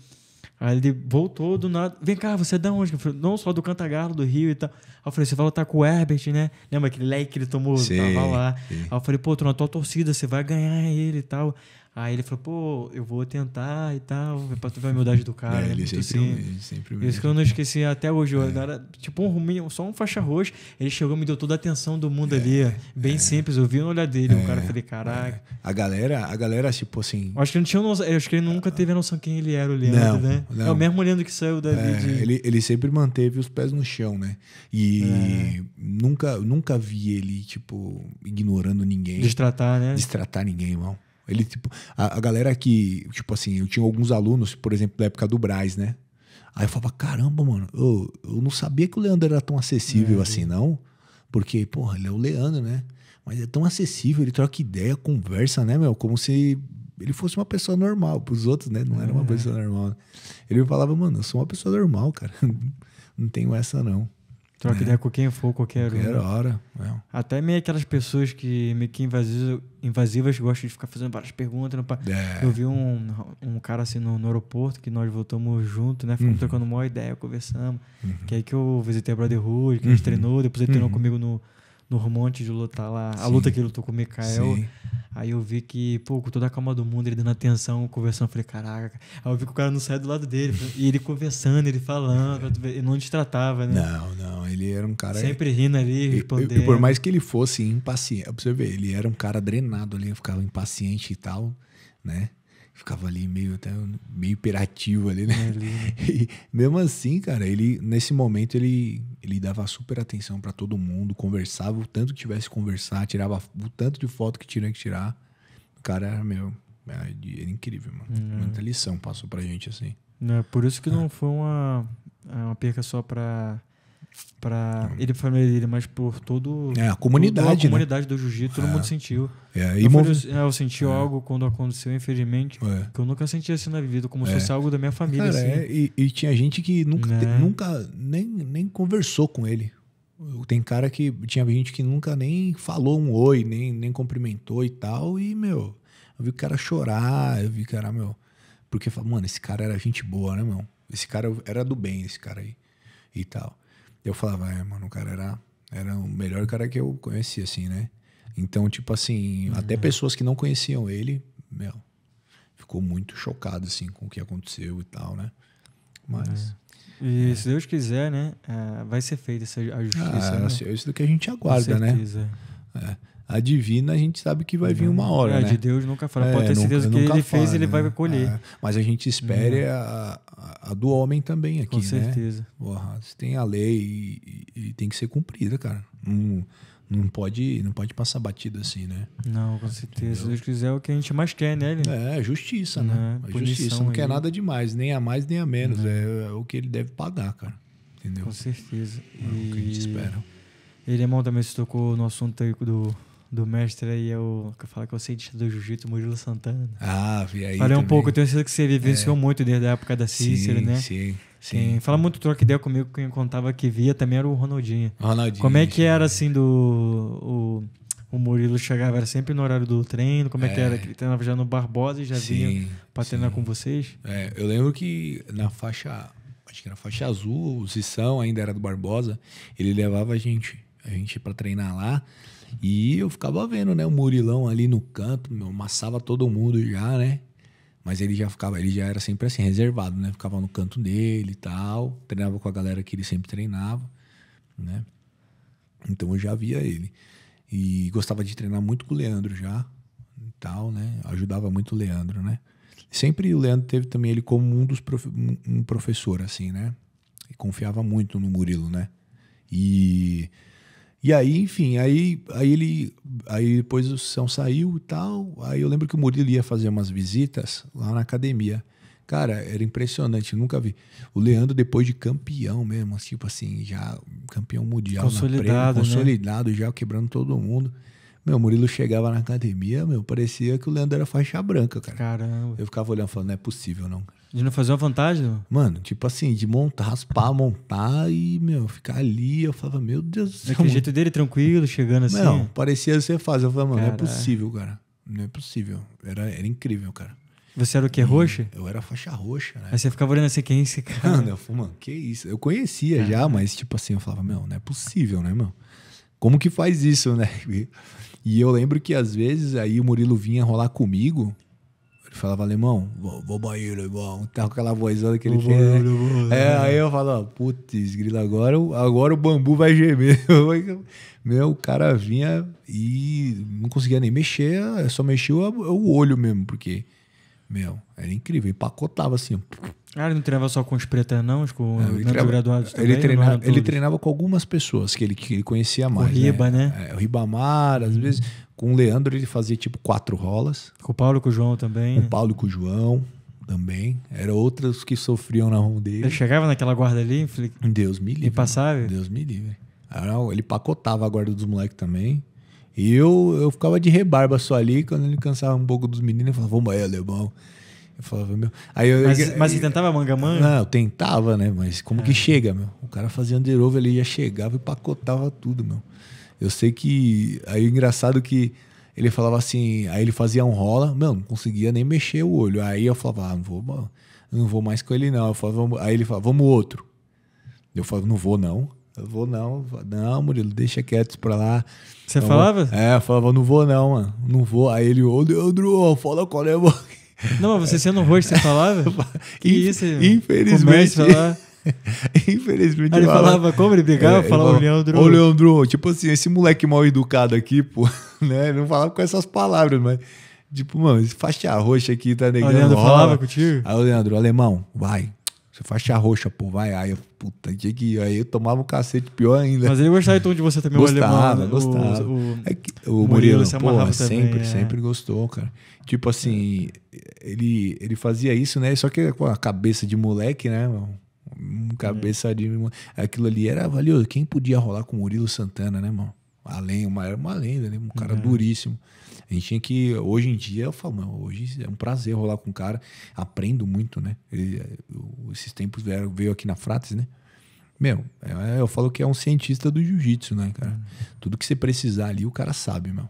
Aí ele voltou do nada. Vem cá, você é de onde? Eu falei, não, só do Cantagalo, do Rio e tal. Aí eu falei, você vai lutar com o Herbert, né? Lembra aquele leque que ele tomou? Sim, tava lá. Sim. Aí eu falei, pô, tô na tua torcida, você vai ganhar ele e tal. Aí ele falou, pô, eu vou tentar e tal, é pra tu ver a humildade do cara. É, é ele sempre, assim. humilde, sempre Isso que eu não esqueci até hoje. É. Era, tipo, um, ruminho só um faixa roxa. Ele chegou me deu toda a atenção do mundo é. ali. Bem é. simples, eu vi no olhar dele. O cara, é. falei, caraca. A galera, a galera, tipo assim... Acho que, não tinha noção, acho que ele nunca ah. teve a noção quem ele era, o Leandro, não, né? Não. É o mesmo Leandro que saiu da... De... Ele, ele sempre manteve os pés no chão, né? E nunca, nunca vi ele, tipo, ignorando ninguém. Destratar, né? Destratar ninguém, irmão. Ele, tipo, a, a, galera que, tipo assim, eu tinha alguns alunos, por exemplo, da época do Braz, né? Aí eu falava, caramba, mano, eu, eu não sabia que o Leandro era tão acessível é. assim, é. não. Porque, porra, ele é o Leandro, né? Mas é tão acessível, ele troca ideia, conversa, né, meu? Como se ele fosse uma pessoa normal. Pros outros, né? Não é. era uma é. pessoa normal. Ele falava, mano, eu sou uma pessoa normal, cara. *laughs* não tenho essa, não. Troca é. ideia com quem for, qualquer, qualquer hora. hora. É. Até meio aquelas pessoas que meio que invasivas, invasivas gostam de ficar fazendo várias perguntas. Né, é. Eu vi um, um cara assim no, no, aeroporto que nós voltamos junto, né? Ficamos uhum. trocando uma ideia, conversamos. Uhum. Que é aí que eu visitei a Brotherhood, que uhum. a gente uhum. treinou, depois ele treinou uhum. comigo no, no monte de lutar lá, Sim. a luta que ele lutou com o Mikael. Sim. Aí eu vi que, pô, com toda a calma do mundo, ele dando atenção, conversando, falei, caraca. Aí eu vi que o cara não saia do lado dele. E ele conversando, ele falando, é. ele não destratava, né? Não, não, ele era um cara. Sempre rindo ali, respondendo. E, e por mais que ele fosse impaciente, pra você ver, ele era um cara drenado ali, ficava impaciente e tal, né? Ficava ali meio, até, meio hiperativo ali, né? É, né? *laughs* e mesmo assim, cara, ele, nesse momento, ele ele dava super atenção para todo mundo, conversava o tanto que tivesse que conversar, tirava o tanto de foto que tinha que tirar. O cara era, meu, é, era, incrível, mano. Uhum. Muita lição passou pra gente, assim. É, por isso que é. não foi uma, é uma perca só pra para ah. ele foi dele mas por todo é, a comunidade, a né? comunidade né? do jiu-jitsu, todo é. mundo sentiu. É, e eu, falei, é, eu senti é. algo quando aconteceu, infelizmente, é. que eu nunca senti assim na vida, como se fosse é. algo da minha família. Cara, assim. e, e, tinha gente que nunca, te, né? nunca nem, nem conversou com ele. Tem cara que tinha gente que nunca nem falou um oi, nem, nem cumprimentou e tal. E, meu, eu vi o cara chorar, eu vi o cara, meu. Porque, mano, esse cara era gente boa, né, meu? Esse cara era do bem, esse cara aí e tal. Eu falava, é, mano, o cara era, era o melhor cara que eu conhecia, assim, né? Então, tipo assim, uhum. até pessoas que não conheciam ele, meu, ficou muito chocado, assim, com o que aconteceu e tal, né? Mas. É. E é. se Deus quiser, né? É, vai ser feita essa a justiça. Ah, né? Isso do é que a gente aguarda, né? Com certeza. Né? É a divina a gente sabe que vai vir uma uhum. hora. É, né? de Deus nunca fala. É, Pode ter certeza nunca, que ele fala, fez, ele vai né? colher. É, mas a gente espere uhum. a, a, do homem também aqui. Com né? certeza. Né? você tem a lei e, e, tem que ser cumprida, cara. Não, não, pode, não pode passar batido assim, né? Não, com certeza. Se Deus quiser, é o que a gente mais quer, né? Ele? É, é, justiça, né? né? É, justiça. Não quer aí. nada demais, nem a mais, nem a menos. É, é, o que ele deve pagar, cara. Entendeu? Com certeza. É o que a gente espera. Ele, irmão, também se tocou no assunto aí do do mestre aí é o que fala que é o cientista do jiu-jitsu, Murilo Santana. Ah, vi aí. Falei um pouco, eu tenho certeza que você vivenciou é. muito desde a época da Cícero, sim, né? Sim, sim. Quem fala muito troca ideia comigo, quem contava que via também era o Ronaldinho. Ronaldinho. Como é que era assim do. O, o Murilo chegava, era sempre no horário do treino, como é, é que era? Ele treinava já no Barbosa e já sim, vinha pra treinar com vocês? É, eu lembro que na faixa. Acho que na faixa azul, o Sissão ainda era do Barbosa, ele levava a gente, a gente para treinar lá. E eu ficava vendo, né? O Murilão ali no canto, amassava todo mundo já, né? Mas ele já ficava, ele já era sempre assim, reservado, né? Ficava no canto dele e tal. Treinava com a galera que ele sempre treinava, né? Então eu já via ele. E gostava de treinar muito com o Leandro já e tal, né? Ajudava muito o Leandro, né? Sempre o Leandro teve também ele como um dos prof... um professor, assim, né? E confiava muito no Murilo, né? E e aí, enfim, aí, aí ele. Aí depois o São saiu e tal. Aí eu lembro que o Murilo ia fazer umas visitas lá na academia. Cara, era impressionante, nunca vi. O Leandro, depois de campeão mesmo, assim, tipo assim, já campeão mundial. Consolidado. Prêmio, consolidado, né? já quebrando todo mundo. Meu, o Murilo chegava na academia, meu, parecia que o Leandro era faixa branca, cara. Caramba. Eu ficava olhando falando, não é possível, não, cara. De não fazer uma vantagem? Mano? tipo assim, de montar, raspar, montar e, meu, ficar ali. Eu falava, meu Deus do céu. jeito dele, tranquilo, chegando assim. Não, parecia ser fácil. Eu falava, mano, não é possível, cara. Não é possível. Era, era incrível, cara. Você era o quê? Roxa? Eu era faixa roxa, né? Aí você ficava olhando assim, quem é esse cara? *laughs* Mano, eu falei, mano, que isso? Eu conhecia é. já, mas tipo assim, eu falava, meu, não é possível, né, meu? Como que faz isso, né? *laughs* E eu lembro que às vezes aí o Murilo vinha rolar comigo ele falava alemão, vou, vou banheiro, irmão. Tava com aquela vozona que ele vou tem. Né? Banheiro, né? é, aí eu falava, putz, grilo, agora, agora o bambu vai gemer. *laughs* Meu, o cara vinha e não conseguia nem mexer, só mexia o, o olho mesmo, porque, meu, era incrível, empacotava assim. Ah, ele não treinava só com os pretas, não? Com não, ele né, treinava, graduados também, ele, treinava, ele treinava com algumas pessoas que ele, que ele conhecia mais. O né? Riba, né? né? É, o Ribamar, às hum. vezes. Uhum. Com o Leandro ele fazia tipo quatro rolas. Com o Paulo e com o João também. Com o Paulo e com o João também. Eram outros que sofriam na mão dele. Ele chegava naquela guarda ali? Falei, Deus me livre. E passava? Deus me livre. Ele pacotava a guarda dos moleques também. E eu, eu ficava de rebarba só ali. Quando ele cansava um pouco dos meninos, eu falava, vamos aí, alemão. Eu falava, meu. Aí eu, mas, eu, mas você tentava manga-manga? Não, eu tentava, né? Mas como é. que ah. chega, meu? O cara fazia underover, ele já chegava e pacotava tudo, meu. Eu sei que. Aí engraçado que ele falava assim. Aí ele fazia um rola, meu, não conseguia nem mexer o olho. Aí eu falava, ah, não vou, não vou mais com ele, não. Eu falava, vamos. Aí ele falava, vamos outro. Eu falava, não vou, não. Eu vou não, não, Murilo, deixa quieto pra lá. Você então, falava? É, eu falava, não vou não, mano, não vou. Aí ele, ô, Leandro, fala qual é, boca. Não, mas você sendo roxo, você falava? *laughs* Que Inf isso? Infelizmente. Falar. *laughs* Infelizmente. ele falava, falava como ele brigava? É, falava, Leandro. Ô, Leandro, tipo assim, esse moleque mal educado aqui, pô, *laughs* né? Ele não falava com essas palavras, mas. Tipo, mano, esse faixa roxa aqui tá negando. O Leandro falava contigo? Aí o Leandro, alemão, vai, você faixa roxa, pô, vai. Aí puta, tinha que Aí eu tomava um cacete pior ainda. Mas ele gostava então de você também, gostava, o alemão. Gostava, né? o, o, é que, o Murilo, Murilo sempre, também, é. sempre gostou, cara. Tipo assim, ele, ele fazia isso, né? Só que com a cabeça de moleque, né, Um cabeça é. de. Aquilo ali era valioso. Quem podia rolar com o Murilo Santana, né, mano? Além, uma, era uma lenda, né? Um cara é. duríssimo. A gente tinha que, hoje em dia, eu falo, hoje é um prazer rolar com o cara, aprendo muito, né? Ele, eh, esses tempos veio, veio aqui na Frates, né? Meu, é, eu falo que é um cientista do jiu-jitsu, né, cara? Uhum. Tudo que você precisar ali, o cara sabe, meu.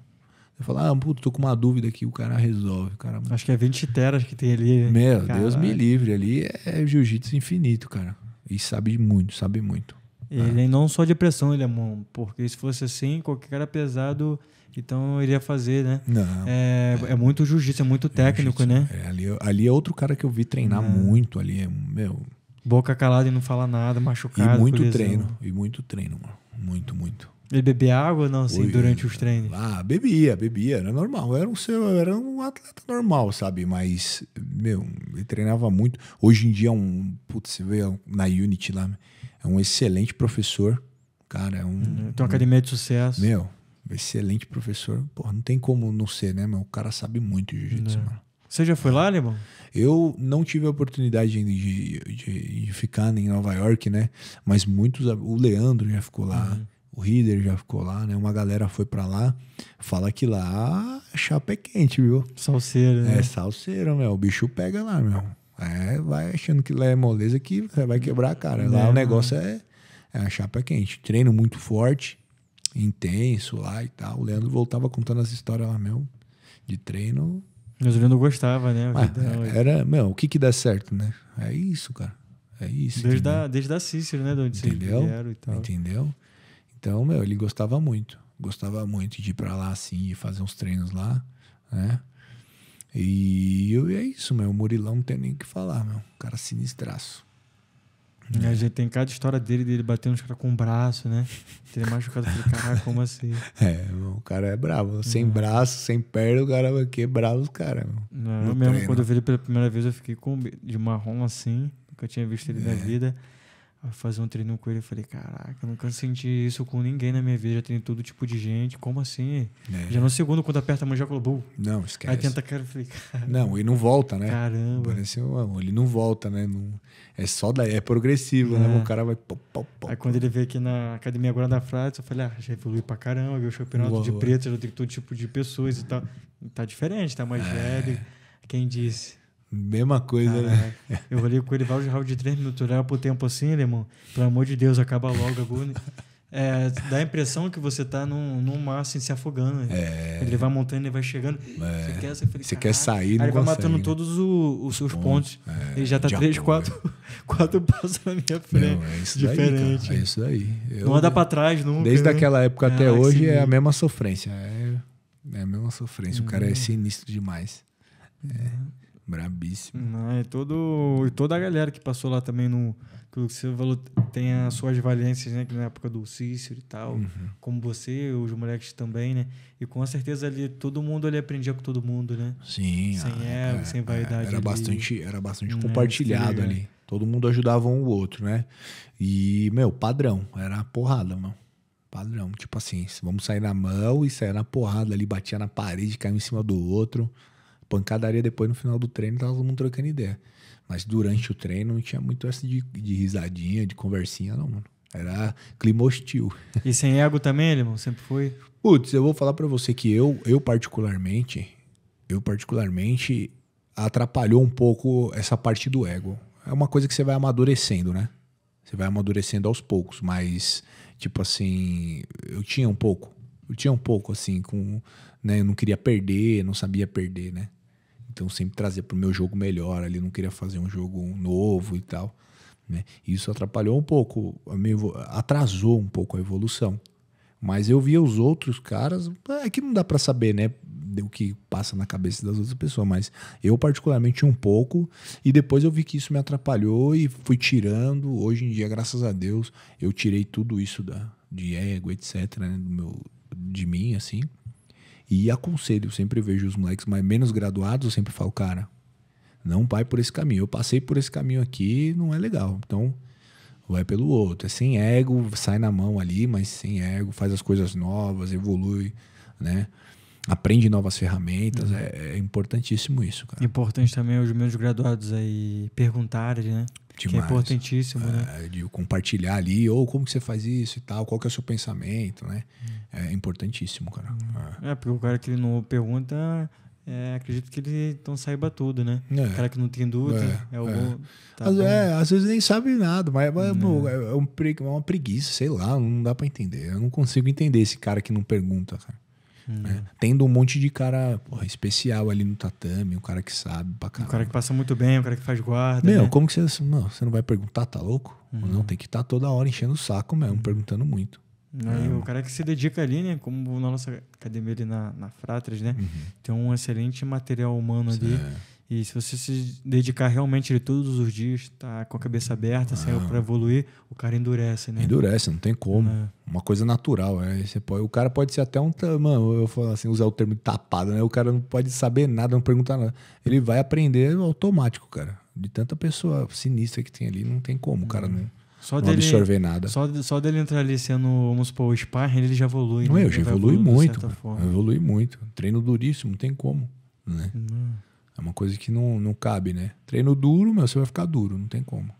Eu falo, ah, puto, tô com uma dúvida aqui, o cara resolve. cara... Acho que é 20 teras que tem ali. Meu, Deus me livre, ali é jiu-jitsu infinito, cara. E sabe muito, sabe muito. Né? Ele é. não só de pressão, ele é bom. porque se fosse assim, qualquer cara pesado então eu iria fazer, né? Não. É, é, é muito jiu-jitsu, é muito é técnico, né? É, ali, ali é outro cara que eu vi treinar é. muito ali. É, meu. Boca calada e não fala nada, machucado. E muito treino. E muito treino, mano. Muito, muito. Ele bebia água ou não, assim, Oi, durante os treinos? Ah, bebia, bebia. Era normal. Era um, era um atleta normal, sabe? Mas, meu, ele treinava muito. Hoje em dia é um. Putz, você vê na Unity lá. É um excelente professor. Cara, é um. Uhum. Tem uma academia de sucesso. Meu, excelente professor. Porra, não tem como não ser, né, mano? O cara sabe muito jiu-jitsu, né. mano. Você já foi lá, Alemão? Eu não tive a oportunidade ainda de, de, de, ficar em Nova York, né? Mas muitos. O Leandro já ficou lá, uhum. o Rider já ficou lá, né? Uma galera foi para lá. Fala que lá a chapa é quente, viu? Salseira, né? É, salseira, meu. O bicho pega lá, meu. É, vai achando que lá é moleza que vai quebrar a cara. Lá é, o negócio é, é a chapa é quente. Treino muito forte intenso lá e tal. O Leandro voltava contando as histórias lá, meu, de treino. Mas o Leandro gostava, né? Mas, ah, era, meu, o que que dá certo, né? É isso, cara. É isso. Desde, da, desde a Cícero, né? De onde entendeu? e tal. Entendeu? Então, meu, ele gostava muito. Gostava muito de ir pra lá, assim, e fazer uns treinos lá, né? E, e é isso, meu. O Murilão não tem nem o que falar, meu. Cara é sinistraço. É. A gente tem cada história dele, dele batendo uns caras com o um braço, né? Ter machucado, falei, caraca, como assim? *laughs* É, o cara é bravo. Sem é. braço, sem perna, o cara vai quebrar os caras. Eu mesmo, treino. quando eu vi ele pela primeira vez, eu fiquei com de marrom assim, nunca tinha visto ele é. na vida a fazer um treino com ele. Eu falei, caraca, eu nunca senti isso com ninguém na minha vida. Já tem todo tipo de gente. Como assim? É. Já no segundo, quando aperta a mão, já colocou. Não, esquece. Aí tenta a cara, eu falei, Não, e não volta, né? Caramba. ele não volta, né? Não, é só daí, é progressivo, né? é. né? O cara vai. Pop, pop, pop, Aí quando ele veio aqui na academia agora da Frades, eu falei, ah, já evoluiu pra caramba, viu o campeonato de preto, já tem todo tipo de pessoas e tal. Tá diferente, tá mais é. velho. Quem disse? Mesma coisa, né? Caraca. né? Eu olhei com ele vários rounds de 3 minutos, olhava pro tempo assim, né, irmão. Pelo amor de Deus, acaba logo a É, dá a impressão que você tá num, num mar assim, se afogando. Né? É. Ele vai montando, ele vai chegando. É. Você, quer, você, fala, você quer sair, não Aí ele vai matando né? todos o, os, os seus pontos. pontos. É, ele já tá três, quatro, *laughs* quatro passos na minha frente. Não, é isso Diferente. Daí, é isso aí não anda pra trás não Desde aquela época ah, até hoje é a mesma sofrência. É, é, a mesma sofrência. O cara é uhum. sinistro demais. É. Uhum. Brabíssimo. Não, e, todo, e toda a galera que passou lá também no. Que Silvio falou, tem as suas valências, né? Que na época do Cícero e tal. Uhum. Como você, os moleques também, né? E com certeza ali, todo mundo ali aprendia com todo mundo, né? Sim. Sem ah, erro, ego, é, sem é, vaidade. Era ali. bastante, era bastante né, compartilhado ali. Todo mundo ajudava um o outro, né? E, meu, padrão. Era porrada, mano. Padrão. Tipo assim, vamos sair na mão e sair na porrada ali, batia na parede, caiu em cima do outro pancadaria depois no final do treino, tava todo mundo trocando ideia. Mas durante o treino não tinha muito essa de, de risadinha, de conversinha, não, mano. Era clima hostil. E sem ego também, irmão? Sempre foi? Putz, eu vou falar para você que eu, eu particularmente, eu particularmente atrapalhou um pouco essa parte do ego. É uma coisa que você vai amadurecendo, né? Você vai amadurecendo aos poucos, mas tipo assim, eu tinha um pouco, eu tinha um pouco assim com, né, eu não queria perder, não sabia perder, né? Então sempre trazer para o meu jogo melhor, ali não queria fazer um jogo novo e tal. Né? Isso atrapalhou um pouco, atrasou um pouco a evolução. Mas eu via os outros caras, é que não dá para saber, né? O que passa na cabeça das outras pessoas, mas eu, particularmente, um pouco. E depois eu vi que isso me atrapalhou e fui tirando. Hoje em dia, graças a Deus, eu tirei tudo isso da, de ego, etc., né? Do meu, de mim, assim. E aconselho, sempre vejo os moleques mais menos graduados, eu sempre falo, cara, não vai por esse caminho. Eu passei por esse caminho aqui, não é legal. Então, vai pelo outro. É sem ego, sai na mão ali, mas sem ego, faz as coisas novas, evolui, né? Aprende novas ferramentas, uhum. é, é, importantíssimo isso, cara. Importante também os meus graduados aí perguntarem, né? Demais. Que é importantíssimo, né? É, de compartilhar ali, ou como que você faz isso e tal, qual que é o seu pensamento, né? Hum. É importantíssimo, cara. Hum. É. é, porque o cara que ele não pergunta, é, acredito que ele então saiba tudo, né? É. O cara que não tem dúvida é, é o é. tá às, é, às, vezes nem sabe nada, mas, mas né. é, uma preguiça, sei lá, não dá para entender. Eu não consigo entender esse cara que não pergunta, cara. Uhum. Né? Tendo um monte de cara porra, especial ali no tatame, um cara que sabe pra caramba. Um cara que passa muito bem, um cara que faz guarda. Meu, né? como que você não, você não vai perguntar, tá louco? Uhum. Não, tem que estar tá toda hora enchendo o saco mesmo, uhum. perguntando muito. e é. o cara que se dedica ali, né? Como na nossa academia ali na, na Fratras, né? Uhum. Tem um excelente material humano ali. É. E se você se dedicar realmente ele todos os dias, tá com a cabeça aberta, ah. para evoluir, o cara endurece, né? Endurece, não tem como. É. Uma coisa natural, né? Você pode, o cara pode ser até um, mano, eu falo assim, usar o termo de tapado, né? O cara não pode saber nada, não perguntar nada. Ele vai aprender automático, cara. De tanta pessoa sinistra que tem ali, não tem como, o cara não só não dele, absorver nada. Só, só dele entrar ali sendo, vamos supor, o sparring, ele já evolui. Não, né? eu já evolui muito. Evolui muito. Treino duríssimo, não tem como. Né? Não. É uma coisa que não, não cabe, né? Treino duro, meu, você vai ficar duro, não tem como.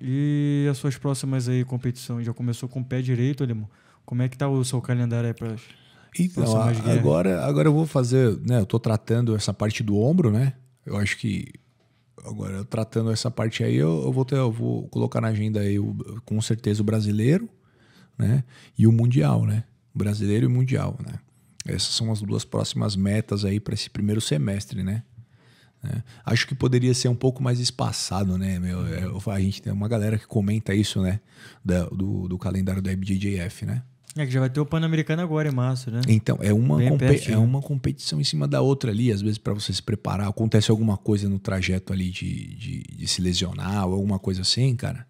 E as suas próximas aí competições? Já começou com o pé direito, Alemão? Como é que tá o seu calendário aí para então, a, agora, agora eu vou fazer, né? Eu tô tratando essa parte do ombro, né? Eu acho que agora tratando essa parte aí, eu, eu vou ter, eu vou colocar na agenda aí o, com certeza o brasileiro, né? E o mundial, né? brasileiro e mundial, né? Essas são as duas próximas metas aí para esse primeiro semestre, né? Né? Acho que poderia ser um pouco mais espaçado, né? Meu, é, a gente tem uma galera que comenta isso, né? Da, do, do, calendário da IBJJF, né? É que já vai ter o Pan-Americano agora, em é março, né? Então, é uma, perto, é uma competição em cima da outra ali, às vezes, para você se preparar. Acontece alguma coisa no trajeto ali de, de, de se lesionar ou alguma coisa assim, cara.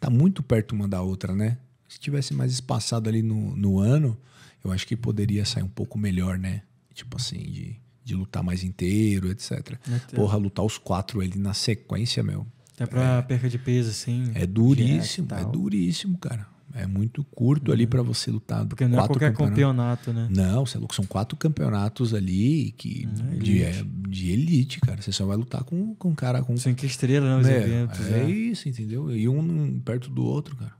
Tá muito perto uma da outra, né? Se tivesse mais espaçado ali no, no ano, eu acho que poderia sair um pouco melhor, né? Tipo assim, de de lutar mais inteiro, etc. Porra, lutar os quatro ali na sequência, meu. Até pra é, perca de peso, assim. É duríssimo, é duríssimo, cara. É muito curto uhum. ali para você lutar. Porque não é qualquer campeonato. né? Não, você é louco. São quatro campeonatos ali que, uhum, de, é elite. É, de elite, cara. Você só vai lutar com, com um cara com. Cinco estrelas, né? Os é, eventos. É, é isso, entendeu? E um perto do outro, cara.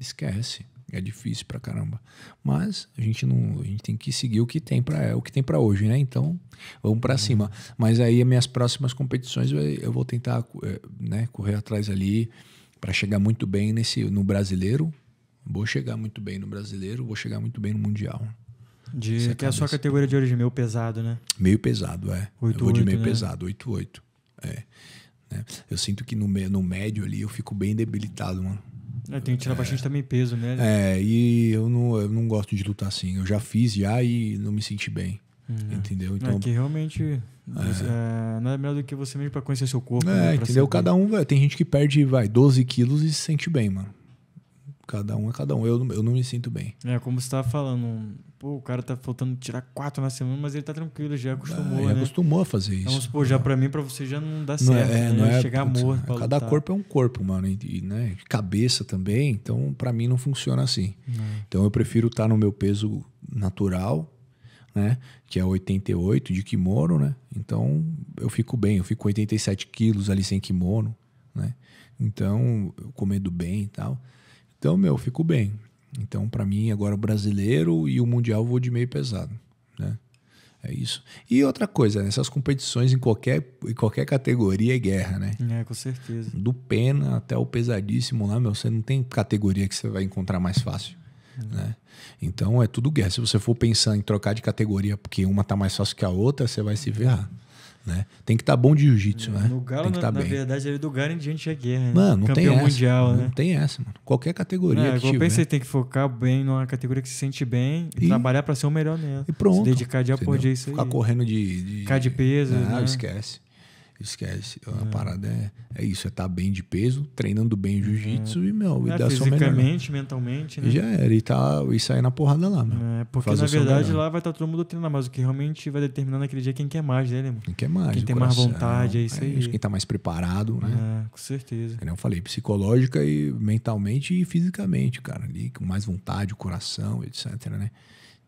Esquece. É difícil pra caramba. Mas a gente não, a gente tem que seguir o que tem para o que tem para hoje, né? Então, vamos para uhum. cima. Mas aí minhas próximas competições eu, vou tentar, eh, né, correr atrás ali para chegar muito bem nesse no brasileiro. Vou chegar muito bem no brasileiro, vou chegar muito bem no mundial. De, que é a sua categoria de origem? meio pesado, né? Meio pesado, é. 8, eu vou de meio né? pesado, 88. É. Né? Eu sinto que no, no médio ali eu fico bem debilitado, mano. É, tem que tirar é, bastante também peso, né? É, e eu não, eu não gosto de lutar assim. Eu já fiz já e não me senti bem. Uhum. Entendeu? É, então, é que realmente é. É, é. melhor do que você mesmo para conhecer seu corpo. É, né? entendeu? Cada um, tem gente que perde, vai, 12 quilos e se sente bem, mano. Cada um é cada um. Eu, eu não me sinto bem. É, como você estava falando, pô, o cara tá faltando tirar quatro na semana, mas ele tá tranquilo, já acostumou. É, ele né? acostumou a fazer isso. Então, supor, já é. para mim, para você já não dá é, certo. Não é, né? não é, Chegar putz, morto. Pra cada lutar. corpo é um corpo, mano. E, né? Cabeça também. Então, para mim, não funciona assim. É. Então, eu prefiro estar tá no meu peso natural, né? Que é 88 de kimono, né? Então, eu fico bem. Eu fico 87 quilos ali sem kimono, né? Então, eu comendo bem e tal. Então, meu, fico bem. Então, para mim, agora o brasileiro e o mundial eu vou de meio pesado, né? É isso. E outra coisa, né? competições em qualquer, em qualquer categoria é guerra, né? É, com certeza. Do pena até o pesadíssimo lá, meu, você não tem categoria que você vai encontrar mais fácil. Uhum. Né? Então é tudo guerra. Se você for pensar em trocar de categoria porque uma tá mais fácil que a outra, você vai se ferrar. Né? Tem que estar tá bom de jiu-jitsu, é, né? No Galo, tem que tá na, bem. na verdade, ele do Galo em diante é guerra. Né? Mano, não Campeão tem mundial, não né? Não tem essa, mano. Qualquer categoria não, é, que tiver. eu você tem que focar bem numa categoria que se sente bem e, e trabalhar para ser o melhor nela. E pronto. Se dedicar dia por dia isso Ficar aí. correndo de... de... Ficar de peso, não ah, né? esquece. Esquece. É A é. parada é, é isso, é estar tá bem de peso, treinando bem jiu-jitsu é. e, meu, é, e dar Fisicamente, melhor, mentalmente, né? E já era, e, tá, e sair na porrada lá, meu. É, porque na verdade lá vai estar tá todo mundo treinando, mas o que realmente vai determinar naquele dia é quem quer mais, né, Quem quer mais. Quem tem coração, mais vontade, é isso aí. Quem tá mais preparado, né? É, com certeza. Como eu falei, psicológica e mentalmente e fisicamente, cara, ali, com mais vontade, o coração, etc, né?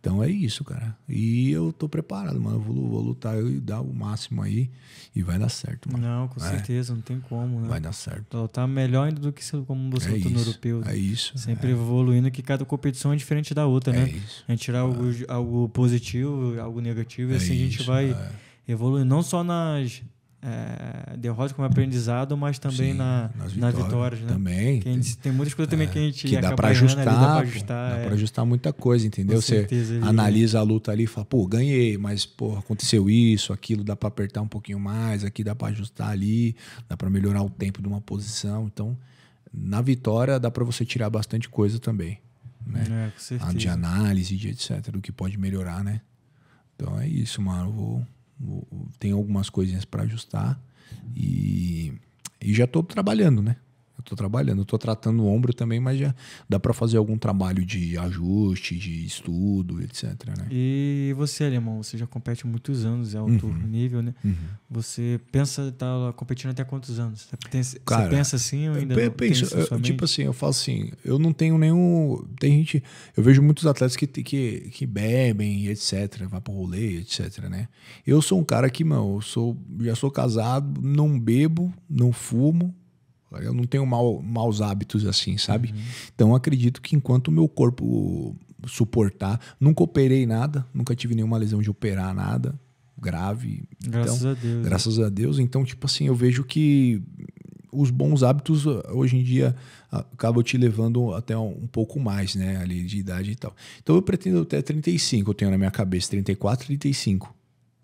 Então é isso, cara. E eu tô preparado, mano. Vou, vou lutar e dar o máximo aí e vai dar certo, mano. Não, com é. certeza, não tem como, né? Vai dar certo. Lutar melhor ainda do que como você é lutou no europeu. É isso. Sempre é. evoluindo, que cada competição é diferente da outra, né? é né? Isso. A gente tirar algo, é. algo, positivo, algo negativo, e é assim isso, a gente vai é. evoluindo, não só nas é, derrota como aprendizado, mas também Sim, na, nas vitórias. Nas vitórias né? Também. Que gente, tem muitas coisas também é, que a gente que dá para ajustar. Ali, dá para ajustar, dá é. ajustar muita coisa, entendeu? Você analisa a luta ali e fala, pô, ganhei, mas pô, aconteceu isso, aquilo, dá para apertar um pouquinho mais, aqui dá para ajustar ali, dá para melhorar o tempo de uma posição. Então, na vitória dá para você tirar bastante coisa também, né? É, de análise, de etc, do que pode melhorar, né? Então é isso, mano. Eu vou tem algumas coisinhas para ajustar e, e já estou trabalhando, né? Eu estou trabalhando, eu estou tratando o ombro também, mas já dá para fazer algum trabalho de ajuste, de estudo, etc. Né? E você, alemão, você já compete muitos anos, é alto uhum. nível, né? Uhum. Você pensa estar tá competindo até quantos anos? Você, Cara, pensa assim ou ainda eu, não? Penso, eu, tipo assim, eu falo assim, eu não tenho nenhum. Tem gente. Eu vejo muitos atletas que, que, que bebem, etc., vai pro rolê, etc., né? Eu sou um cara que, mano, eu sou, já sou casado, não bebo, não fumo eu não tenho mal, maus hábitos assim, sabe? Uhum. Então acredito que enquanto o meu corpo suportar, nunca operei nada, nunca tive nenhuma lesão de operar nada grave. Então, graças então, a Deus. Né? Graças a Deus. Então, tipo assim, eu vejo que os bons hábitos ah, hoje em dia ah, acabam te levando até um pouco mais, né, ali de idade e tal. Então eu pretendo até 35, eu tenho na minha cabeça 34, 35,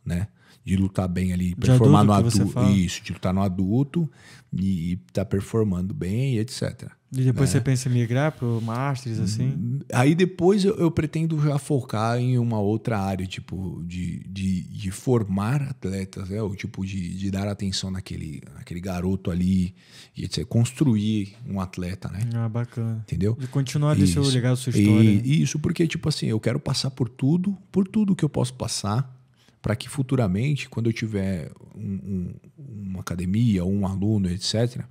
né? de lutar bem ali, de formar no adulto. Isso, de lutar no adulto, e está performando bem, etc. E depois né? você pensa em migrar para o Masters, assim? Aí depois eu, eu, pretendo já focar em uma outra área, tipo, de, de, de formar atletas, né? ou tipo, de, de dar atenção naquele, naquele garoto ali, e etc. Construir um atleta, né? Ah, bacana. Entendeu? E continuar isso. deixando legado sua história. E, né? isso, porque, tipo assim, eu quero passar por tudo, por tudo que eu posso passar, para que futuramente, quando eu tiver um, um, uma academia um aluno, etc.,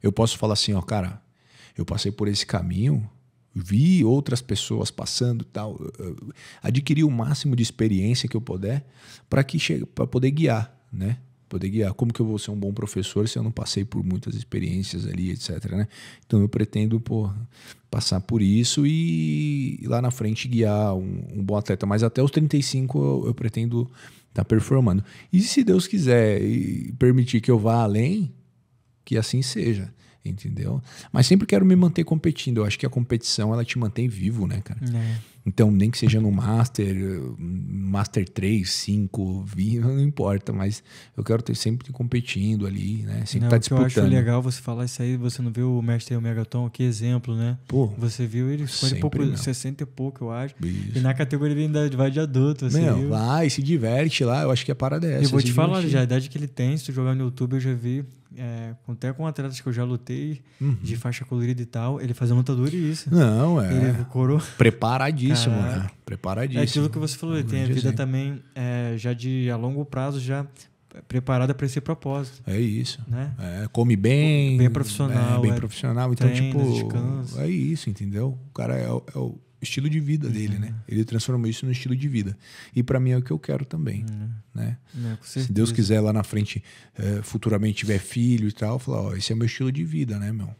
eu possa falar assim, ó, cara, eu passei por esse caminho, vi outras pessoas passando tal, adquiri o máximo de experiência que eu puder para que para poder guiar, né? poder guiar. Como que eu vou ser um bom professor se eu não passei por muitas experiências ali, etc. Né? Então eu pretendo pô, passar por isso e lá na frente guiar um, um bom atleta. Mas até os 35 eu, eu pretendo estar tá performando. E se Deus quiser permitir que eu vá além, que assim seja entendeu? Mas sempre quero me manter competindo. Eu acho que a competição ela te mantém vivo, né, cara? É. Então, nem que seja no Master, eh, Master 3, 5, 20, não importa, mas eu quero ter sempre competindo ali, né? Sempre não, tá disputando. Eu acho legal você falar isso aí, você não viu o Master o Megaton, que exemplo, né? Pô, você viu ele foi pouco, não. 60 e pouco, eu acho. Isso. E na categoria ele ainda vai de adulto, assim. Meu, vai, se diverte lá, eu acho que é parada é Eu vou te divertir. falar, já a idade que ele tem, se tu jogar no YouTube, eu já vi é, até com atletas que eu já lutei, uhum. de faixa colorida e tal, ele fazia lutador e isso. Não, é. Ele coro... Preparadíssimo, Caraca. né? Preparadíssimo. É aquilo que você falou, ele tem a vida também é, já de a longo prazo já preparada para esse propósito. É isso. Né? É, come bem. Bem profissional. Né? É, bem profissional. Então, treina, tipo. Descansa. É isso, entendeu? O cara é, é o estilo de vida uhum. dele, né? Uhum. Ele transformou isso no estilo de vida. E para mim é o que eu quero também, uhum. né? É, Se Deus quiser lá na frente, é, futuramente tiver filho e tal, falar, ó, esse é meu estilo de vida, né, meu?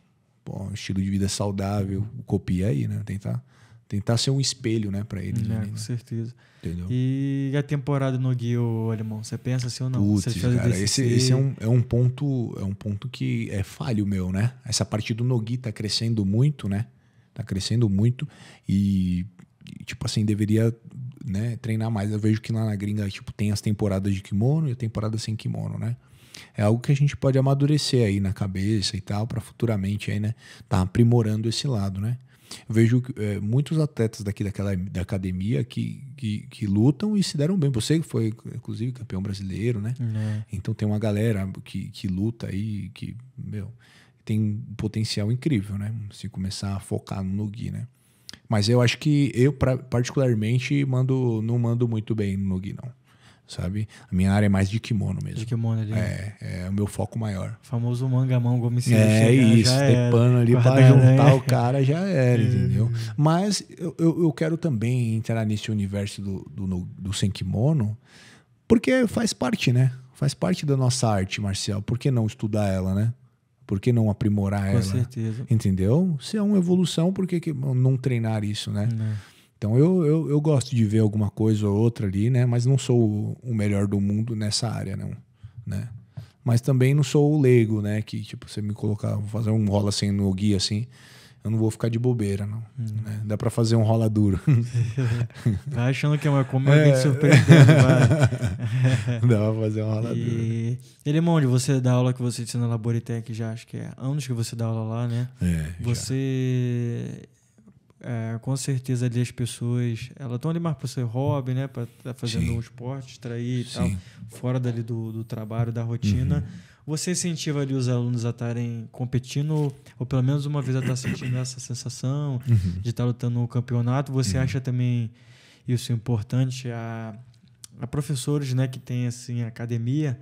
Bom, estilo de vida saudável, uhum. copia aí, né? Tentar tentar ser um espelho, né, para ele. É, ali, com né? certeza. Entendeu? E a temporada no Guio, Alemão, você pensa assim ou não? Putz, cara, esse, esse é, um, é, um ponto, é um ponto que é falho meu, né? Essa parte do Nogui tá crescendo muito, né? tá crescendo muito e, tipo assim, deveria né, treinar mais. Eu vejo que lá na gringa tipo, tem as temporadas de kimono e a temporada sem kimono, né? É algo que a gente pode amadurecer aí na cabeça e tal, para futuramente aí, né, tá aprimorando esse lado, né? Eu vejo é, muitos atletas daqui daquela, da academia que, que, que, lutam e se deram bem. Você que foi, inclusive, campeão brasileiro, né? É. Então tem uma galera que, que luta aí, que, meu, tem um potencial incrível, né? Se começar a focar no Gui, né? Mas eu acho que eu, particularmente, mando, não mando muito bem no Gui, não. Sabe? A minha área é mais de kimono mesmo. De kimono ali. É, é o meu foco maior. O famoso manga mão Gomes. É isso, ter pano ali para juntar o cara já era, *laughs* é. entendeu? Mas eu, eu, quero também entrar nesse universo do, do, do sem kimono, porque faz parte, né? Faz parte da nossa arte marcial. Por que não estudar ela, né? por que não aprimorar Com ela? Com certeza. Entendeu? Se é uma evolução, por que, que não treinar isso, né? né? Então eu, eu, eu, gosto de ver alguma coisa ou outra ali, né? Mas não sou o melhor do mundo nessa área, não, né? Mas também não sou o leigo, né? Que tipo, você me colocar, vou fazer um rola assim no guia assim eu não vou ficar de bobeira, não. Hum. Né? Dá para fazer um rola duro. *laughs* tá achando que é uma como é. surpreendendo, *laughs* Dá pra fazer um rola e... duro. Né? Ele, onde você dá aula que você ensina na Laboritec já, acho que é anos que você dá aula lá, né? É, você... É, com certeza ali as pessoas elas estão ali mais para ser hobby né para estar tá fazendo Sim. um esporte distrair e tal fora dali do, do trabalho da rotina uhum você incentiva ali os alunos a estarem competindo, ou pelo menos uma vez a estar sentindo essa sensação uhum. de estar lutando no campeonato. Você uhum. acha também isso importante a, a professores né, que têm assim, academia,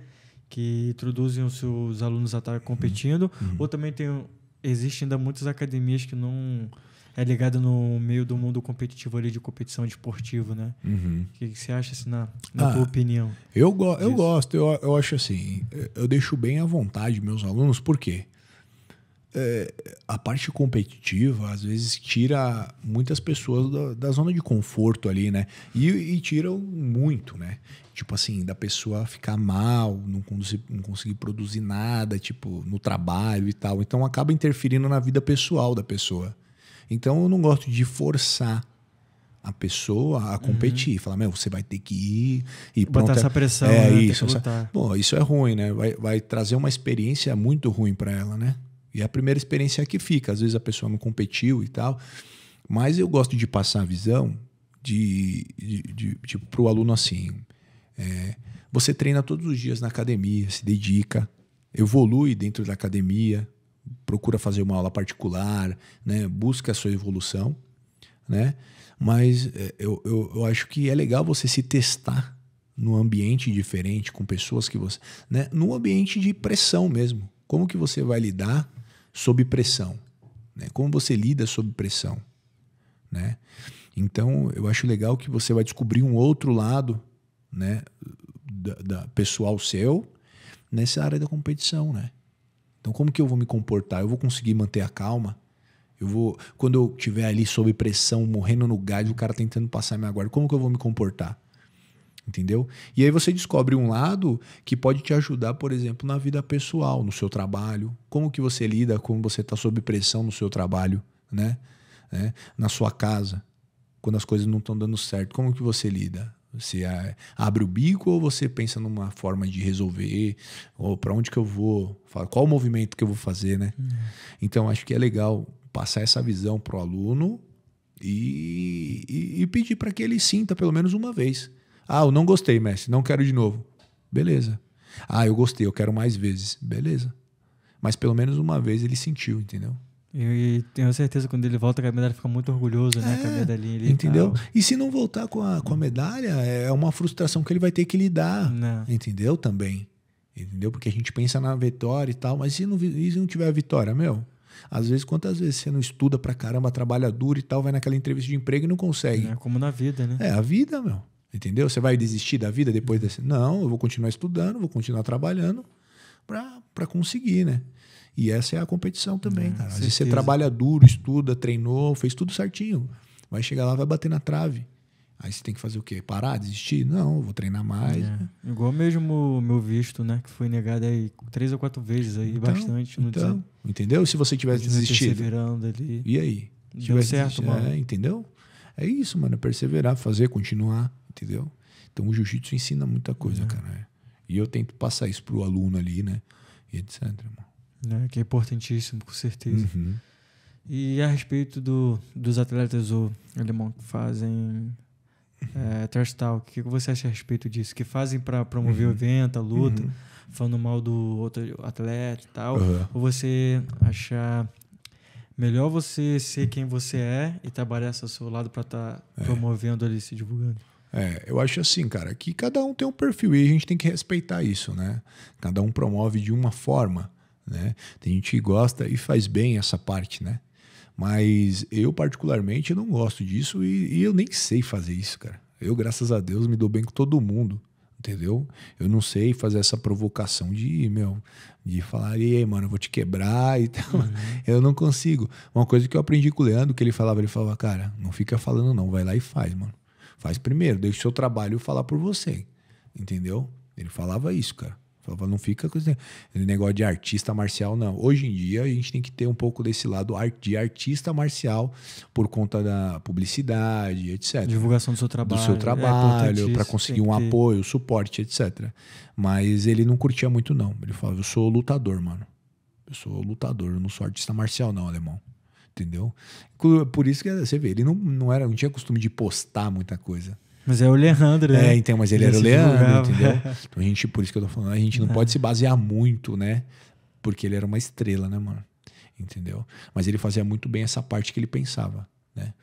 que introduzem os seus alunos a estar uhum. competindo? Uhum. Ou também tem, existem ainda muitas academias que não é ligado no meio do mundo competitivo ali de competição esportiva, né? Uhum. O que, que, você acha, assim, na, na ah, tua opinião? Eu, go eu gosto, eu, eu acho assim, eu deixo bem à vontade meus alunos, por quê? É, a parte competitiva às vezes tira muitas pessoas da, da zona de conforto ali, né? E, e tiram muito, né? Tipo assim, da pessoa ficar mal, não, conduzir, não conseguir produzir nada, tipo, no trabalho e tal. Então acaba interferindo na vida pessoal da pessoa. Então eu não gosto de forçar a pessoa a competir, uhum. falar, meu, você vai ter que ir e Botar pronto, essa pressão, é né? isso. Bom, isso é ruim, né? Vai, vai trazer uma experiência muito ruim para ela, né? E é a primeira experiência que fica, às vezes a pessoa não competiu e tal. Mas eu gosto de passar a visão de, de, de tipo para o aluno assim, é, você treina todos os dias na academia, se dedica, evolui dentro da academia, procura fazer uma aula particular, né? busca a sua evolução, né? Mas é, eu, eu, eu acho que é legal você se testar num ambiente diferente, com pessoas que você. Né? Num ambiente de pressão mesmo. Como que você vai lidar sob pressão? Né? Como você lida sob pressão? Né? Então, eu acho legal que você vai descobrir um outro lado né, da, da pessoal seu nessa área da competição, né? Então, como que eu vou me comportar? Eu vou conseguir manter a calma? Eu vou, quando eu estiver ali sob pressão, morrendo no gás, o cara tentando passar minha guarda, como que eu vou me comportar? Entendeu? E aí você descobre um lado que pode te ajudar, por exemplo, na vida pessoal, no seu trabalho, como que você lida, como você está sob pressão no seu trabalho, né? né? Na sua casa, quando as coisas não estão dando certo, como que você lida? Você ah, abre o bico ou você pensa numa forma de resolver, ou para onde que eu vou, qual o movimento que eu vou fazer, né? Uhum. Então acho que é legal passar essa visão pro aluno e, e, e pedir para que ele sinta pelo menos uma vez. Ah, eu não gostei, mestre, não quero de novo. Beleza. Ah, eu gostei, eu quero mais vezes. Beleza. Mas pelo menos uma vez ele sentiu, entendeu? E tenho certeza que quando ele volta com a medalha fica muito orgulhoso, né? É, com a medalhinha Entendeu? E, e, se não voltar com a, com a medalha, é, é uma frustração que ele vai ter que lidar. Não. Né. Entendeu? Também. Entendeu? Porque a gente pensa na vitória e tal, mas se não, e se não tiver a vitória, meu? Às vezes, quantas vezes você não estuda pra caramba, trabalha duro e tal, vai naquela entrevista de emprego e não consegue? É como na vida, né? É, a vida, meu. Entendeu? Você vai desistir da vida depois desse. Não, eu vou continuar estudando, vou continuar trabalhando pra, pra conseguir, né? E essa é a competição também, é, cara. Às vezes você trabalha duro, estuda, treinou, fez tudo certinho. Vai chegar lá, vai bater na trave. Aí você tem que fazer o quê? Parar, desistir? Não, vou treinar mais. É. Né? Igual mesmo o meu visto, né? Que foi negado aí três ou quatro vezes aí, então, bastante. No então, dizer, entendeu? Se você tivesse desistido. Ali, e aí? Deu tivesse certo, mano. É, entendeu? É isso, mano. É perseverar, fazer, continuar, entendeu? Então o jiu-jitsu ensina muita coisa, é. cara. É. E eu tento passar isso pro aluno ali, né? E etc, mano né? que é importantíssimo, com certeza. Uhum. E a respeito do, dos atletas o alemão que fazem é, trash talk, o que você acha a respeito disso? Que fazem para promover uhum. o evento, a luta, uhum. falando mal do outro atleta e tal? Uhum. Ou você achar melhor você ser quem você é e trabalhar esse seu lado para estar tá é. promovendo ali, se divulgando? É, eu acho assim, cara, que cada um tem um perfil e a gente tem que respeitar isso, né? Cada um promove de uma forma. Né? Tem gente que gosta e faz bem essa parte, né? Mas eu, particularmente, não gosto disso e, e eu nem sei fazer isso, cara. Eu, graças a Deus, me dou bem com todo mundo entendeu? Eu não sei fazer essa provocação de, meu, de falar, e aí, mano, eu vou te quebrar e tal. Uhum. *laughs* Eu não consigo. Uma coisa que eu aprendi com o Leandro, que ele falava, ele falava, cara, não fica falando não, vai lá e faz, mano. Faz primeiro, deixa o seu trabalho falar por você, entendeu? Ele falava isso, cara. Falava, não fica com esse negócio de artista marcial, não. Hoje em dia, a gente tem que ter um pouco desse lado de artista marcial por conta da publicidade, etc. Divulgação do seu trabalho. Do seu trabalho, é para conseguir um que... apoio, suporte, etc. Mas ele não curtia muito, não. Ele falava, eu sou lutador, mano. Eu sou lutador, eu não sou artista marcial, não, alemão entendeu? Por isso que você vê, ele não, não, era, não tinha costume de postar muita coisa. Mas é o Leandro, né? É, então, mas ele, ele era o Leandro, entendeu? *laughs* Então a gente, por isso que eu tô falando, a gente não é. pode se basear muito, né? Porque ele era uma estrela, né, mano? Entendeu? Mas ele fazia muito bem essa parte que ele pensava, né?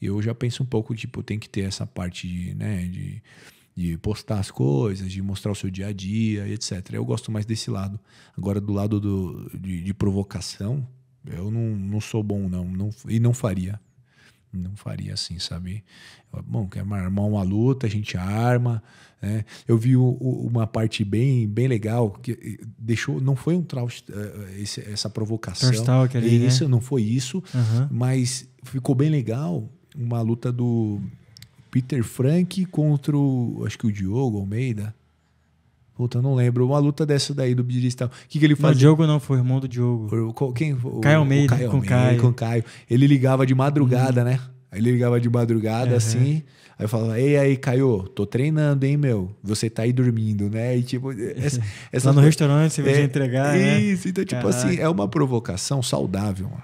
Eu já penso um pouco, tipo, tem que ter essa parte de, né, de, de postar as coisas, de mostrar o seu dia a dia, etc. Eu gosto mais desse lado. Agora, do lado do, de, de provocação, eu não, não sou bom, não, não. E não faria, não faria assim, sabe? Bom, quer armar uma luta, a gente arma. Né? Eu vi o, o, uma parte bem, bem legal que eh, deixou, não foi um traust, eh, eh, esse, essa provocação, Traustalk ali, né? isso né? não foi isso, mas ficou bem legal uma luta do Peter Frank contra o, acho que o Diogo Almeida. Puta, eu não lembro. Uma luta dessa daí do Bidirista. O que, que ele fazia? Não, Diogo não, foi o irmão do Diogo. O, quem? O, Caio Almeida, o com o Caio. Com Caio. Ele ligava de madrugada, hum. né? Aí ele ligava de madrugada, uhum. assim. Aí eu falava, ei, aí, Caio, tô treinando, hein, meu? Você tá aí dormindo, né? E tipo... Essa, *laughs* essa Lá no coisa... restaurante você é, vai entregar, né? Isso, né? então tipo assim, Caraca. assim, é uma provocação saudável, mano.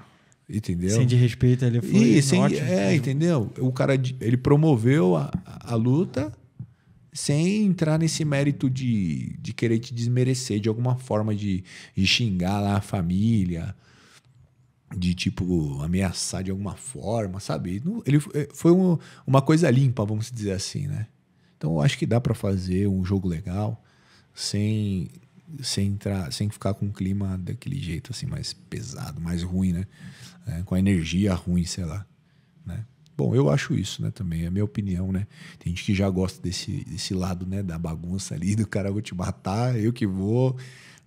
Entendeu? Sem de respeito, ele foi e, sem, ótimo. É, entendeu? O cara, ele promoveu a, a luta sem entrar nesse mérito de, de querer te desmerecer de alguma forma, de, de xingar lá a família, de tipo ameaçar de alguma forma, sabe? Ele foi um, uma coisa limpa, vamos dizer assim, né? Então eu acho que dá para fazer um jogo legal sem sem entrar, sem ficar com um clima daquele jeito assim mais pesado, mais ruim, né? É, com a energia ruim, sei lá, né? Bom, eu acho isso, né? Também é a minha opinião, né? Tem gente que já gosta desse, desse lado, né? Da bagunça ali, do cara vou te matar, eu que vou.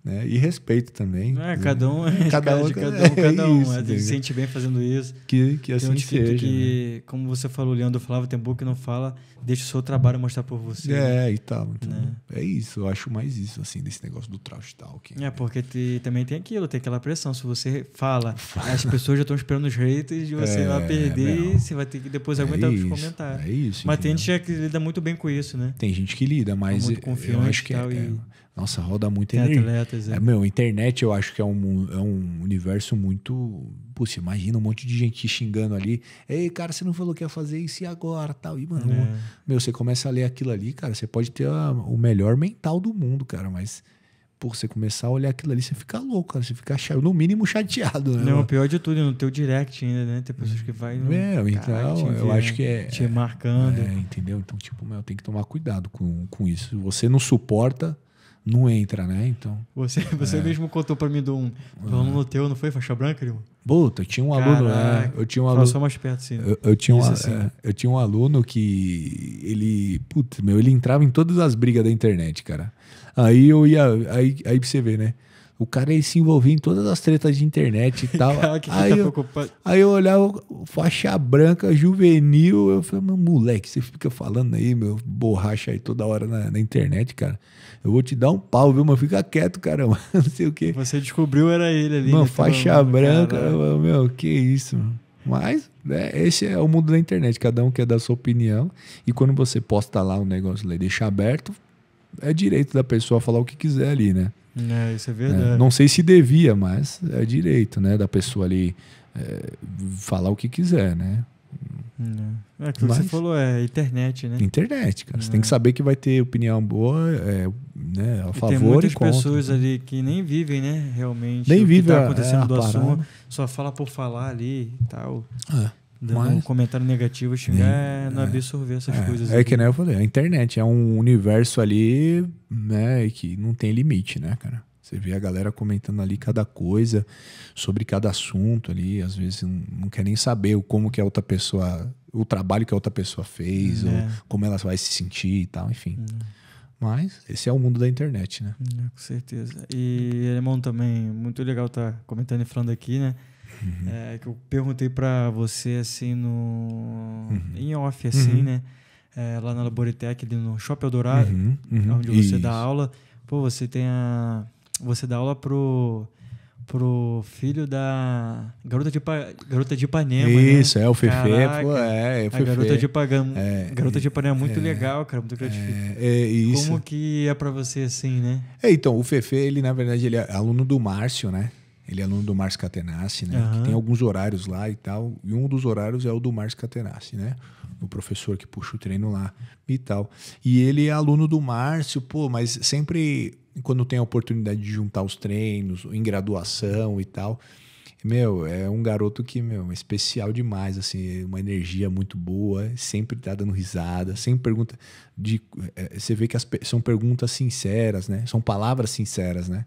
Né? E respeito também. É, né? é cada um é cada um, de cada um, cada um. Isso, né? se sente bem fazendo isso. Que, que assim um tipo seja. Que, né? Como você falou, Leandro falava, tem um que não fala, deixa o seu trabalho mostrar por você. É, né? e tal. Então, né? É isso, eu acho mais isso, assim, desse negócio do trash talking. É, porque te, também tem aquilo, tem aquela pressão. Se você fala, as pessoas já estão esperando os haters de você é, vai perder não. você vai ter que depois é aguentar é os comentários. É isso. Mas entendeu? tem gente que lida muito bem com isso, né? Tem gente que lida, tá mas. É muito confiante eu acho que tal, é, e... É. Nossa, roda muito Tem energia. Atletas, é. é. Meu, internet eu acho que é um, é um universo muito. puxa imagina um monte de gente xingando ali. Ei, cara, você não falou que ia fazer isso e agora tal. E, mano, é. meu, você começa a ler aquilo ali, cara, você pode ter a, o melhor mental do mundo, cara, mas. Por você começar a olhar aquilo ali, você fica louco, cara. Você fica, no mínimo, chateado, né? Não, o pior de tudo, no teu direct ainda, né? Tem pessoas que vai no meu, é, então, eu acho que é... Te marcando. É, entendeu? Então, tipo, meu, tem que tomar cuidado com, com isso. Você não suporta não entra, né? Então. Você, você é. mesmo contou para mim de um, do aluno é. teu, não foi faixa branca, irmão? Puta, tinha um né? Caraca. aluno, é, eu tinha um aluno. Só mais perto, sim. Eu, eu tinha um, é assim. é, eu tinha um aluno que ele, putz, meu, ele entrava em todas as brigas da internet, cara. Aí eu ia, aí, aí pra você ver, né? O cara ele se envolvia em todas as tretas de internet e *laughs* tal. Cara, ah, que aí, tá eu, preocupado. aí eu olhava faixa branca, juvenil, eu falei, moleque, você fica falando aí, meu, borracha aí toda hora na, na, internet, cara. Eu vou te dar um pau, viu, Mas Fica quieto, caramba. *laughs* Não sei o quê. Você descobriu era ele ali. Mano, né, faixa branca, cara. meu, que isso, mano. Mas né, esse é o mundo da internet, cada um quer dar sua opinião. E quando você posta lá um negócio e deixa aberto, é direito da pessoa falar o que quiser ali, né? É, isso é, é verdade. É, não sei se devia, mas é direito, né, da pessoa ali é, falar o que quiser, né? É, é que você falou, é internet, né? Internet, cara. Você tem que é. saber que vai ter opinião boa, é, né, a e favor e Tem muitas e contra, pessoas né? ali que nem vivem, né, realmente. Nem vivem tá acontecendo é, do assunto, só fala por falar ali e tal. É. Mas... um comentário negativo, xingar, é, não absorver essas é, coisas. É aqui. que nem né, eu falei, a internet é um universo ali, né, que não tem limite, né, cara? Você vê a galera comentando ali cada coisa, sobre cada assunto ali, às vezes não, não quer nem saber como que a outra pessoa, o trabalho que a outra pessoa fez, é. ou como ela vai se sentir e tal, enfim. Hum. Mas esse é o mundo da internet, né? Hum, é, com certeza. E, irmão, também, muito legal estar tá comentando e falando aqui, né? Uhum. É, que eu perguntei para você assim no uhum. em off assim, uhum. né? É, lá na Laboritec, ali no Shopping Dourado uhum, uhum. onde você Isso. dá aula. Pô, você tem a você dá aula pro pro filho da garota de, pa... garota de Ipanema. Né? Isso, né? é o Fefe, pô, é, é Fefe. A garota de Ipanema, é, garota de Ipanema é muito é, legal, cara, muito gratificante. É, é, isso. Como que é para você assim, né? É, então, o Fefe, ele na verdade ele é aluno do Márcio, né? Ele é aluno do Márcio Catenassi, né? Uhum. Que tem alguns horários lá e tal. E um dos horários é o do Márcio Catenassi, né? O professor que puxa o treino lá e tal. E ele é aluno do Márcio, pô, mas sempre quando tem a oportunidade de juntar os treinos, em graduação e tal. Meu, é um garoto que, meu, é especial demais, assim, é uma energia muito boa, sempre tá dando risada, sempre pergunta de. É, é você vê que as, são perguntas sinceras, né? São palavras sinceras, né?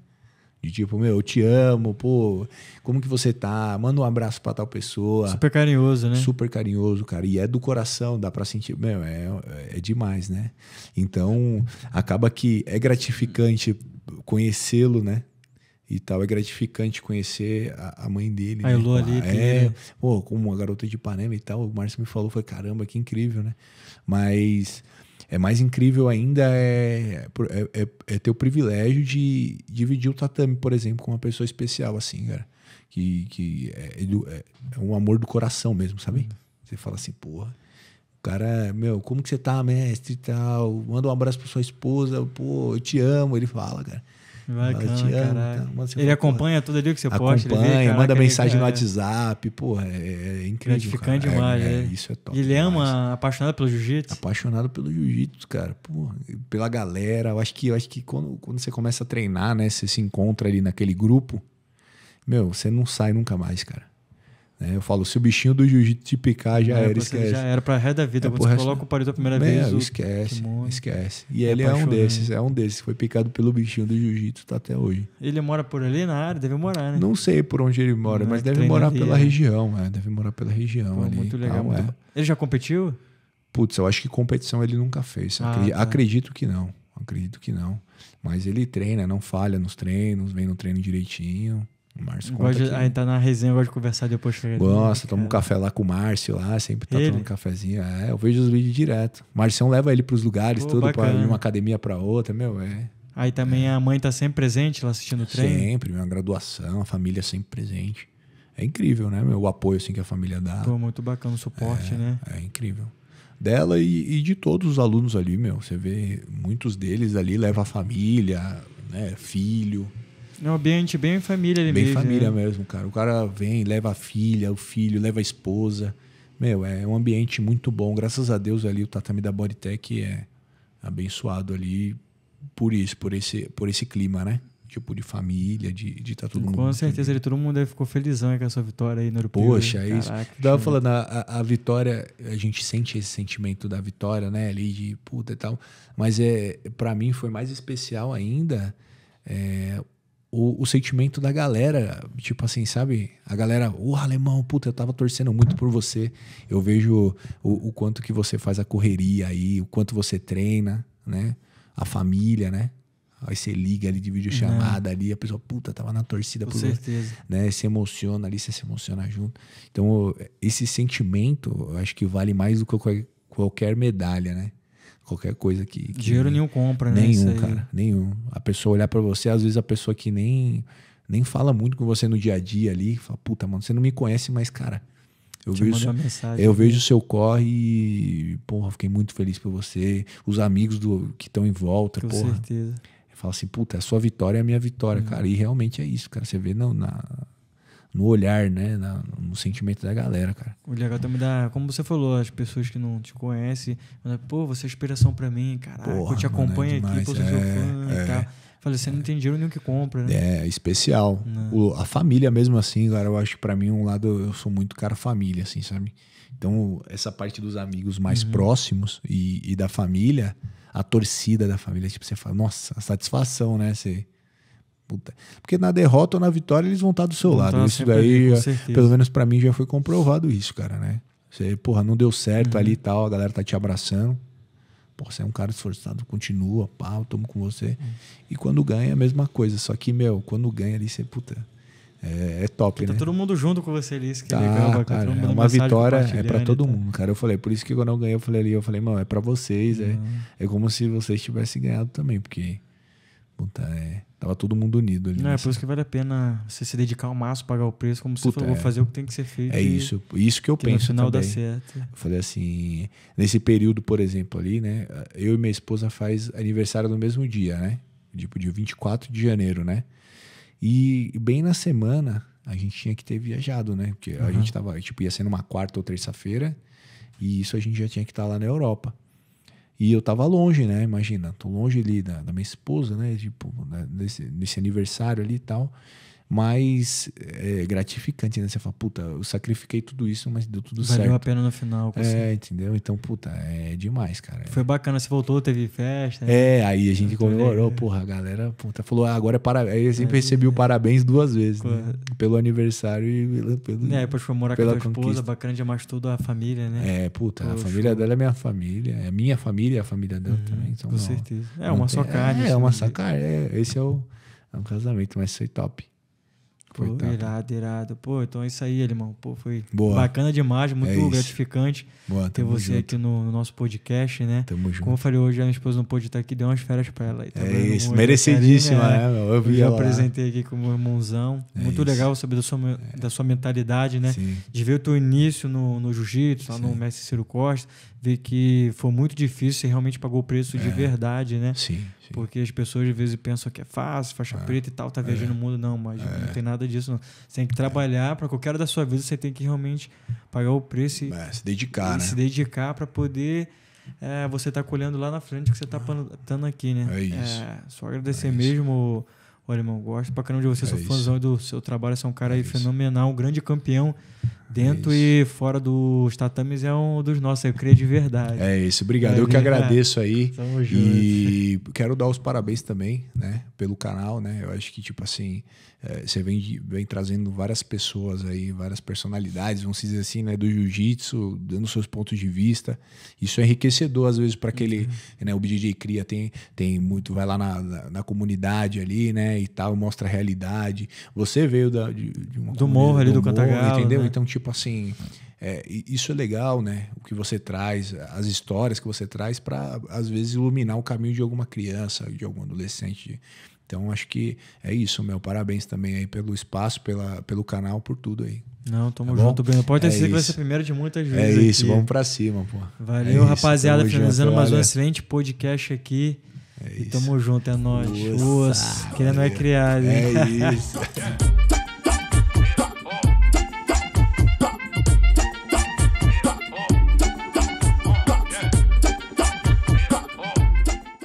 De tipo, meu, eu te amo, pô, como que você tá? Manda um abraço para tal pessoa. Super carinhoso, né? Super carinhoso, cara. E é do coração, dá para sentir. Meu, é, é demais, né? Então, acaba que é gratificante conhecê-lo, né? E tal, é gratificante conhecer a, a mãe dele. A né? Elô ali. Ah, é, é, pô, como uma garota de Ipanema e tal. O Márcio me falou, foi caramba, que incrível, né? Mas é mais incrível ainda é, é, é, é ter o privilégio de dividir o tatame, por exemplo, com uma pessoa especial, assim, cara. Que, que é, é, é, é um amor do coração mesmo, sabe? Uhum. Você fala assim, porra cara, meu, como que você tá, mestre e tal? Manda um abraço pra sua esposa, pô, eu te amo. Ele fala, cara. Bacana, Então, ele acompanha acompanha todo dia que você posta. Acompanha, vê, manda mensagem no WhatsApp, pô, é, é incrível. Gratificante é, demais, é, é, Isso é top. E ele ama, é apaixonado pelo jiu-jitsu? Apaixonado pelo jiu-jitsu, cara, porra, pela galera. Eu acho que, eu acho que quando, quando você começa a treinar, né, você se encontra ali naquele grupo, meu, você não sai nunca mais, cara. Né? Eu falo, se o bichinho do jiu-jitsu te picar, já é, era, esquece. Já era pra ré da vida. É, Quando você resto... coloca o pariu a primeira é, vez. Esquece, esquece. E é ele é um desses, é um desses. Foi picado pelo bichinho do jiu-jitsu, tá até hoje. Ele mora por ali na área? Deve morar, né? Não sei por onde ele mora, Não, mas é deve morar ali, pela região. É, deve morar pela região Pô, ali. Muito legal. É. Ele já competiu? Putz, eu acho que competição ele nunca fez. Ah, acredito, tá. acredito que não. Acredito que não. Mas ele treina, não falha nos treinos, vem no treino direitinho. O Márcio conta gosto A gente tá na resenha, eu gosto de conversar depois. Gosta, toma um é. café lá com o Márcio lá, sempre tá ele? tomando um cafezinho. É, eu vejo os vídeos direto. O Marcião leva ele pros lugares, Pô, tudo, bacana. pra, de uma academia pra outra, meu, é. Aí também é. a mãe tá sempre presente lá assistindo o treino? Sempre, uma graduação, a família sempre presente. É incrível, né, meu? O apoio assim, que a família dá. Pô, muito bacana o suporte, é, né? É incrível dela e, e, de todos os alunos ali, meu. Você vê muitos deles ali leva a família, né, filho. É um ambiente bem família ali bem mesmo. Bem família né? mesmo, cara. O cara vem, leva a filha, o filho, leva a esposa. Meu, é um ambiente muito bom. Graças a Deus ali o tatame da Bodytech é abençoado ali por isso, por esse, por esse clima, né? Tipo, de família, de estar de tá todo com mundo. Com certeza, ele, todo mundo ficou felizão com a sua vitória aí no europeu. Poxa, é isso. Tava falando, a, a, vitória, a gente sente esse sentimento da vitória, né? Ali de puta e tal. Mas é, para mim foi mais especial ainda é, o, o, sentimento da galera, tipo assim, sabe? A galera, ô oh, alemão, puta, eu tava torcendo muito por você. Eu vejo o, o, quanto que você faz a correria aí, o quanto você treina, né? A família, né? Aí você liga ali de videochamada é. ali, a pessoa, puta, tava na torcida Com por certeza. Né? Se emociona ali, você se emociona junto. Então, esse sentimento, eu acho que vale mais do que qualquer medalha, né? qualquer coisa que. que Dinheiro nenhum compra, né? Nenhum, cara. Nenhum. A pessoa olhar para você, às vezes a pessoa que nem, nem fala muito com você no dia a dia ali, fala, puta, mano, você não me conhece, mas, cara. Eu vejo, mensagem, eu né? vejo o seu corre e, porra, fiquei muito feliz por você. Os amigos do, que estão em volta, com porra. certeza. Fala assim, puta, a sua vitória é a minha vitória, hum. cara. E realmente é isso, cara. Você vê não, na, no olhar, né? Na, no sentimento da galera, cara. O legal também dá. Como você falou, as pessoas que não te conhecem, pô, você é inspiração para mim, caralho. eu te acompanho mano, é aqui, pô, você é, é fã é, e tal. Falei, você não tem dinheiro o que compra, né? É, especial. O, a família mesmo assim, cara, eu acho que pra mim, um lado, eu sou muito cara família, assim, sabe? Então, essa parte dos amigos mais uhum. próximos e, e, da família, a torcida da família, tipo, você fala, nossa, a satisfação, né? Você porque na derrota ou na vitória eles vão estar do seu vão lado. Isso daí, é, pelo menos para mim, já foi comprovado isso, cara, né? Você, porra, não deu certo uhum. ali e uhum. tal, a galera tá te abraçando. Porra, você é um cara esforçado, continua, pá, eu tomo com você. Uhum. E quando ganha é a mesma coisa. Só que, meu, quando ganha ali, você, puta, é, é top, tá né? Tá todo mundo junto com você ali, isso que é tá, legal. Cara, cara é uma vitória é para todo tá. mundo, cara. Eu falei, por isso que quando eu ganhei, eu falei ali, eu falei, mano, é para vocês, é, uhum. é, é como se vocês tivessem ganhado também, porque, puta, é Tava todo mundo unido ali. Não, é por isso que vale a pena você se dedicar ao máximo, pagar o preço, como se você falou, é. fazer o que tem que ser feito. É isso, isso que eu que penso. No final também. dá certo. Eu falei assim, nesse período, por exemplo, ali, né? Eu e minha esposa faz aniversário no mesmo dia, né? Tipo, dia 24 de janeiro, né? E bem na semana a gente tinha que ter viajado, né? Porque uhum. a gente tava, tipo, ia ser numa quarta ou terça-feira, e isso a gente já tinha que estar tá lá na Europa. E eu tava longe, né? Imagina, tô longe ali da, da minha esposa, né? Tipo, né, desse aniversário ali e tal mais é, gratificante, né? Você fala, puta, eu sacrifiquei tudo isso, mas deu tudo Valeu certo. Valeu a pena no final. Consegui. É, entendeu? Então, puta, é demais, cara. Foi bacana, você voltou, teve festa. Né? É, né? aí a gente né? comemorou, é. porra, a galera, puta, falou, ah, agora é parabéns. Aí eu sempre é, recebi o parabéns duas vezes, né? Pelo aniversário e pelo. É, depois foi morar com a esposa, bacana demais tudo, a família, né? É, puta, a família dela é minha família, é minha família, a família dela uhum, também. Então, com não, certeza. É uma só carne. É, é assim, uma né? só carne. É, esse é o, é um casamento, mas foi top. Pô, Coitado. irado, irado. Pô, então é isso aí, irmão. Pô, foi Boa. bacana demais, muito é gratificante Boa, ter você junto. aqui no, no, nosso podcast, né? Tamo junto. Como eu falei hoje, a minha esposa não pôde estar aqui, deu umas férias pra ela. Aí, tá é isso, muito, merecidíssima, né? Eu, vi eu já apresentei aqui como um irmãozão. É muito isso. legal saber da sua, é. da sua mentalidade, né? Sim. De ver o teu início no, no jiu-jitsu, lá Sim. no mestre Ciro Costa ver que foi muito difícil e realmente pagou o preço é. de verdade, né? Sim, sim, Porque as pessoas às vezes pensam que é fácil, faixa é. preta e tal, tá é. viajando é. o mundo. Não, mas é. não tem nada disso. Não. Você tem que trabalhar para qualquer hora da sua vida, você tem que realmente pagar o preço e é, se dedicar, e né? Se dedicar para poder você estar tá colhendo lá na frente que você está ah. plantando aqui, né? É isso. só agradecer mesmo. Olha, irmão, gosto pra caramba de você, é sou fãzão do seu trabalho, você é um cara é fenomenal, um grande campeão Dentro é e fora dos tatames é um dos nossos, eu creio de verdade. É isso, obrigado. É, eu que é. agradeço aí. Tamo junto. E quero dar os parabéns também, né, pelo canal, né? Eu acho que, tipo assim, é, você vem, vem trazendo várias pessoas aí, várias personalidades, vamos dizer assim, né, do jiu-jitsu, dando seus pontos de vista. Isso é enriquecedor, às vezes, para aquele, uhum. né, o BJJ Cria tem, tem muito, vai lá na, na, na, comunidade ali, né, e tal, mostra a realidade. Você veio da, de, de uma do morro ali do, do Cantagalo, entendeu? Né? Então, tipo, tipo assim, é, isso é legal, né? O que você traz, as histórias que você traz para às vezes iluminar o caminho de alguma criança, de algum adolescente. Então acho que é isso, meu. Parabéns também aí pelo espaço, pela, pelo canal, por tudo aí. Não, tamo tá junto, Bruno. Pode ter é sido que vai ser primeiro de muitas é vezes. É isso, aqui. vamos pra cima, pô. Valeu, é rapaziada. finalizando mais um excelente podcast aqui. É e tamo junto, é nóis. Nossa, Nossa querendo é criado. Hein? É isso. *laughs*